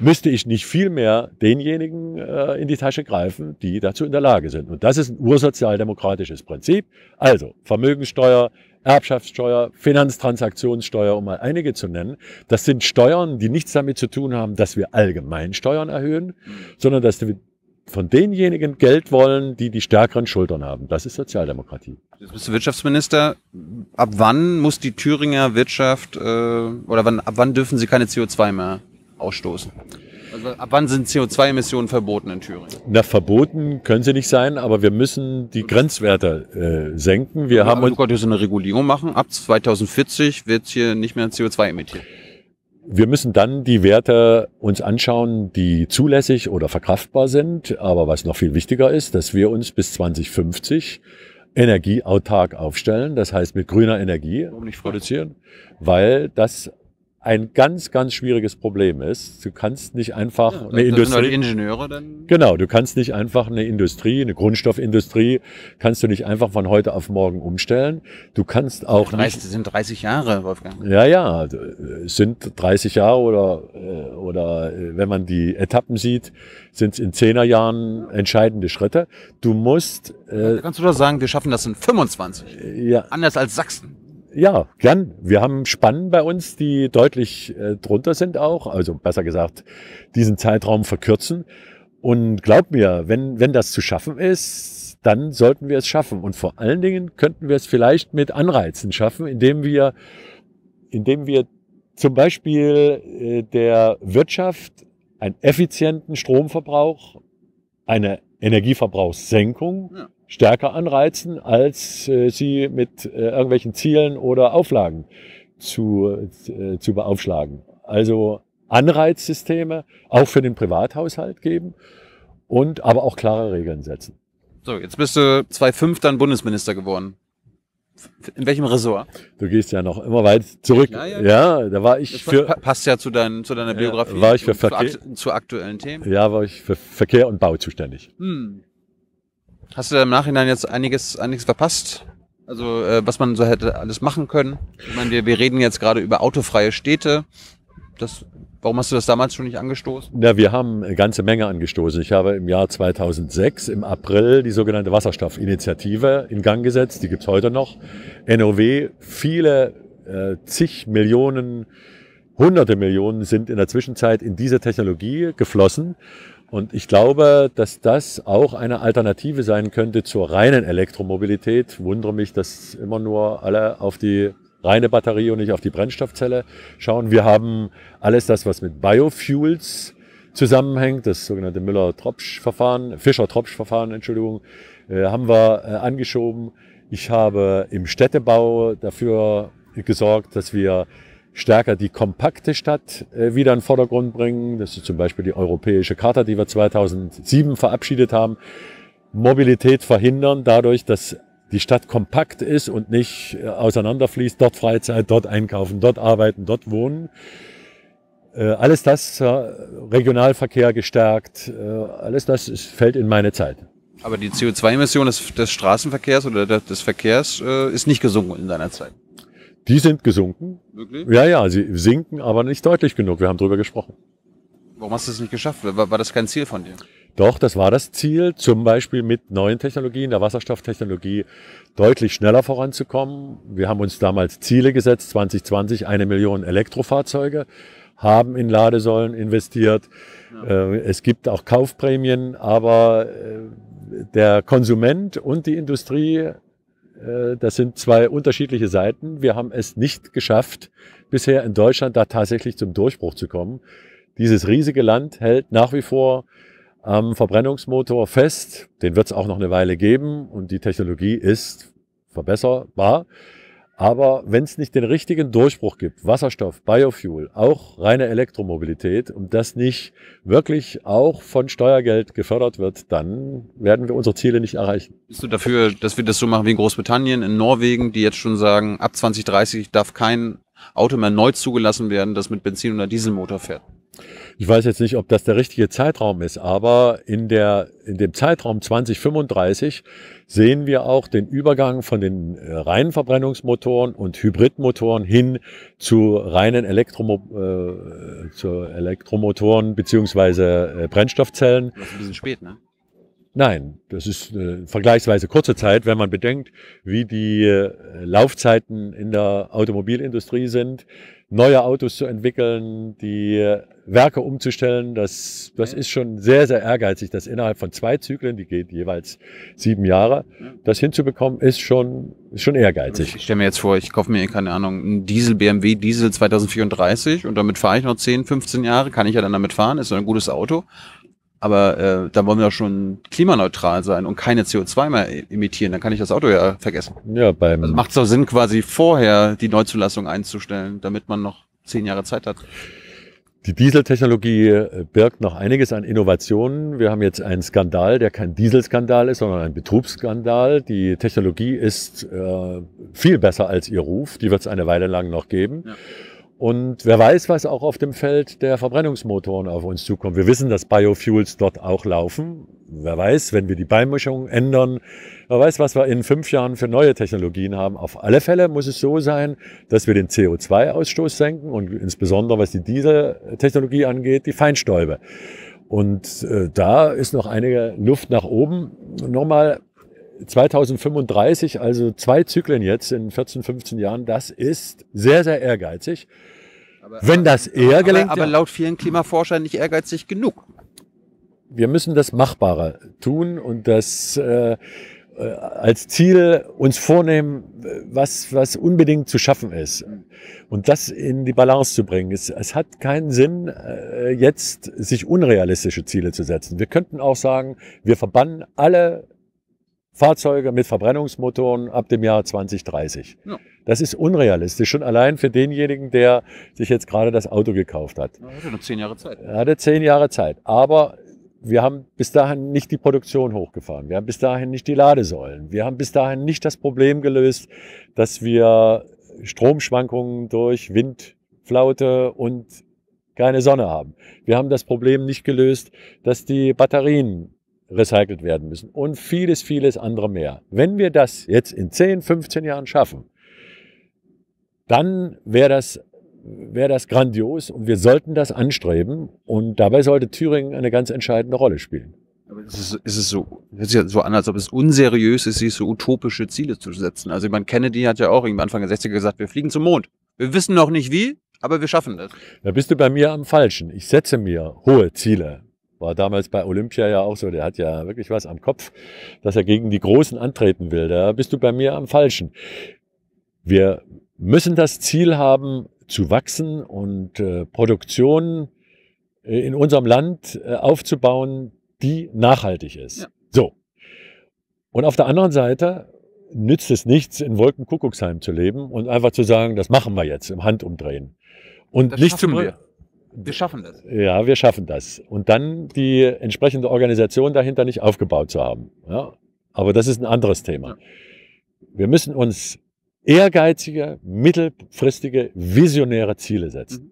müsste ich nicht viel mehr denjenigen äh, in die Tasche greifen, die dazu in der Lage sind. Und das ist ein ursozialdemokratisches Prinzip. Also Vermögensteuer, Erbschaftssteuer, Finanztransaktionssteuer, um mal einige zu nennen. Das sind Steuern, die nichts damit zu tun haben, dass wir allgemein Steuern erhöhen, sondern dass wir von denjenigen Geld wollen, die die stärkeren Schultern haben. Das ist Sozialdemokratie. Jetzt bist du Wirtschaftsminister. Ab wann muss die Thüringer Wirtschaft äh, oder wann, ab wann dürfen sie keine CO2 mehr ausstoßen. Also ab wann sind CO2-Emissionen verboten in Thüringen? Na, verboten können sie nicht sein, aber wir müssen die mhm. Grenzwerte äh, senken. Wir aber also haben aber, Gott, so eine Regulierung machen. Ab 2040 wird hier nicht mehr CO2 emittiert. Wir müssen dann die Werte uns anschauen, die zulässig oder verkraftbar sind. Aber was noch viel wichtiger ist, dass wir uns bis 2050 energieautark aufstellen, das heißt mit grüner Energie nicht produzieren, weil das ein ganz, ganz schwieriges Problem ist. Du kannst nicht einfach ja, eine Industrie. Sind halt Ingenieure dann? Genau, du kannst nicht einfach eine Industrie, eine Grundstoffindustrie, kannst du nicht einfach von heute auf morgen umstellen. Du kannst auch. Ja, 30, nicht, sind 30 Jahre, Wolfgang. Ja, ja, äh, sind 30 Jahre oder, äh, oder äh, wenn man die Etappen sieht, sind es in 10er Jahren entscheidende Schritte. Du musst. Äh, kannst du doch sagen, wir schaffen das in 25. Ja. Anders als Sachsen ja, gern. Wir haben Spannen bei uns, die deutlich äh, drunter sind auch. Also besser gesagt, diesen Zeitraum verkürzen. Und glaub mir, wenn, wenn das zu schaffen ist, dann sollten wir es schaffen. Und vor allen Dingen könnten wir es vielleicht mit Anreizen schaffen, indem wir, indem wir zum Beispiel äh, der Wirtschaft einen effizienten Stromverbrauch, eine Energieverbrauchssenkung ja stärker anreizen, als äh, sie mit äh, irgendwelchen Zielen oder Auflagen zu, äh, zu beaufschlagen. Also Anreizsysteme auch für den Privathaushalt geben und aber auch klare Regeln setzen. So, jetzt bist du 2005 dann Bundesminister geworden. In welchem Ressort? Du gehst ja noch immer weit zurück. Ja, ja, ja. ja da war ich das für. Passt ja zu, dein, zu deiner Biografie. War ich für Verkehr. Zu, aktuellen Themen. Ja, war ich für Verkehr und Bau zuständig. Hm. Hast du da im Nachhinein jetzt einiges, einiges verpasst? Also äh, was man so hätte alles machen können? Ich meine, wir, wir reden jetzt gerade über autofreie Städte. Das, warum hast du das damals schon nicht angestoßen? Na, wir haben eine ganze Menge angestoßen. Ich habe im Jahr 2006 im April die sogenannte Wasserstoffinitiative in Gang gesetzt. Die gibt's heute noch. NOW, viele äh, zig Millionen Hunderte Millionen sind in der Zwischenzeit in diese Technologie geflossen. Und ich glaube, dass das auch eine Alternative sein könnte zur reinen Elektromobilität. Wundere mich, dass immer nur alle auf die reine Batterie und nicht auf die Brennstoffzelle schauen. Wir haben alles das, was mit Biofuels zusammenhängt, das sogenannte Müller-Tropsch-Verfahren, Fischer-Tropsch-Verfahren, Entschuldigung, äh, haben wir äh, angeschoben. Ich habe im Städtebau dafür gesorgt, dass wir stärker die kompakte Stadt äh, wieder in den Vordergrund bringen. Das ist zum Beispiel die europäische Charta, die wir 2007 verabschiedet haben. Mobilität verhindern dadurch, dass die Stadt kompakt ist und nicht äh, auseinanderfließt, dort Freizeit, dort einkaufen, dort arbeiten, dort wohnen. Äh, alles das, äh, Regionalverkehr gestärkt, alles das fällt in meine Zeit. Aber die CO2-Emission des, des, Straßenverkehrs oder des Verkehrs ist nicht gesunken in deiner Zeit? Die sind gesunken. Wirklich? Ja, ja, sie sinken, aber nicht deutlich genug. Wir haben drüber gesprochen. Warum hast du es nicht geschafft? War, war das kein Ziel von dir? Doch, das war das Ziel, zum Beispiel mit neuen Technologien, der Wasserstofftechnologie, deutlich schneller voranzukommen. Wir haben uns damals Ziele gesetzt, 2020 eine Million Elektrofahrzeuge haben in Ladesäulen investiert. Ja. Äh, es gibt auch Kaufprämien, aber äh, der Konsument und die Industrie äh, das sind zwei unterschiedliche Seiten. Wir haben es nicht geschafft, bisher in Deutschland da tatsächlich zum Durchbruch zu kommen. Dieses riesige Land hält nach wie vor am Verbrennungsmotor fest. Den wird es auch noch eine Weile geben und die Technologie ist verbesserbar. Aber wenn es nicht den richtigen Durchbruch gibt, Wasserstoff, Biofuel, auch reine Elektromobilität und das nicht wirklich auch von Steuergeld gefördert wird, dann werden wir unsere Ziele nicht erreichen. Bist du dafür, dass wir das so machen wie in Großbritannien, in Norwegen, die jetzt schon sagen, ab 2030 darf kein Auto mehr neu zugelassen werden, das mit Benzin- oder Dieselmotor fährt? Ich weiß jetzt nicht, ob das der richtige Zeitraum ist, aber in, der, in dem Zeitraum 2035 sehen wir auch den Übergang von den äh, reinen Verbrennungsmotoren und Hybridmotoren hin zu reinen Elektromo äh, zu Elektromotoren beziehungsweise äh, Brennstoffzellen. Das ist ein bisschen spät, ne? Nein, das ist eine vergleichsweise kurze Zeit, wenn man bedenkt, wie die äh, Laufzeiten in der Automobilindustrie sind. Neue Autos zu entwickeln, die äh, Werke umzustellen, das, das ist schon sehr, sehr ehrgeizig, das innerhalb von zwei Zyklen, die geht jeweils sieben Jahre, das hinzubekommen, ist schon, ist schon ehrgeizig. Ich stelle mir jetzt vor, ich kaufe mir, keine Ahnung, einen Diesel, BMW Diesel 2034 und damit fahre ich noch 10, 15 Jahre, kann ich ja dann damit fahren, ist so ein gutes Auto. Aber äh, da wollen wir doch schon klimaneutral sein und keine CO2 mehr emittieren. Dann kann ich das Auto ja vergessen. Ja, beim. Also macht es doch Sinn, quasi vorher die Neuzulassung einzustellen, damit man noch zehn Jahre Zeit hat. Die Dieseltechnologie äh, birgt noch einiges an Innovationen. Wir haben jetzt einen Skandal, der kein Dieselskandal ist, sondern ein Betrugsskandal. Die Technologie ist äh, viel besser als ihr Ruf. Die wird es eine Weile lang noch geben. Ja. Und wer weiß, was auch auf dem Feld der Verbrennungsmotoren auf uns zukommt. Wir wissen, dass Biofuels dort auch laufen. Wer weiß, wenn wir die Beimischung ändern, wer weiß, was wir in fünf Jahren für neue Technologien haben. Auf alle Fälle muss es so sein, dass wir den CO2-Ausstoß senken und insbesondere, was die Dieseltechnologie angeht, die Feinstäube. Und äh, da ist noch einige Luft nach oben. Nochmal, 2035, also zwei Zyklen jetzt in 14, 15 Jahren, das ist sehr, sehr ehrgeizig. Aber, Wenn das eher gelingt. Aber, aber laut vielen Klimaforschern nicht ehrgeizig genug. Wir müssen das Machbare tun und das äh, äh, als Ziel uns vornehmen, was, was unbedingt zu schaffen ist. Und das in die Balance zu bringen. Es, es hat keinen Sinn, äh, jetzt sich unrealistische Ziele zu setzen. Wir könnten auch sagen, wir verbannen alle Fahrzeuge mit Verbrennungsmotoren ab dem Jahr 2030. Ja. Das ist unrealistisch, schon allein für denjenigen, der sich jetzt gerade das Auto gekauft hat. Er hatte nur zehn Jahre Zeit. Er hatte zehn Jahre Zeit. Aber wir haben bis dahin nicht die Produktion hochgefahren. Wir haben bis dahin nicht die Ladesäulen. Wir haben bis dahin nicht das Problem gelöst, dass wir Stromschwankungen durch Windflaute und keine Sonne haben. Wir haben das Problem nicht gelöst, dass die Batterien recycelt werden müssen und vieles, vieles andere mehr. Wenn wir das jetzt in 10, 15 Jahren schaffen, dann wäre das, wär das grandios und wir sollten das anstreben und dabei sollte Thüringen eine ganz entscheidende Rolle spielen. Aber es ist, es ist so, hört sich so an, als ob es unseriös ist, sich so utopische Ziele zu setzen. Also, ich meine, Kennedy hat ja auch irgendwie Anfang der 60er gesagt, wir fliegen zum Mond. Wir wissen noch nicht wie, aber wir schaffen das. Da bist du bei mir am Falschen. Ich setze mir hohe Ziele. War damals bei Olympia ja auch so. Der hat ja wirklich was am Kopf, dass er gegen die Großen antreten will. Da bist du bei mir am Falschen. Wir müssen das Ziel haben, zu wachsen und äh, Produktion äh, in unserem Land äh, aufzubauen, die nachhaltig ist. Ja. So. Und auf der anderen Seite nützt es nichts, in Wolkenkuckucksheim zu leben und einfach zu sagen, das machen wir jetzt im Handumdrehen. Und das nicht zu wir wir schaffen das. Ja, wir schaffen das. Und dann die entsprechende Organisation dahinter nicht aufgebaut zu haben. Ja? Aber das ist ein anderes Thema. Wir müssen uns ehrgeizige, mittelfristige, visionäre Ziele setzen. Mhm.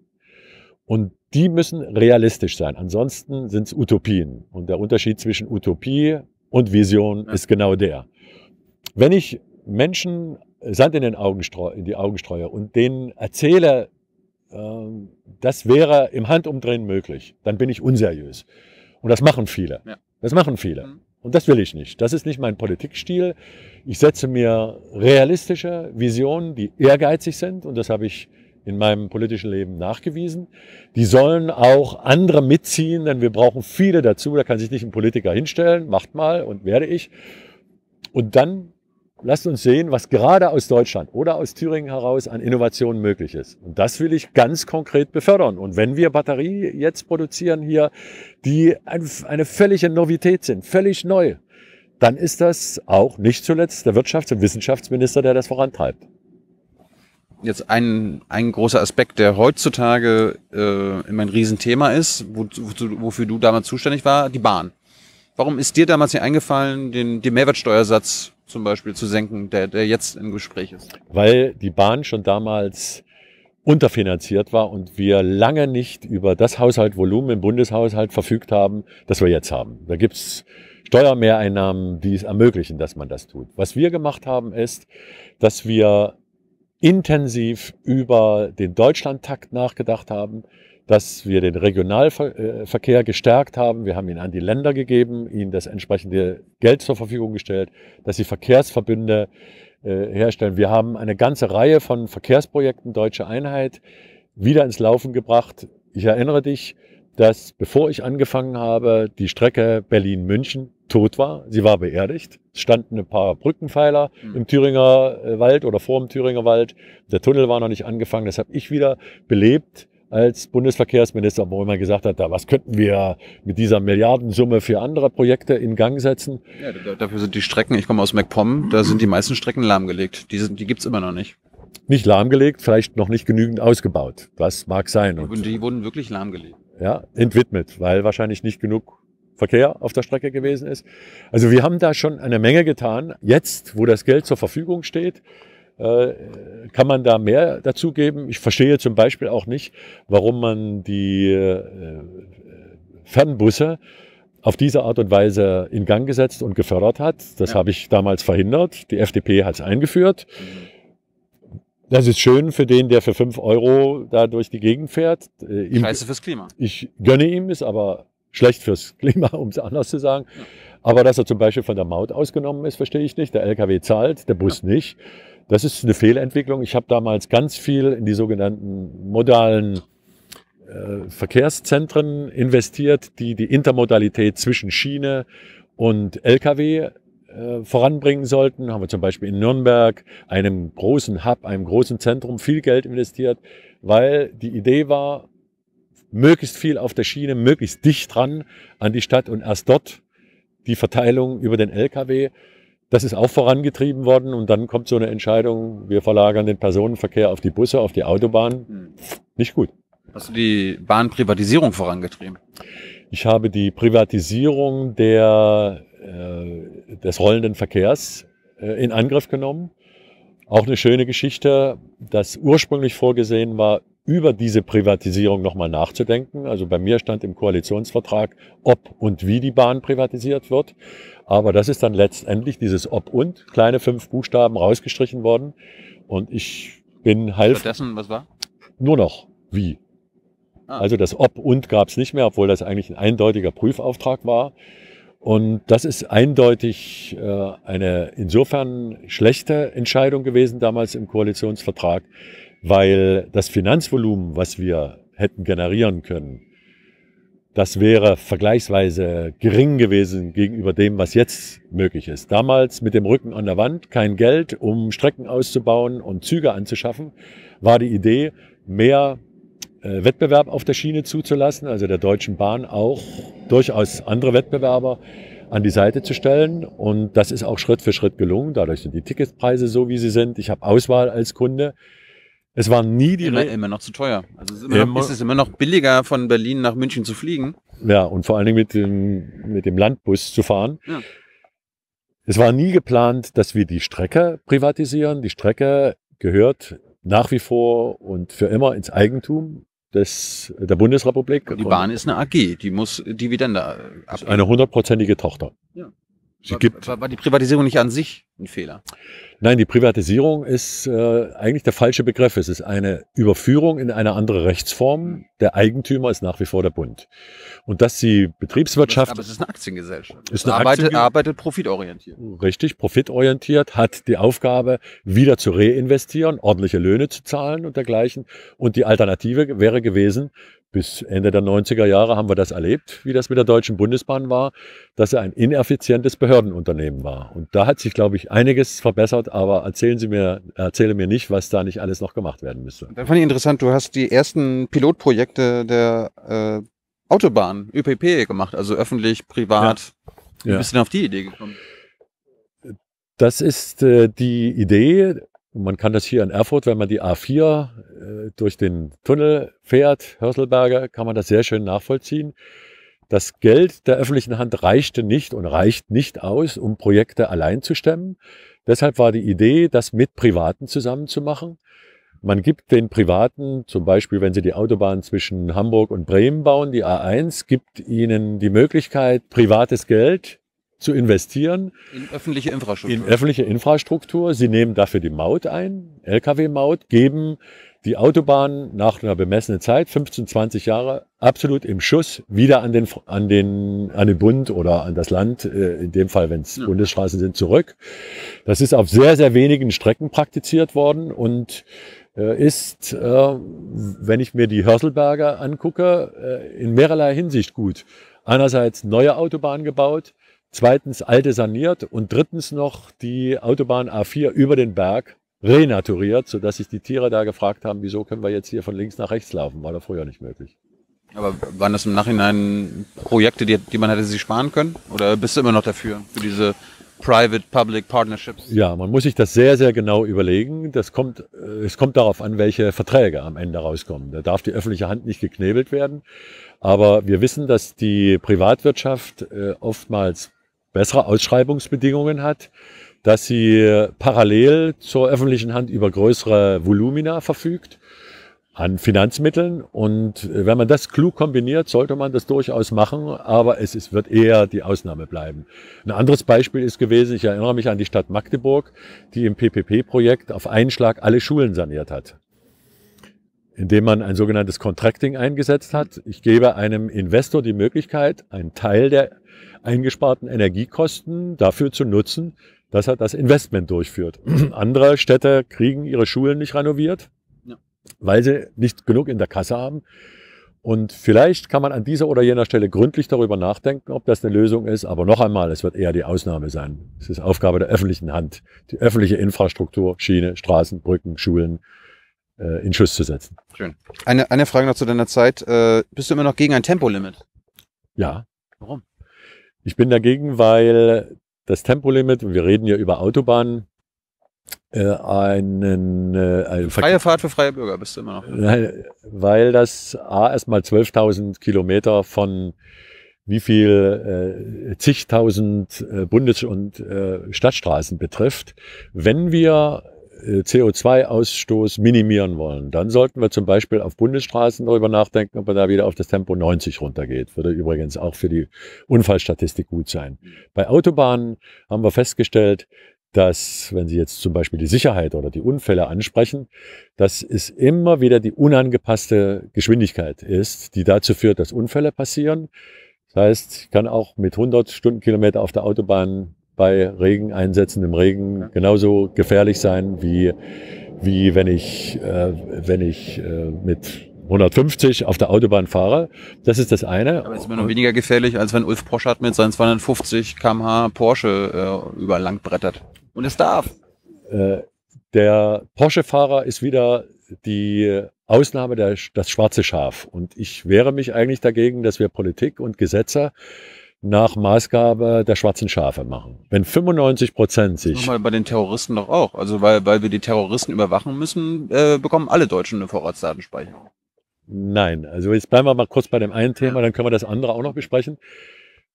Und die müssen realistisch sein. Ansonsten sind es Utopien. Und der Unterschied zwischen Utopie und Vision ja. ist genau der. Wenn ich Menschen Sand in, den Augen in die Augen streue und denen erzähle, ähm, das wäre im Handumdrehen möglich. Dann bin ich unseriös. Und das machen viele. Ja. Das machen viele. Mhm. Und das will ich nicht. Das ist nicht mein Politikstil. Ich setze mir realistische Visionen, die ehrgeizig sind. Und das habe ich in meinem politischen Leben nachgewiesen. Die sollen auch andere mitziehen, denn wir brauchen viele dazu. Da kann sich nicht ein Politiker hinstellen, macht mal und werde ich. Und dann lasst uns sehen, was gerade aus Deutschland oder aus Thüringen heraus an Innovationen möglich ist. Und das will ich ganz konkret befördern. Und wenn wir Batterie jetzt produzieren hier, die eine völlige Novität sind, völlig neu, dann ist das auch nicht zuletzt der Wirtschafts- und Wissenschaftsminister, der das vorantreibt. Jetzt ein, ein großer Aspekt, der heutzutage äh, immer ein Riesenthema ist, wo, wo, wofür du damals zuständig war, die Bahn. Warum ist dir damals hier eingefallen, den, den Mehrwertsteuersatz zum Beispiel zu senken, der, der jetzt im Gespräch ist? Weil die Bahn schon damals unterfinanziert war und wir lange nicht über das Haushaltvolumen im Bundeshaushalt verfügt haben, das wir jetzt haben. Da gibt es Steuermehreinnahmen, die es ermöglichen, dass man das tut. Was wir gemacht haben, ist, dass wir intensiv über den Deutschlandtakt nachgedacht haben, dass wir den Regionalverkehr äh, gestärkt haben. Wir haben ihn an die Länder gegeben, ihnen das entsprechende Geld zur Verfügung gestellt, dass sie Verkehrsverbünde äh, herstellen. Wir haben eine ganze Reihe von Verkehrsprojekten Deutsche Einheit wieder ins Laufen gebracht. Ich erinnere dich, dass bevor ich angefangen habe, die Strecke Berlin-München tot war. Sie war beerdigt. Es standen ein paar Brückenpfeiler mhm. im Thüringer äh, Wald oder vor dem Thüringer Wald. Der Tunnel war noch nicht angefangen. Das habe ich wieder belebt als Bundesverkehrsminister, wo man gesagt hat, was könnten wir mit dieser Milliardensumme für andere Projekte in Gang setzen. Ja, dafür sind die Strecken, ich komme aus MacPom, da sind die meisten Strecken lahmgelegt. Die, sind, die gibt's immer noch nicht. Nicht lahmgelegt, vielleicht noch nicht genügend ausgebaut. Das mag sein. Und die wurden wirklich lahmgelegt. Ja, entwidmet, weil wahrscheinlich nicht genug Verkehr auf der Strecke gewesen ist. Also wir haben da schon eine Menge getan. Jetzt, wo das Geld zur Verfügung steht, äh, kann man da mehr dazu geben? Ich verstehe zum Beispiel auch nicht, warum man die äh, Fernbusse auf diese Art und Weise in Gang gesetzt und gefördert hat. Das ja. habe ich damals verhindert. Die FDP hat es eingeführt. Das ist schön für den, der für fünf Euro da durch die Gegend fährt. Äh, Scheiße fürs Klima. Ich gönne ihm es, aber schlecht fürs Klima, um es anders zu sagen. Ja. Aber dass er zum Beispiel von der Maut ausgenommen ist, verstehe ich nicht. Der LKW zahlt, der Bus nicht. Das ist eine Fehlentwicklung. Ich habe damals ganz viel in die sogenannten modalen äh, Verkehrszentren investiert, die die Intermodalität zwischen Schiene und LKW äh, voranbringen sollten. Haben wir zum Beispiel in Nürnberg, einem großen Hub, einem großen Zentrum, viel Geld investiert, weil die Idee war, möglichst viel auf der Schiene, möglichst dicht dran an die Stadt und erst dort die Verteilung über den Lkw. Das ist auch vorangetrieben worden und dann kommt so eine Entscheidung, wir verlagern den Personenverkehr auf die Busse, auf die Autobahn. Hm. Nicht gut. Hast du die Bahnprivatisierung vorangetrieben? Ich habe die Privatisierung der, äh, des rollenden Verkehrs äh, in Angriff genommen. Auch eine schöne Geschichte, dass ursprünglich vorgesehen war, über diese Privatisierung nochmal nachzudenken. Also bei mir stand im Koalitionsvertrag, ob und wie die Bahn privatisiert wird. Aber das ist dann letztendlich dieses ob und, kleine fünf Buchstaben rausgestrichen worden. Und ich bin halb. Stattdessen, was war? Nur noch wie. Ah. Also das ob und gab es nicht mehr, obwohl das eigentlich ein eindeutiger Prüfauftrag war. Und das ist eindeutig äh, eine insofern schlechte Entscheidung gewesen damals im Koalitionsvertrag, weil das Finanzvolumen, was wir hätten generieren können, das wäre vergleichsweise gering gewesen gegenüber dem, was jetzt möglich ist. Damals mit dem Rücken an der Wand, kein Geld, um Strecken auszubauen und Züge anzuschaffen, war die Idee, mehr äh, Wettbewerb auf der Schiene zuzulassen, also der Deutschen Bahn auch durchaus andere Wettbewerber an die Seite zu stellen. Und das ist auch Schritt für Schritt gelungen. Dadurch sind die Ticketpreise so, wie sie sind. Ich habe Auswahl als Kunde. Es war nie die immer, immer noch zu teuer. Also ist, immer noch, ist es immer noch billiger, von Berlin nach München zu fliegen. Ja, und vor allen Dingen mit dem, mit dem Landbus zu fahren. Ja. Es war nie geplant, dass wir die Strecke privatisieren. Die Strecke gehört nach wie vor und für immer ins Eigentum des, der Bundesrepublik. Und die Bahn und ist eine AG, die muss Dividende abgeben. Eine hundertprozentige Tochter. Ja. Sie war, gibt, war die Privatisierung nicht an sich ein Fehler? Nein, die Privatisierung ist äh, eigentlich der falsche Begriff. Es ist eine Überführung in eine andere Rechtsform. Mhm. Der Eigentümer ist nach wie vor der Bund. Und dass die Betriebswirtschaft. Aber es ist eine Aktiengesellschaft. Ist eine arbeitet, Aktien arbeitet profitorientiert. Richtig, profitorientiert, hat die Aufgabe, wieder zu reinvestieren, ordentliche Löhne zu zahlen und dergleichen. Und die Alternative wäre gewesen, bis Ende der 90er Jahre haben wir das erlebt, wie das mit der Deutschen Bundesbahn war, dass er ein ineffizientes Behördenunternehmen war. Und da hat sich, glaube ich, einiges verbessert, aber erzählen Sie mir, erzähle mir nicht, was da nicht alles noch gemacht werden müsste. Dann fand ich interessant, du hast die ersten Pilotprojekte der äh, Autobahn, ÖPP, gemacht, also öffentlich, privat. Ja. Wie ja. bist du denn auf die Idee gekommen? Das ist äh, die Idee, und man kann das hier in Erfurt, wenn man die A4 äh, durch den Tunnel fährt, Hörselberger, kann man das sehr schön nachvollziehen. Das Geld der öffentlichen Hand reichte nicht und reicht nicht aus, um Projekte allein zu stemmen. Deshalb war die Idee, das mit Privaten zusammenzumachen. Man gibt den Privaten, zum Beispiel wenn sie die Autobahn zwischen Hamburg und Bremen bauen, die A1, gibt ihnen die Möglichkeit, privates Geld zu investieren. In öffentliche Infrastruktur. In öffentliche Infrastruktur. Sie nehmen dafür die Maut ein, Lkw-Maut, geben die Autobahn nach einer bemessenen Zeit, 15, 20 Jahre, absolut im Schuss wieder an den, an den, an den Bund oder an das Land, äh, in dem Fall, wenn es ja. Bundesstraßen sind, zurück. Das ist auf sehr, sehr wenigen Strecken praktiziert worden und äh, ist, äh, wenn ich mir die Hörselberger angucke, in mehrerlei Hinsicht gut. Einerseits neue Autobahnen gebaut, zweitens alte saniert und drittens noch die Autobahn A4 über den Berg renaturiert, sodass sich die Tiere da gefragt haben, wieso können wir jetzt hier von links nach rechts laufen, war da früher nicht möglich. Aber waren das im Nachhinein Projekte, die, die man hätte sich sparen können? Oder bist du immer noch dafür, für diese Private-Public Partnerships? Ja, man muss sich das sehr, sehr genau überlegen. Das kommt, äh, es kommt darauf an, welche Verträge am Ende rauskommen. Da darf die öffentliche Hand nicht geknebelt werden. Aber wir wissen, dass die Privatwirtschaft äh, oftmals bessere Ausschreibungsbedingungen hat, dass sie parallel zur öffentlichen Hand über größere Volumina verfügt an Finanzmitteln. Und wenn man das klug kombiniert, sollte man das durchaus machen, aber es ist, wird eher die Ausnahme bleiben. Ein anderes Beispiel ist gewesen, ich erinnere mich an die Stadt Magdeburg, die im PPP-Projekt auf einen Schlag alle Schulen saniert hat indem man ein sogenanntes Contracting eingesetzt hat. Ich gebe einem Investor die Möglichkeit, einen Teil der eingesparten Energiekosten dafür zu nutzen, dass er das Investment durchführt. Andere Städte kriegen ihre Schulen nicht renoviert, ja. weil sie nicht genug in der Kasse haben. Und vielleicht kann man an dieser oder jener Stelle gründlich darüber nachdenken, ob das eine Lösung ist. Aber noch einmal, es wird eher die Ausnahme sein. Es ist Aufgabe der öffentlichen Hand, die öffentliche Infrastruktur, Schiene, Straßen, Brücken, Schulen äh, in Schuss zu setzen. Schön. Eine, eine Frage noch zu deiner Zeit. Äh, bist du immer noch gegen ein Tempolimit? Ja. Warum? Ich bin dagegen, weil das Tempolimit, wir reden ja über Autobahnen, äh, einen, äh, einen Freie Fahrt für freie Bürger bist du immer noch. weil das A erstmal 12.000 Kilometer von wie viel äh, zigtausend äh, Bundes- und äh, Stadtstraßen betrifft. Wenn wir äh, CO2-Ausstoß minimieren wollen, dann sollten wir zum Beispiel auf Bundesstraßen darüber nachdenken, ob man da wieder auf das Tempo 90 runtergeht. Würde übrigens auch für die Unfallstatistik gut sein. Bei Autobahnen haben wir festgestellt, dass, wenn Sie jetzt zum Beispiel die Sicherheit oder die Unfälle ansprechen, dass es immer wieder die unangepasste Geschwindigkeit ist, die dazu führt, dass Unfälle passieren. Das heißt, ich kann auch mit 100 Stundenkilometer auf der Autobahn bei Regeneinsätzen im Regen genauso gefährlich sein wie, wie wenn ich, äh, wenn ich äh, mit 150 auf der Autobahn fahre. Das ist das eine. Aber es ist mir noch weniger gefährlich, als wenn Ulf Poschardt mit seinen 250 kmh Porsche äh, über brettert. Und es darf. Äh, der Porsche-Fahrer ist wieder die Ausnahme der, das schwarze Schaf. Und ich wehre mich eigentlich dagegen, dass wir Politik und Gesetzer nach Maßgabe der schwarzen Schafe machen. Wenn 95 Prozent sich. Mal bei den Terroristen doch auch. Also weil, weil wir die Terroristen überwachen müssen, äh, bekommen alle Deutschen eine Vorratsdatenspeicherung. Nein, also jetzt bleiben wir mal kurz bei dem einen Thema, dann können wir das andere auch noch besprechen.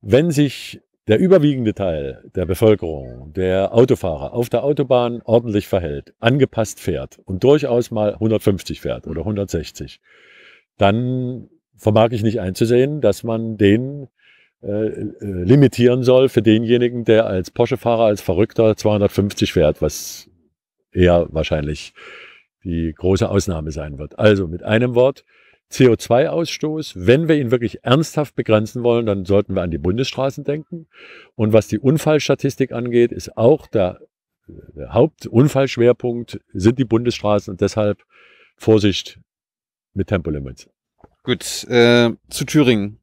Wenn sich der überwiegende Teil der Bevölkerung, der Autofahrer auf der Autobahn ordentlich verhält, angepasst fährt und durchaus mal 150 fährt oder 160, dann vermag ich nicht einzusehen, dass man den äh, äh, limitieren soll für denjenigen, der als Porsche-Fahrer, als Verrückter 250 fährt, was eher wahrscheinlich die große Ausnahme sein wird. Also mit einem Wort, CO2-Ausstoß, wenn wir ihn wirklich ernsthaft begrenzen wollen, dann sollten wir an die Bundesstraßen denken. Und was die Unfallstatistik angeht, ist auch der, der Hauptunfallschwerpunkt sind die Bundesstraßen und deshalb Vorsicht mit Tempolimits. Gut, äh, zu Thüringen.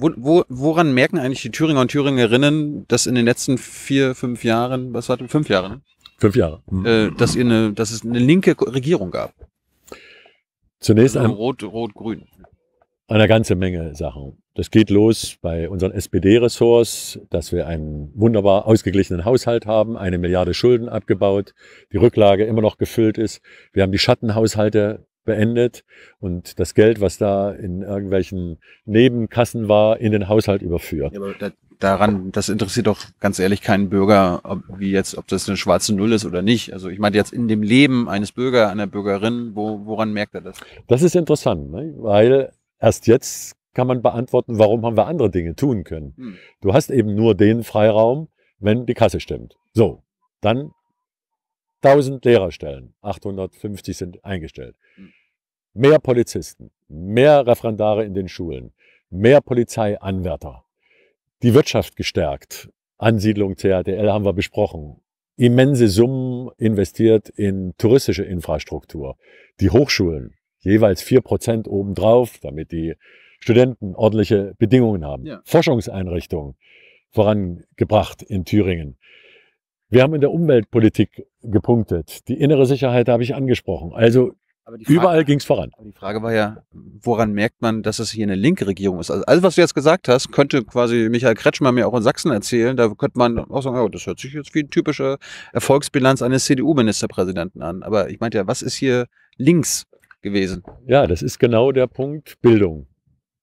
Wo, wo, woran merken eigentlich die Thüringer und Thüringerinnen, dass in den letzten vier, fünf Jahren, was war das, fünf Jahre, ne? Fünf Jahre. Mhm. Äh, dass, ihr eine, dass es eine linke Regierung gab? Zunächst also Rot, Rot, Grün. Eine ganze Menge Sachen. Das geht los bei unseren SPD-Ressorts, dass wir einen wunderbar ausgeglichenen Haushalt haben, eine Milliarde Schulden abgebaut, die Rücklage immer noch gefüllt ist. Wir haben die Schattenhaushalte beendet und das Geld, was da in irgendwelchen Nebenkassen war, in den Haushalt überführt. Ja, aber da, daran, das interessiert doch ganz ehrlich keinen Bürger, ob, wie jetzt, ob das eine schwarze Null ist oder nicht. Also ich meine jetzt in dem Leben eines Bürger, einer Bürgerin, wo, woran merkt er das? Das ist interessant, ne? weil erst jetzt kann man beantworten, warum haben wir andere Dinge tun können. Hm. Du hast eben nur den Freiraum, wenn die Kasse stimmt. So, dann 1000 Lehrerstellen, 850 sind eingestellt. Hm mehr Polizisten, mehr Referendare in den Schulen, mehr Polizeianwärter, die Wirtschaft gestärkt, Ansiedlung CATL haben wir besprochen, immense Summen investiert in touristische Infrastruktur, die Hochschulen, jeweils vier Prozent obendrauf, damit die Studenten ordentliche Bedingungen haben, ja. Forschungseinrichtungen vorangebracht in Thüringen. Wir haben in der Umweltpolitik gepunktet. Die innere Sicherheit habe ich angesprochen. Also Frage, Überall ging es voran. die Frage war ja, woran merkt man, dass es hier eine linke Regierung ist? Also alles, was du jetzt gesagt hast, könnte quasi Michael Kretschmer mir auch in Sachsen erzählen. Da könnte man auch sagen, oh, das hört sich jetzt wie eine typische Erfolgsbilanz eines CDU-Ministerpräsidenten an. Aber ich meinte ja, was ist hier links gewesen? Ja, das ist genau der Punkt Bildung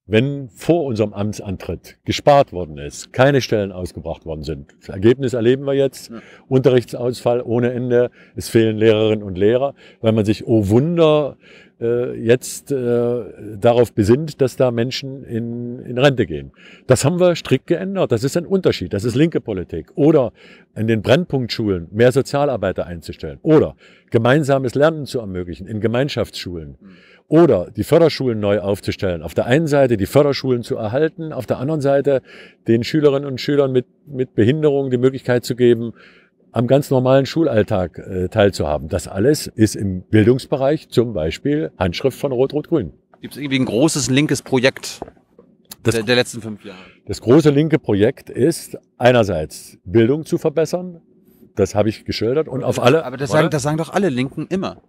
wenn vor unserem Amtsantritt gespart worden ist, keine Stellen ausgebracht worden sind. Das Ergebnis erleben wir jetzt. Ja. Unterrichtsausfall ohne Ende. Es fehlen Lehrerinnen und Lehrer, weil man sich, oh Wunder, äh, jetzt äh, darauf besinnt, dass da Menschen in, in Rente gehen. Das haben wir strikt geändert. Das ist ein Unterschied. Das ist linke Politik. Oder in den Brennpunktschulen mehr Sozialarbeiter einzustellen. Oder gemeinsames Lernen zu ermöglichen in Gemeinschaftsschulen. Mhm oder die Förderschulen neu aufzustellen. Auf der einen Seite die Förderschulen zu erhalten, auf der anderen Seite den Schülerinnen und Schülern mit, mit Behinderung die Möglichkeit zu geben, am ganz normalen Schulalltag äh, teilzuhaben. Das alles ist im Bildungsbereich zum Beispiel Handschrift von Rot-Rot-Grün. Gibt es irgendwie ein großes linkes Projekt das, der, der letzten fünf Jahre? Das große linke Projekt ist einerseits Bildung zu verbessern, das habe ich geschildert. Und auf alle. Aber das sagen, das sagen doch alle Linken immer.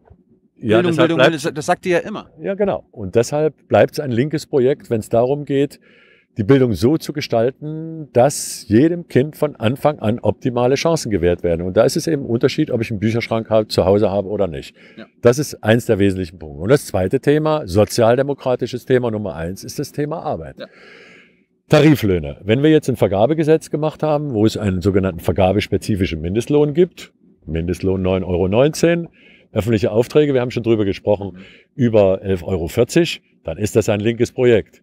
Ja, Bildung, Bildung, bleibt, das sagt ihr ja immer. Ja, genau. Und deshalb bleibt es ein linkes Projekt, wenn es darum geht, die Bildung so zu gestalten, dass jedem Kind von Anfang an optimale Chancen gewährt werden. Und da ist es eben ein Unterschied, ob ich einen Bücherschrank habe, zu Hause habe oder nicht. Ja. Das ist eins der wesentlichen Punkte. Und das zweite Thema, sozialdemokratisches Thema Nummer eins, ist das Thema Arbeit. Ja. Tariflöhne. Wenn wir jetzt ein Vergabegesetz gemacht haben, wo es einen sogenannten vergabespezifischen Mindestlohn gibt, Mindestlohn 9,19 Euro, öffentliche Aufträge, wir haben schon drüber gesprochen, über 11,40 Euro, dann ist das ein linkes Projekt.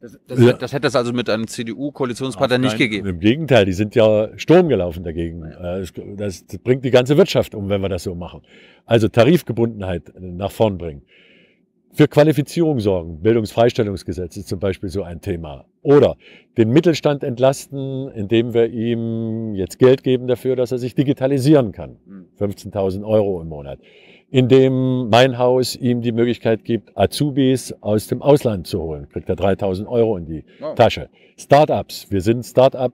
Das, das, ja. das hätte es also mit einem CDU-Koalitionspartner nicht gegeben. Im Gegenteil, die sind ja Sturm gelaufen dagegen. Äh, das, das bringt die ganze Wirtschaft um, wenn wir das so machen. Also Tarifgebundenheit nach vorn bringen. Für Qualifizierung sorgen, Bildungsfreistellungsgesetz ist zum Beispiel so ein Thema. Oder den Mittelstand entlasten, indem wir ihm jetzt Geld geben dafür, dass er sich digitalisieren kann. 15.000 hm. Euro im Monat. Indem mein Haus ihm die Möglichkeit gibt, Azubis aus dem Ausland zu holen. Kriegt er 3.000 Euro in die oh. Tasche. Startups. Wir sind Startup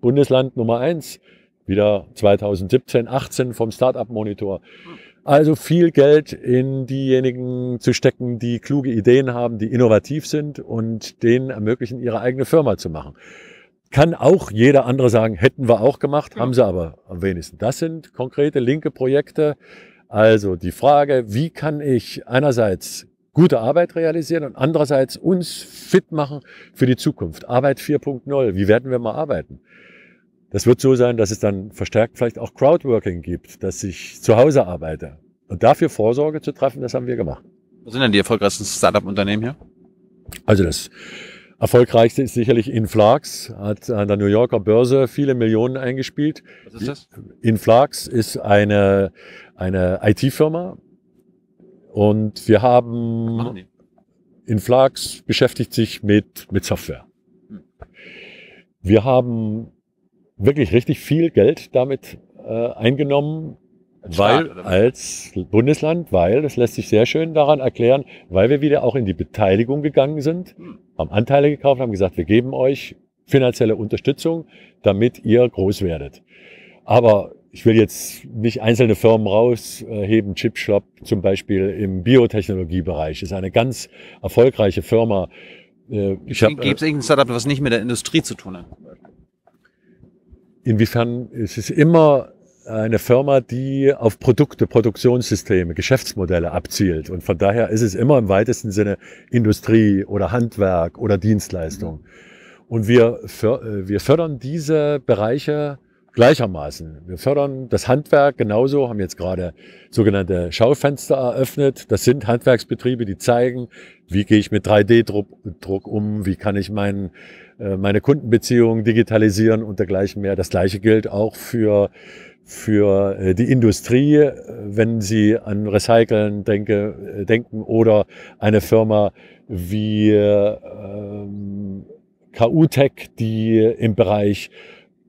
Bundesland Nummer eins. Wieder 2017, 18 vom Startup Monitor. Hm also viel Geld in diejenigen zu stecken, die kluge Ideen haben, die innovativ sind und denen ermöglichen, ihre eigene Firma zu machen. Kann auch jeder andere sagen, hätten wir auch gemacht, ja. haben sie aber am wenigsten. Das sind konkrete linke Projekte. Also die Frage, wie kann ich einerseits gute Arbeit realisieren und andererseits uns fit machen für die Zukunft. Arbeit 4.0, wie werden wir mal arbeiten? Das wird so sein, dass es dann verstärkt vielleicht auch Crowdworking gibt, dass ich zu Hause arbeite. Und dafür Vorsorge zu treffen, das haben wir gemacht. Was sind denn die erfolgreichsten Startup-Unternehmen hier? Also das erfolgreichste ist sicherlich Inflax, hat an der New Yorker Börse viele Millionen eingespielt. Was ist das? Inflax ist eine, eine IT-Firma und wir haben... Inflax beschäftigt sich mit, mit Software. Hm. Wir haben wirklich richtig viel Geld damit äh, eingenommen, weil als Bundesland, weil das lässt sich sehr schön daran erklären, weil wir wieder auch in die Beteiligung gegangen sind, hm. haben Anteile gekauft, haben gesagt, wir geben euch finanzielle Unterstützung, damit ihr groß werdet. Aber ich will jetzt nicht einzelne Firmen rausheben. Chipshop zum Beispiel im Biotechnologiebereich ist eine ganz erfolgreiche Firma. Äh, ich Gibt es äh, irgendein Startup, was nicht mit der Industrie zu tun hat? Inwiefern es ist immer eine Firma, die auf Produkte, Produktionssysteme, Geschäftsmodelle abzielt. Und von daher ist es immer im weitesten Sinne Industrie oder Handwerk oder Dienstleistung. Mhm. Und wir, äh, wir fördern diese Bereiche gleichermaßen. Wir fördern das Handwerk genauso, haben jetzt gerade sogenannte Schaufenster eröffnet. Das sind Handwerksbetriebe, die zeigen, wie gehe ich mit 3D-Druck um, wie kann ich meinen äh, meine Kundenbeziehungen digitalisieren und dergleichen mehr. Das gleiche gilt auch für, für äh, die Industrie, äh, wenn Sie an Recyceln denke, denken oder eine Firma wie ähm, KU-Tech, die im Bereich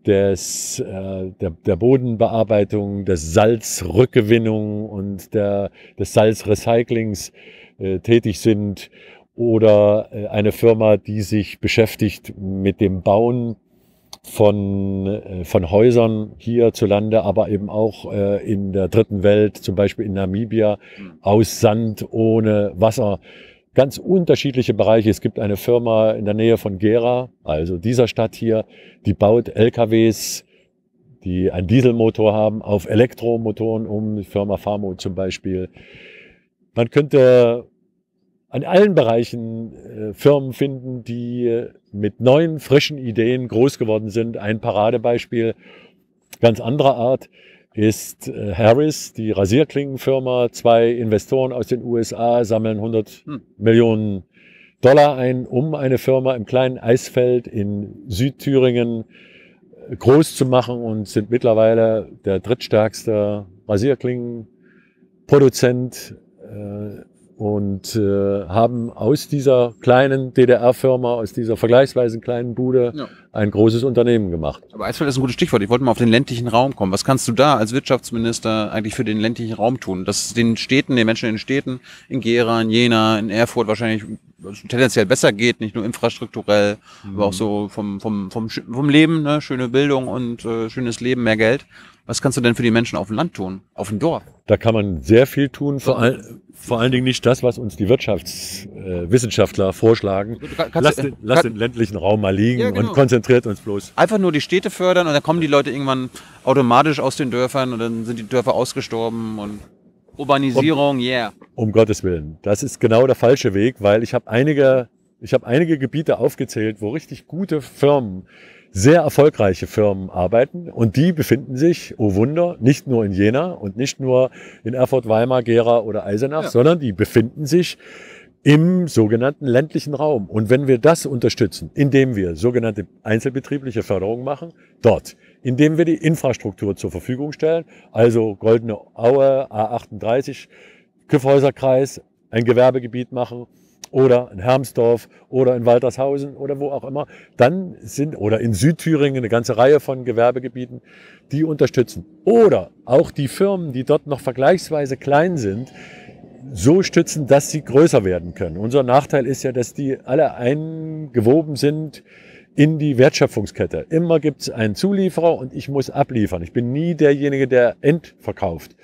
des, äh, der, der Bodenbearbeitung, des Salzrückgewinnung und der, des Salzrecyclings äh, tätig sind oder äh, eine Firma, die sich beschäftigt mit dem Bauen von, äh, von Häusern hierzulande, aber eben auch äh, in der dritten Welt, zum Beispiel in Namibia, mhm. aus Sand ohne Wasser. Ganz unterschiedliche Bereiche. Es gibt eine Firma in der Nähe von Gera, also dieser Stadt hier, die baut LKWs, die einen Dieselmotor haben, auf Elektromotoren um, die Firma Famo zum Beispiel. Man könnte an allen Bereichen äh, Firmen finden, die äh, mit neuen, frischen Ideen groß geworden sind. Ein Paradebeispiel ganz anderer Art ist äh, Harris, die Rasierklingenfirma. Zwei Investoren aus den USA sammeln 100 hm. Millionen Dollar ein, um eine Firma im kleinen Eisfeld in Südthüringen äh, groß zu machen und sind mittlerweile der drittstärkste Rasierklingenproduzent und äh, haben aus dieser kleinen DDR-Firma, aus dieser vergleichsweise kleinen Bude ja. ein großes Unternehmen gemacht. Aber Eisfeld ist ein gutes Stichwort. Ich wollte mal auf den ländlichen Raum kommen. Was kannst du da als Wirtschaftsminister eigentlich für den ländlichen Raum tun? Dass den Städten, den Menschen in den Städten, in Gera, in Jena, in Erfurt wahrscheinlich tendenziell besser geht, nicht nur infrastrukturell, mhm. aber auch mhm. so vom, vom, vom, vom Leben, ne? schöne Bildung und äh, schönes Leben, mehr Geld. Was kannst du denn für die Menschen auf dem Land tun, auf dem Dorf? Da kann man sehr viel tun, vor, all, vor allen Dingen nicht das, was uns die Wirtschaftswissenschaftler äh, vorschlagen. Lass, den, äh, lass den, ländlichen Raum mal liegen ja, genau. und konzentriert uns bloß. Einfach nur die Städte fördern und dann kommen die Leute irgendwann automatisch aus den Dörfern und dann sind die Dörfer ausgestorben und Urbanisierung, um, yeah. Um Gottes Willen. Das ist genau der falsche Weg, weil ich habe einige, ich habe einige Gebiete aufgezählt, wo richtig gute Firmen, sehr erfolgreiche Firmen arbeiten und die befinden sich, oh Wunder, nicht nur in Jena und nicht nur in Erfurt, Weimar, Gera oder Eisenach, ja. sondern die befinden sich im sogenannten ländlichen Raum. Und wenn wir das unterstützen, indem wir sogenannte einzelbetriebliche Förderung machen, dort indem wir die Infrastruktur zur Verfügung stellen, also Goldene Aue, A38, Küffhäuserkreis, ein Gewerbegebiet machen oder in Hermsdorf oder in Waltershausen oder wo auch immer, dann sind oder in Südthüringen eine ganze Reihe von Gewerbegebieten, die unterstützen. Oder auch die Firmen, die dort noch vergleichsweise klein sind, so stützen, dass sie größer werden können. Unser Nachteil ist ja, dass die alle eingewoben sind in die Wertschöpfungskette. Immer gibt es einen Zulieferer und ich muss abliefern. Ich bin nie derjenige, der endverkauft.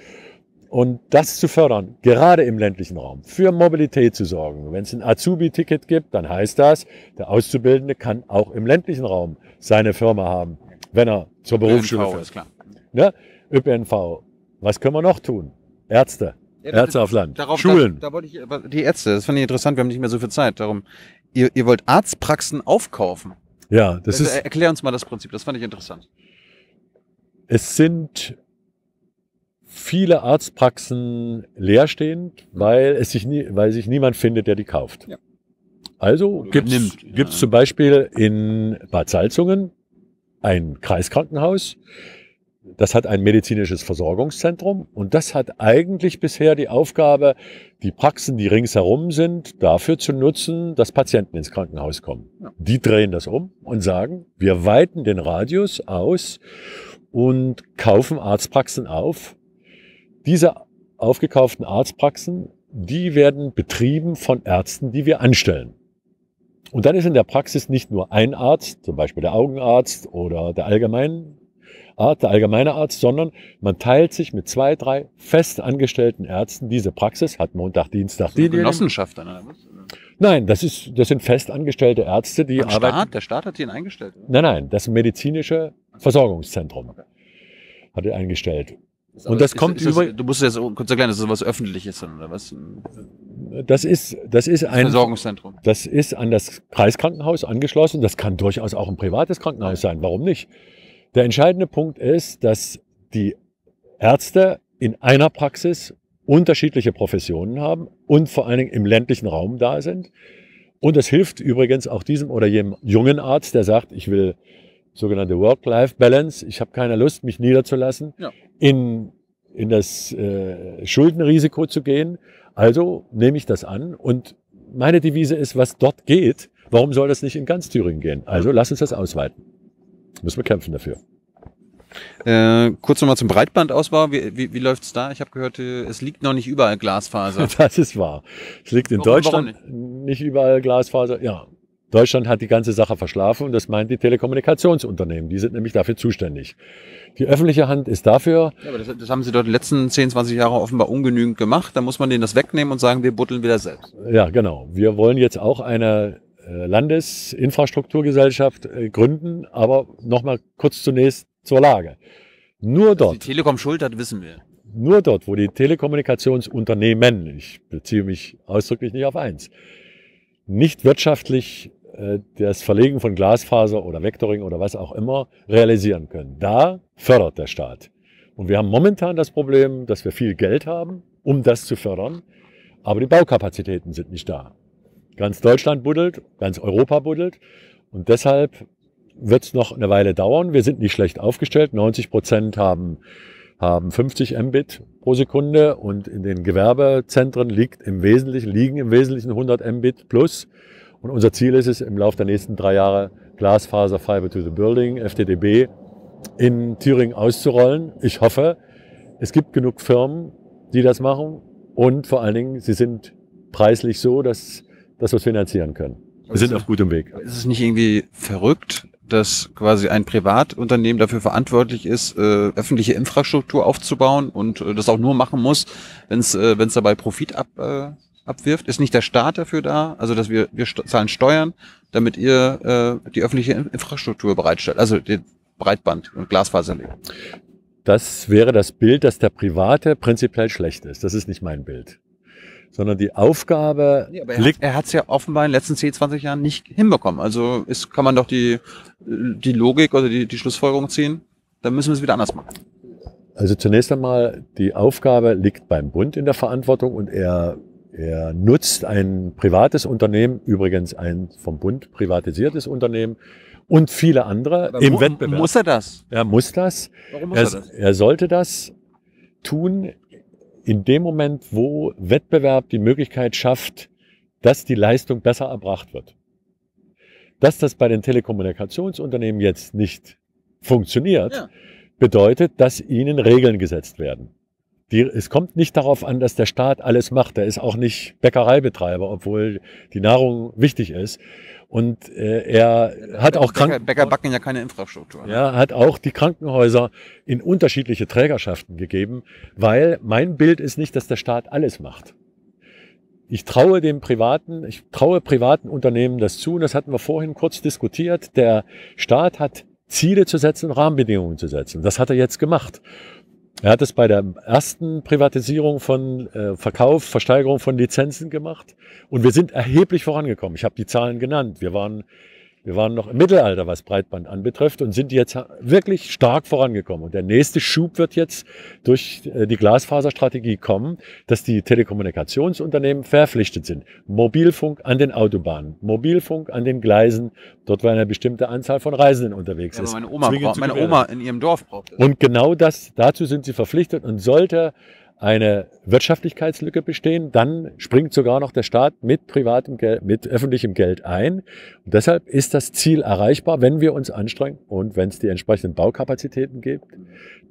Und das zu fördern, gerade im ländlichen Raum, für Mobilität zu sorgen. Wenn es ein Azubi-Ticket gibt, dann heißt das, der Auszubildende kann auch im ländlichen Raum seine Firma haben, wenn er zur Berufsschule ÖPNV fährt. Ist klar. Ne? ÖPNV. Was können wir noch tun? Ärzte. Ja, Ärzte auf Land. Darauf, Schulen. Da, da wollte ich, die Ärzte, das fand ich interessant, wir haben nicht mehr so viel Zeit. Darum, ihr, ihr wollt Arztpraxen aufkaufen. Ja, das also, ist. Erklär uns mal das Prinzip, das fand ich interessant. Es sind viele Arztpraxen leerstehend, mhm. weil, es sich, nie, weil sich niemand findet, der die kauft. Ja. Also gibt es ja. zum Beispiel in Bad Salzungen ein Kreiskrankenhaus. Das hat ein medizinisches Versorgungszentrum und das hat eigentlich bisher die Aufgabe, die Praxen, die ringsherum sind, dafür zu nutzen, dass Patienten ins Krankenhaus kommen. Die drehen das um und sagen, wir weiten den Radius aus und kaufen Arztpraxen auf. Diese aufgekauften Arztpraxen, die werden betrieben von Ärzten, die wir anstellen. Und dann ist in der Praxis nicht nur ein Arzt, zum Beispiel der Augenarzt oder der allgemein Arzt, der allgemeine Arzt, sondern man teilt sich mit zwei, drei fest angestellten Ärzten diese Praxis, hat Montag, Dienstag. Dienstag. die Genossenschaft dann? Oder? Nein, das, ist, das sind fest angestellte Ärzte, die Am arbeiten. Der Staat hat ihn eingestellt? Oder? Nein, nein, das medizinische Versorgungszentrum okay. hat ihn eingestellt. und das ist, kommt ist das, über. Du musst jetzt kurz erklären, das ist was Öffentliches oder was? Das ist, das ist ein Versorgungszentrum. Das ist an das Kreiskrankenhaus angeschlossen. Das kann durchaus auch ein privates Krankenhaus sein. Warum nicht? Der entscheidende Punkt ist, dass die Ärzte in einer Praxis unterschiedliche Professionen haben und vor allen Dingen im ländlichen Raum da sind. Und das hilft übrigens auch diesem oder jenem jungen Arzt, der sagt, ich will sogenannte Work-Life-Balance, ich habe keine Lust, mich niederzulassen, ja. in, in das äh, Schuldenrisiko zu gehen. Also nehme ich das an und meine Devise ist, was dort geht, warum soll das nicht in ganz Thüringen gehen? Also lass uns das ausweiten. Müssen wir kämpfen dafür. Äh, kurz nochmal zum Breitbandausbau. Wie, wie, wie läuft da? Ich habe gehört, äh, es liegt noch nicht überall Glasfaser. Das ist wahr. Es liegt in warum, Deutschland warum nicht? nicht überall Glasfaser. Ja, Deutschland hat die ganze Sache verschlafen und das meint die Telekommunikationsunternehmen. Die sind nämlich dafür zuständig. Die öffentliche Hand ist dafür. Ja, aber das, das haben sie dort die letzten 10, 20 Jahre offenbar ungenügend gemacht. Da muss man denen das wegnehmen und sagen, wir buddeln wieder selbst. Ja, genau. Wir wollen jetzt auch eine äh, Landesinfrastrukturgesellschaft äh, gründen. Aber nochmal kurz zunächst zur Lage. Nur dort. die Telekom schuld hat, wissen wir. Nur dort, wo die Telekommunikationsunternehmen, ich beziehe mich ausdrücklich nicht auf eins, nicht wirtschaftlich äh, das Verlegen von Glasfaser oder Vectoring oder was auch immer realisieren können. Da fördert der Staat. Und wir haben momentan das Problem, dass wir viel Geld haben, um das zu fördern, aber die Baukapazitäten sind nicht da. Ganz Deutschland buddelt, ganz Europa buddelt. Und deshalb wird es noch eine Weile dauern. Wir sind nicht schlecht aufgestellt. 90 Prozent haben, haben 50 Mbit pro Sekunde und in den Gewerbezentren liegt im Wesentlichen, liegen im Wesentlichen 100 Mbit plus. Und unser Ziel ist es, im Laufe der nächsten drei Jahre Glasfaser Fiber to the Building, FTDB, in Thüringen auszurollen. Ich hoffe, es gibt genug Firmen, die das machen und vor allen Dingen, sie sind preislich so, dass dass wir es finanzieren können. Wir sind auf gutem Weg. Ist es nicht irgendwie verrückt, dass quasi ein Privatunternehmen dafür verantwortlich ist, äh, öffentliche Infrastruktur aufzubauen und äh, das auch nur machen muss, wenn es äh, wenn's dabei Profit ab, äh, abwirft? Ist nicht der Staat dafür da? Also dass wir, wir zahlen Steuern, damit ihr äh, die öffentliche Infrastruktur bereitstellt, also den Breitband und Glasfaser Glasfaserlink. Das wäre das Bild, dass der Private prinzipiell schlecht ist. Das ist nicht mein Bild sondern die Aufgabe nee, aber er liegt. Hat, er hat es ja offenbar in den letzten 10, 20 Jahren nicht hinbekommen. Also ist, kann man doch die, die Logik oder die, die Schlussfolgerung ziehen, dann müssen wir es wieder anders machen. Also zunächst einmal, die Aufgabe liegt beim Bund in der Verantwortung und er, er nutzt ein privates Unternehmen, übrigens ein vom Bund privatisiertes Unternehmen, und viele andere Aber im Wettbewerb. Muss er das? Er muss das. Warum muss er, er das? Er sollte das tun in dem Moment, wo Wettbewerb die Möglichkeit schafft, dass die Leistung besser erbracht wird. Dass das bei den Telekommunikationsunternehmen jetzt nicht funktioniert, ja. bedeutet, dass ihnen Regeln gesetzt werden. Die, es kommt nicht darauf an, dass der Staat alles macht. Er ist auch nicht Bäckereibetreiber, obwohl die Nahrung wichtig ist. Und äh, er ja, hat auch Kranken Bäcker, backen ja keine Infrastruktur. Ne? hat auch die Krankenhäuser in unterschiedliche Trägerschaften gegeben, weil mein Bild ist nicht, dass der Staat alles macht. Ich traue dem privaten, ich traue privaten Unternehmen das zu. Und das hatten wir vorhin kurz diskutiert. Der Staat hat Ziele zu setzen Rahmenbedingungen zu setzen. Das hat er jetzt gemacht. Er hat es bei der ersten Privatisierung von äh, Verkauf, Versteigerung von Lizenzen gemacht und wir sind erheblich vorangekommen. Ich habe die Zahlen genannt. Wir waren wir waren noch im Mittelalter, was Breitband anbetrifft und sind jetzt wirklich stark vorangekommen. Und der nächste Schub wird jetzt durch äh, die Glasfaserstrategie kommen, dass die Telekommunikationsunternehmen verpflichtet sind. Mobilfunk an den Autobahnen, Mobilfunk an den Gleisen, dort wo eine bestimmte Anzahl von Reisenden unterwegs ja, ist. Meine Oma, braucht, meine Oma in ihrem Dorf braucht es. Und genau das, dazu sind sie verpflichtet und sollte eine Wirtschaftlichkeitslücke bestehen, dann springt sogar noch der Staat mit privatem Geld, mit öffentlichem Geld ein. Und deshalb ist das Ziel erreichbar, wenn wir uns anstrengen und wenn es die entsprechenden Baukapazitäten gibt,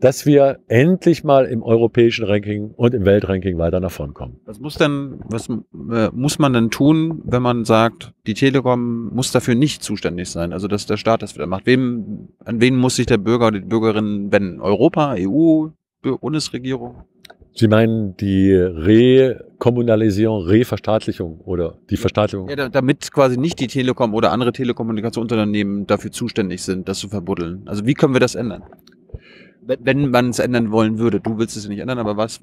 dass wir endlich mal im europäischen Ranking und im Weltranking weiter nach vorn kommen. Was muss denn, was äh, muss man denn tun, wenn man sagt, die Telekom muss dafür nicht zuständig sein, also dass der Staat das wieder macht? Wem, an wen muss sich der Bürger oder die Bürgerin wenden? Europa, EU, Bundesregierung? Sie meinen die Rekommunalisierung, Reverstaatlichung oder die Verstaatlichung? Ja, damit quasi nicht die Telekom oder andere Telekommunikationsunternehmen dafür zuständig sind, das zu verbuddeln. Also wie können wir das ändern? Wenn man es ändern wollen würde. Du willst es nicht ändern, aber was?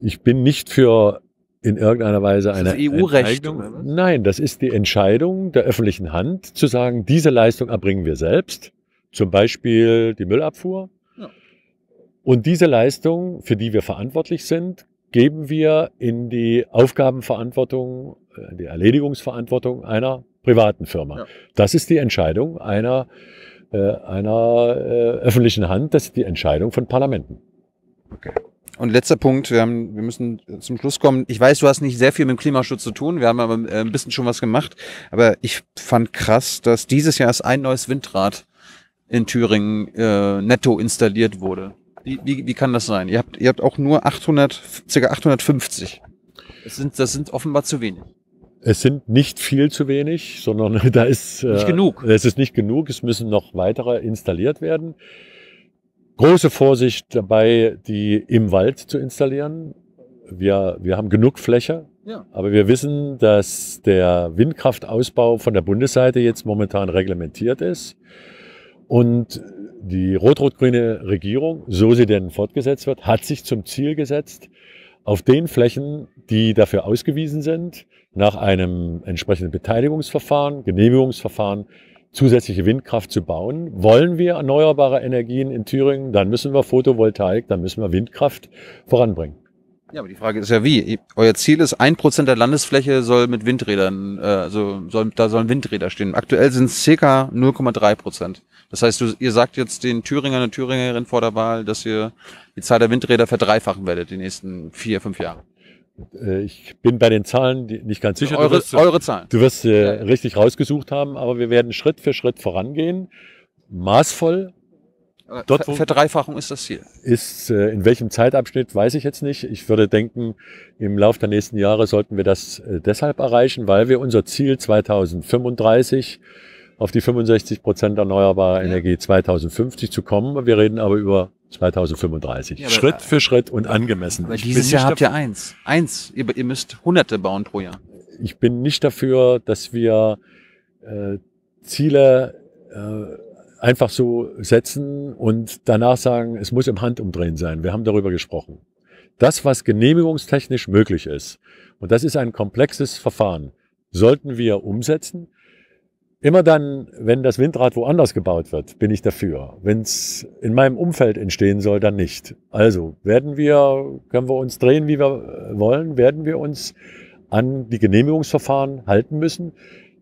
Ich bin nicht für in irgendeiner Weise eine EU-Recht. Nein, das ist die Entscheidung der öffentlichen Hand, zu sagen, diese Leistung erbringen wir selbst. Zum Beispiel die Müllabfuhr und diese Leistung, für die wir verantwortlich sind, geben wir in die Aufgabenverantwortung, äh, die Erledigungsverantwortung einer privaten Firma. Ja. Das ist die Entscheidung einer, äh, einer äh, öffentlichen Hand, das ist die Entscheidung von Parlamenten. Okay. Und letzter Punkt, wir, haben, wir müssen äh, zum Schluss kommen. Ich weiß, du hast nicht sehr viel mit dem Klimaschutz zu tun, wir haben aber äh, ein bisschen schon was gemacht. Aber ich fand krass, dass dieses Jahr erst ein neues Windrad in Thüringen äh, netto installiert wurde. Wie, wie, wie kann das sein? Ihr habt, ihr habt auch nur 800, ca. 850. Das sind, das sind offenbar zu wenig. Es sind nicht viel zu wenig, sondern da ist äh, nicht äh, genug. Es ist nicht genug. Es müssen noch weitere installiert werden. Große Vorsicht dabei, die im Wald zu installieren. Wir, wir haben genug Fläche, ja. aber wir wissen, dass der Windkraftausbau von der Bundesseite jetzt momentan reglementiert ist. Und die rot-rot-grüne Regierung, so sie denn fortgesetzt wird, hat sich zum Ziel gesetzt, auf den Flächen, die dafür ausgewiesen sind, nach einem entsprechenden Beteiligungsverfahren, Genehmigungsverfahren, zusätzliche Windkraft zu bauen. Wollen wir erneuerbare Energien in Thüringen, dann müssen wir Photovoltaik, dann müssen wir Windkraft voranbringen. Ja, aber die Frage ist ja wie. Euer Ziel ist, ein Prozent der Landesfläche soll mit Windrädern, äh, also soll, da sollen Windräder stehen. Aktuell sind es circa 0,3%. Prozent. Das heißt, du, ihr sagt jetzt den Thüringern und Thüringerinnen vor der Wahl, dass ihr die Zahl der Windräder verdreifachen werdet die nächsten vier, fünf Jahre. Äh, ich bin bei den Zahlen nicht ganz sicher. Eure, wirst, eure Zahlen. Du wirst äh, ja, ja. richtig rausgesucht haben, aber wir werden Schritt für Schritt vorangehen, maßvoll. Äh, Dort, Verdreifachung ist das Ziel. Ist äh, in welchem Zeitabschnitt weiß ich jetzt nicht. Ich würde denken, im Laufe der nächsten Jahre sollten wir das deshalb erreichen, weil wir unser Ziel 2035 auf die 65 Prozent erneuerbare ja. Energie 2050 zu kommen. Wir reden aber über 2035. Ja, Schritt für Schritt und angemessen. Weil dieses Jahr habt ihr eins. Eins. Ihr, ihr, müsst Hunderte bauen pro Jahr. Ich bin nicht dafür, dass wir äh, Ziele äh, einfach so setzen und danach sagen, es muss im Handumdrehen sein. Wir haben darüber gesprochen. Das, was genehmigungstechnisch möglich ist, und das ist ein komplexes Verfahren, sollten wir umsetzen Immer dann, wenn das Windrad woanders gebaut wird, bin ich dafür. Wenn es in meinem Umfeld entstehen soll, dann nicht. Also werden wir, können wir uns drehen, wie wir äh, wollen, werden wir uns an die Genehmigungsverfahren halten müssen.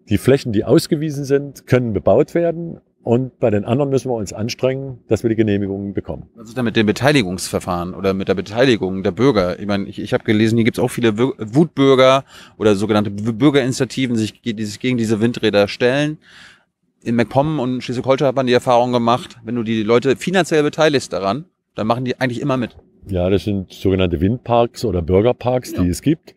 Die Flächen, die ausgewiesen sind, können bebaut werden und bei den anderen müssen wir uns anstrengen, dass wir die Genehmigungen bekommen. Was ist denn mit dem Beteiligungsverfahren oder mit der Beteiligung der Bürger? Ich meine, ich, ich habe gelesen, hier gibt es auch viele Wutbürger oder sogenannte Bürgerinitiativen, die sich gegen diese Windräder stellen. In MacPom und Schleswig-Holstein hat man die Erfahrung gemacht, wenn du die Leute finanziell beteiligst daran, dann machen die eigentlich immer mit. Ja, das sind sogenannte Windparks oder Bürgerparks, die es gibt.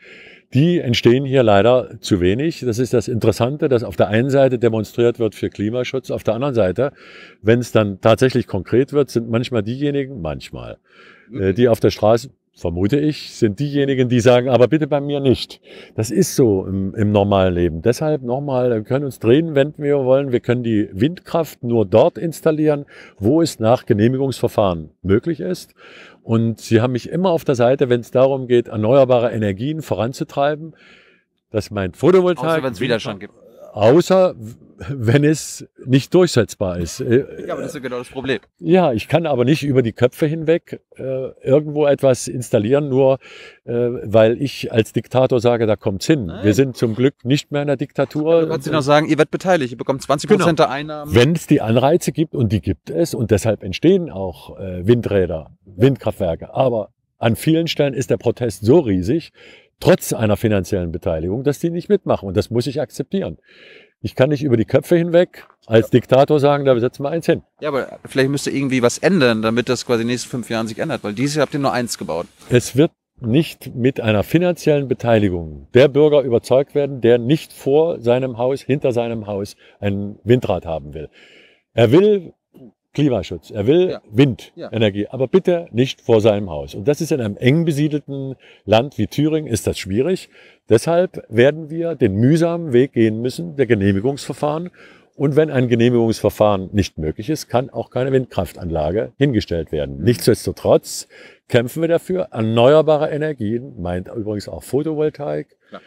Die entstehen hier leider zu wenig. Das ist das Interessante, dass auf der einen Seite demonstriert wird für Klimaschutz, auf der anderen Seite, wenn es dann tatsächlich konkret wird, sind manchmal diejenigen, manchmal, äh, die auf der Straße vermute ich, sind diejenigen, die sagen, aber bitte bei mir nicht. Das ist so im, im normalen Leben. Deshalb nochmal, wir können uns drehen, wenden wir wollen. Wir können die Windkraft nur dort installieren, wo es nach Genehmigungsverfahren möglich ist. Und sie haben mich immer auf der Seite, wenn es darum geht, erneuerbare Energien voranzutreiben, Das meint Photovoltaik. Außer wenn es Widerstand gibt. Außer wenn es nicht durchsetzbar ist. Ja, aber äh, das ist ja genau das Problem. Ja, ich kann aber nicht über die Köpfe hinweg äh, irgendwo etwas installieren, nur äh, weil ich als Diktator sage, da kommt's hin. Nein. Wir sind zum Glück nicht mehr in der Diktatur. Ja, du kannst dir noch sagen, ihr werdet beteiligt, ihr bekommt 20 Prozent genau. der Einnahmen. Wenn es die Anreize gibt, und die gibt es, und deshalb entstehen auch äh, Windräder, Windkraftwerke, aber an vielen Stellen ist der Protest so riesig, trotz einer finanziellen Beteiligung, dass die nicht mitmachen. Und das muss ich akzeptieren. Ich kann nicht über die Köpfe hinweg als Diktator sagen, da setzen wir eins hin. Ja, aber vielleicht müsste irgendwie was ändern, damit das quasi in den nächsten fünf Jahren sich ändert, weil dieses Jahr habt ihr nur eins gebaut. Es wird nicht mit einer finanziellen Beteiligung der Bürger überzeugt werden, der nicht vor seinem Haus, hinter seinem Haus ein Windrad haben will. Er will Klimaschutz, er will ja. Windenergie, ja. aber bitte nicht vor seinem Haus. Und das ist in einem eng besiedelten Land wie Thüringen, ist das schwierig. Deshalb werden wir den mühsamen Weg gehen müssen, der Genehmigungsverfahren. Und wenn ein Genehmigungsverfahren nicht möglich ist, kann auch keine Windkraftanlage hingestellt werden. Mhm. Nichtsdestotrotz kämpfen wir dafür, erneuerbare Energien, meint übrigens auch Photovoltaik, ja.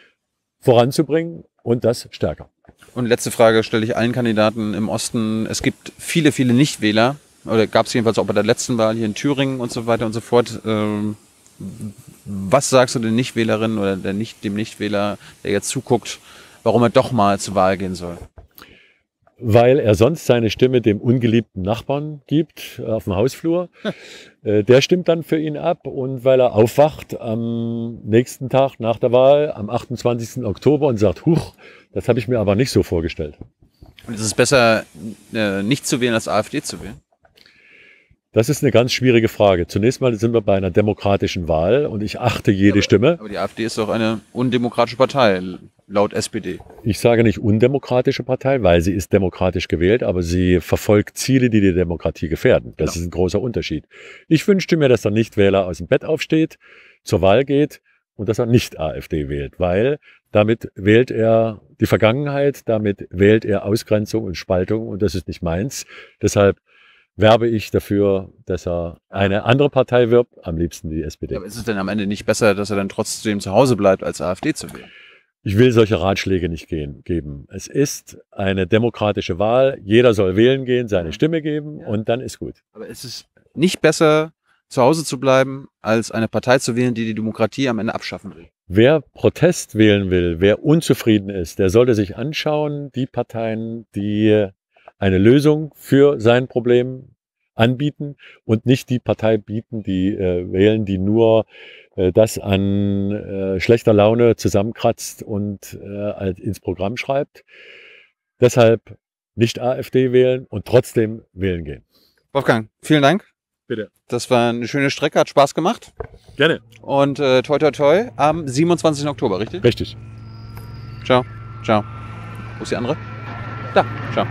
voranzubringen und das stärker. Und letzte Frage stelle ich allen Kandidaten im Osten. Es gibt viele, viele Nichtwähler. Oder gab es jedenfalls auch bei der letzten Wahl hier in Thüringen und so weiter und so fort. Ähm, was sagst du den Nichtwählerinnen oder der Nicht, dem Nichtwähler, der jetzt zuguckt, warum er doch mal zur Wahl gehen soll? Weil er sonst seine Stimme dem ungeliebten Nachbarn gibt äh, auf dem Hausflur. Äh, der stimmt dann für ihn ab und weil er aufwacht am nächsten Tag nach der Wahl, am 28. Oktober und sagt, huch, das habe ich mir aber nicht so vorgestellt. Und ist es besser, äh, nicht zu wählen, als AfD zu wählen? Das ist eine ganz schwierige Frage. Zunächst mal sind wir bei einer demokratischen Wahl und ich achte jede aber, Stimme. Aber die AfD ist doch eine undemokratische Partei, laut SPD. Ich sage nicht undemokratische Partei, weil sie ist demokratisch gewählt, aber sie verfolgt Ziele, die die Demokratie gefährden. Das ja. Genau. ist ein großer Unterschied. Ich wünschte mir, dass der Nichtwähler aus dem Bett aufsteht, zur Wahl geht und dass er nicht AfD wählt, weil damit wählt er die Vergangenheit, damit wählt er Ausgrenzung und Spaltung und das ist nicht meins. Deshalb werbe ich dafür, dass er eine andere Partei wirbt, am liebsten die SPD. Aber ist es denn am Ende nicht besser, dass er dann trotzdem zu Hause bleibt, als AfD zu wählen? Ich will solche Ratschläge nicht gehen, geben. Es ist eine demokratische Wahl. Jeder soll wählen gehen, seine Stimme geben ja. und dann ist gut. Aber ist es nicht besser, zu Hause zu bleiben, als eine Partei zu wählen, die die Demokratie am Ende abschaffen will. Wer Protest wählen will, wer unzufrieden ist, der sollte sich anschauen, die Parteien, die eine Lösung für sein Problem anbieten und nicht die Partei bieten, die äh, wählen, die nur äh, das an äh, schlechter Laune zusammenkratzt und äh, halt ins Programm schreibt. Deshalb nicht AfD wählen und trotzdem wählen gehen. Wolfgang, vielen Dank. Bitte. Das war eine schöne Strecke, hat Spaß gemacht. Gerne. Und äh, toi toi toi am 27. Oktober, richtig? Richtig. Ciao, ciao. Wo ist die andere? Da, ciao.